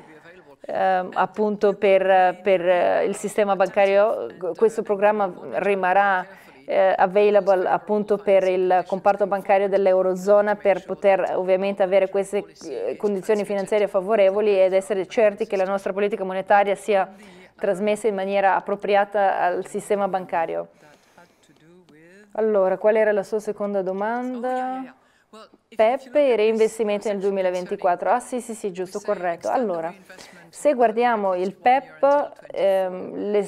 S5: eh, appunto per, per il sistema bancario. Questo programma rimarrà eh, available appunto per il comparto bancario dell'Eurozona per poter ovviamente avere queste eh, condizioni finanziarie favorevoli ed essere certi che la nostra politica monetaria sia trasmessa in maniera appropriata al sistema bancario. Allora, qual era la sua seconda domanda? Peppe, e reinvestimenti nel 2024. Ah sì, sì, sì, giusto, corretto. Allora, se guardiamo il PEP, ehm,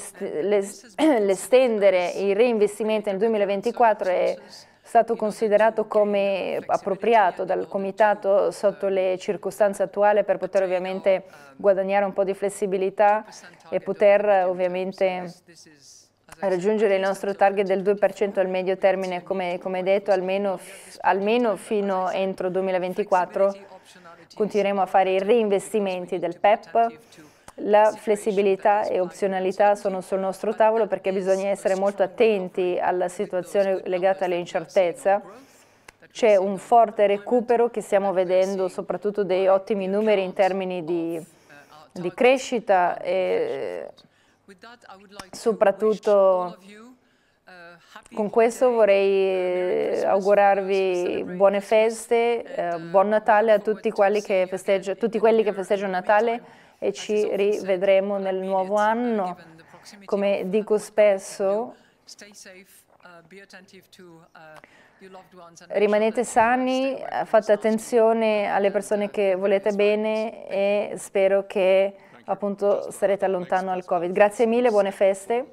S5: l'estendere i reinvestimenti nel 2024 è stato considerato come appropriato dal Comitato sotto le circostanze attuali per poter ovviamente guadagnare un po' di flessibilità e poter ovviamente raggiungere il nostro target del 2% al medio termine, come, come detto, almeno, almeno fino entro 2024 continueremo a fare i reinvestimenti del PEP. La flessibilità e opzionalità sono sul nostro tavolo perché bisogna essere molto attenti alla situazione legata all'incertezza. C'è un forte recupero che stiamo vedendo, soprattutto dei ottimi numeri in termini di, di crescita e Soprattutto uh, con questo vorrei uh, eh, augurarvi buone feste, eh, uh, buon Natale a tutti quelli che festeggiano, tutti quelli che festeggiano Natale e ci rivedremo nel nuovo anno. Come dico spesso, Rimanete sani, fate attenzione alle persone che volete bene e spero che appunto sarete allontano al Covid. Grazie mille, buone feste.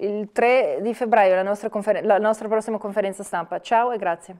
S5: Il 3 di febbraio la nostra, la nostra prossima conferenza stampa. Ciao e grazie.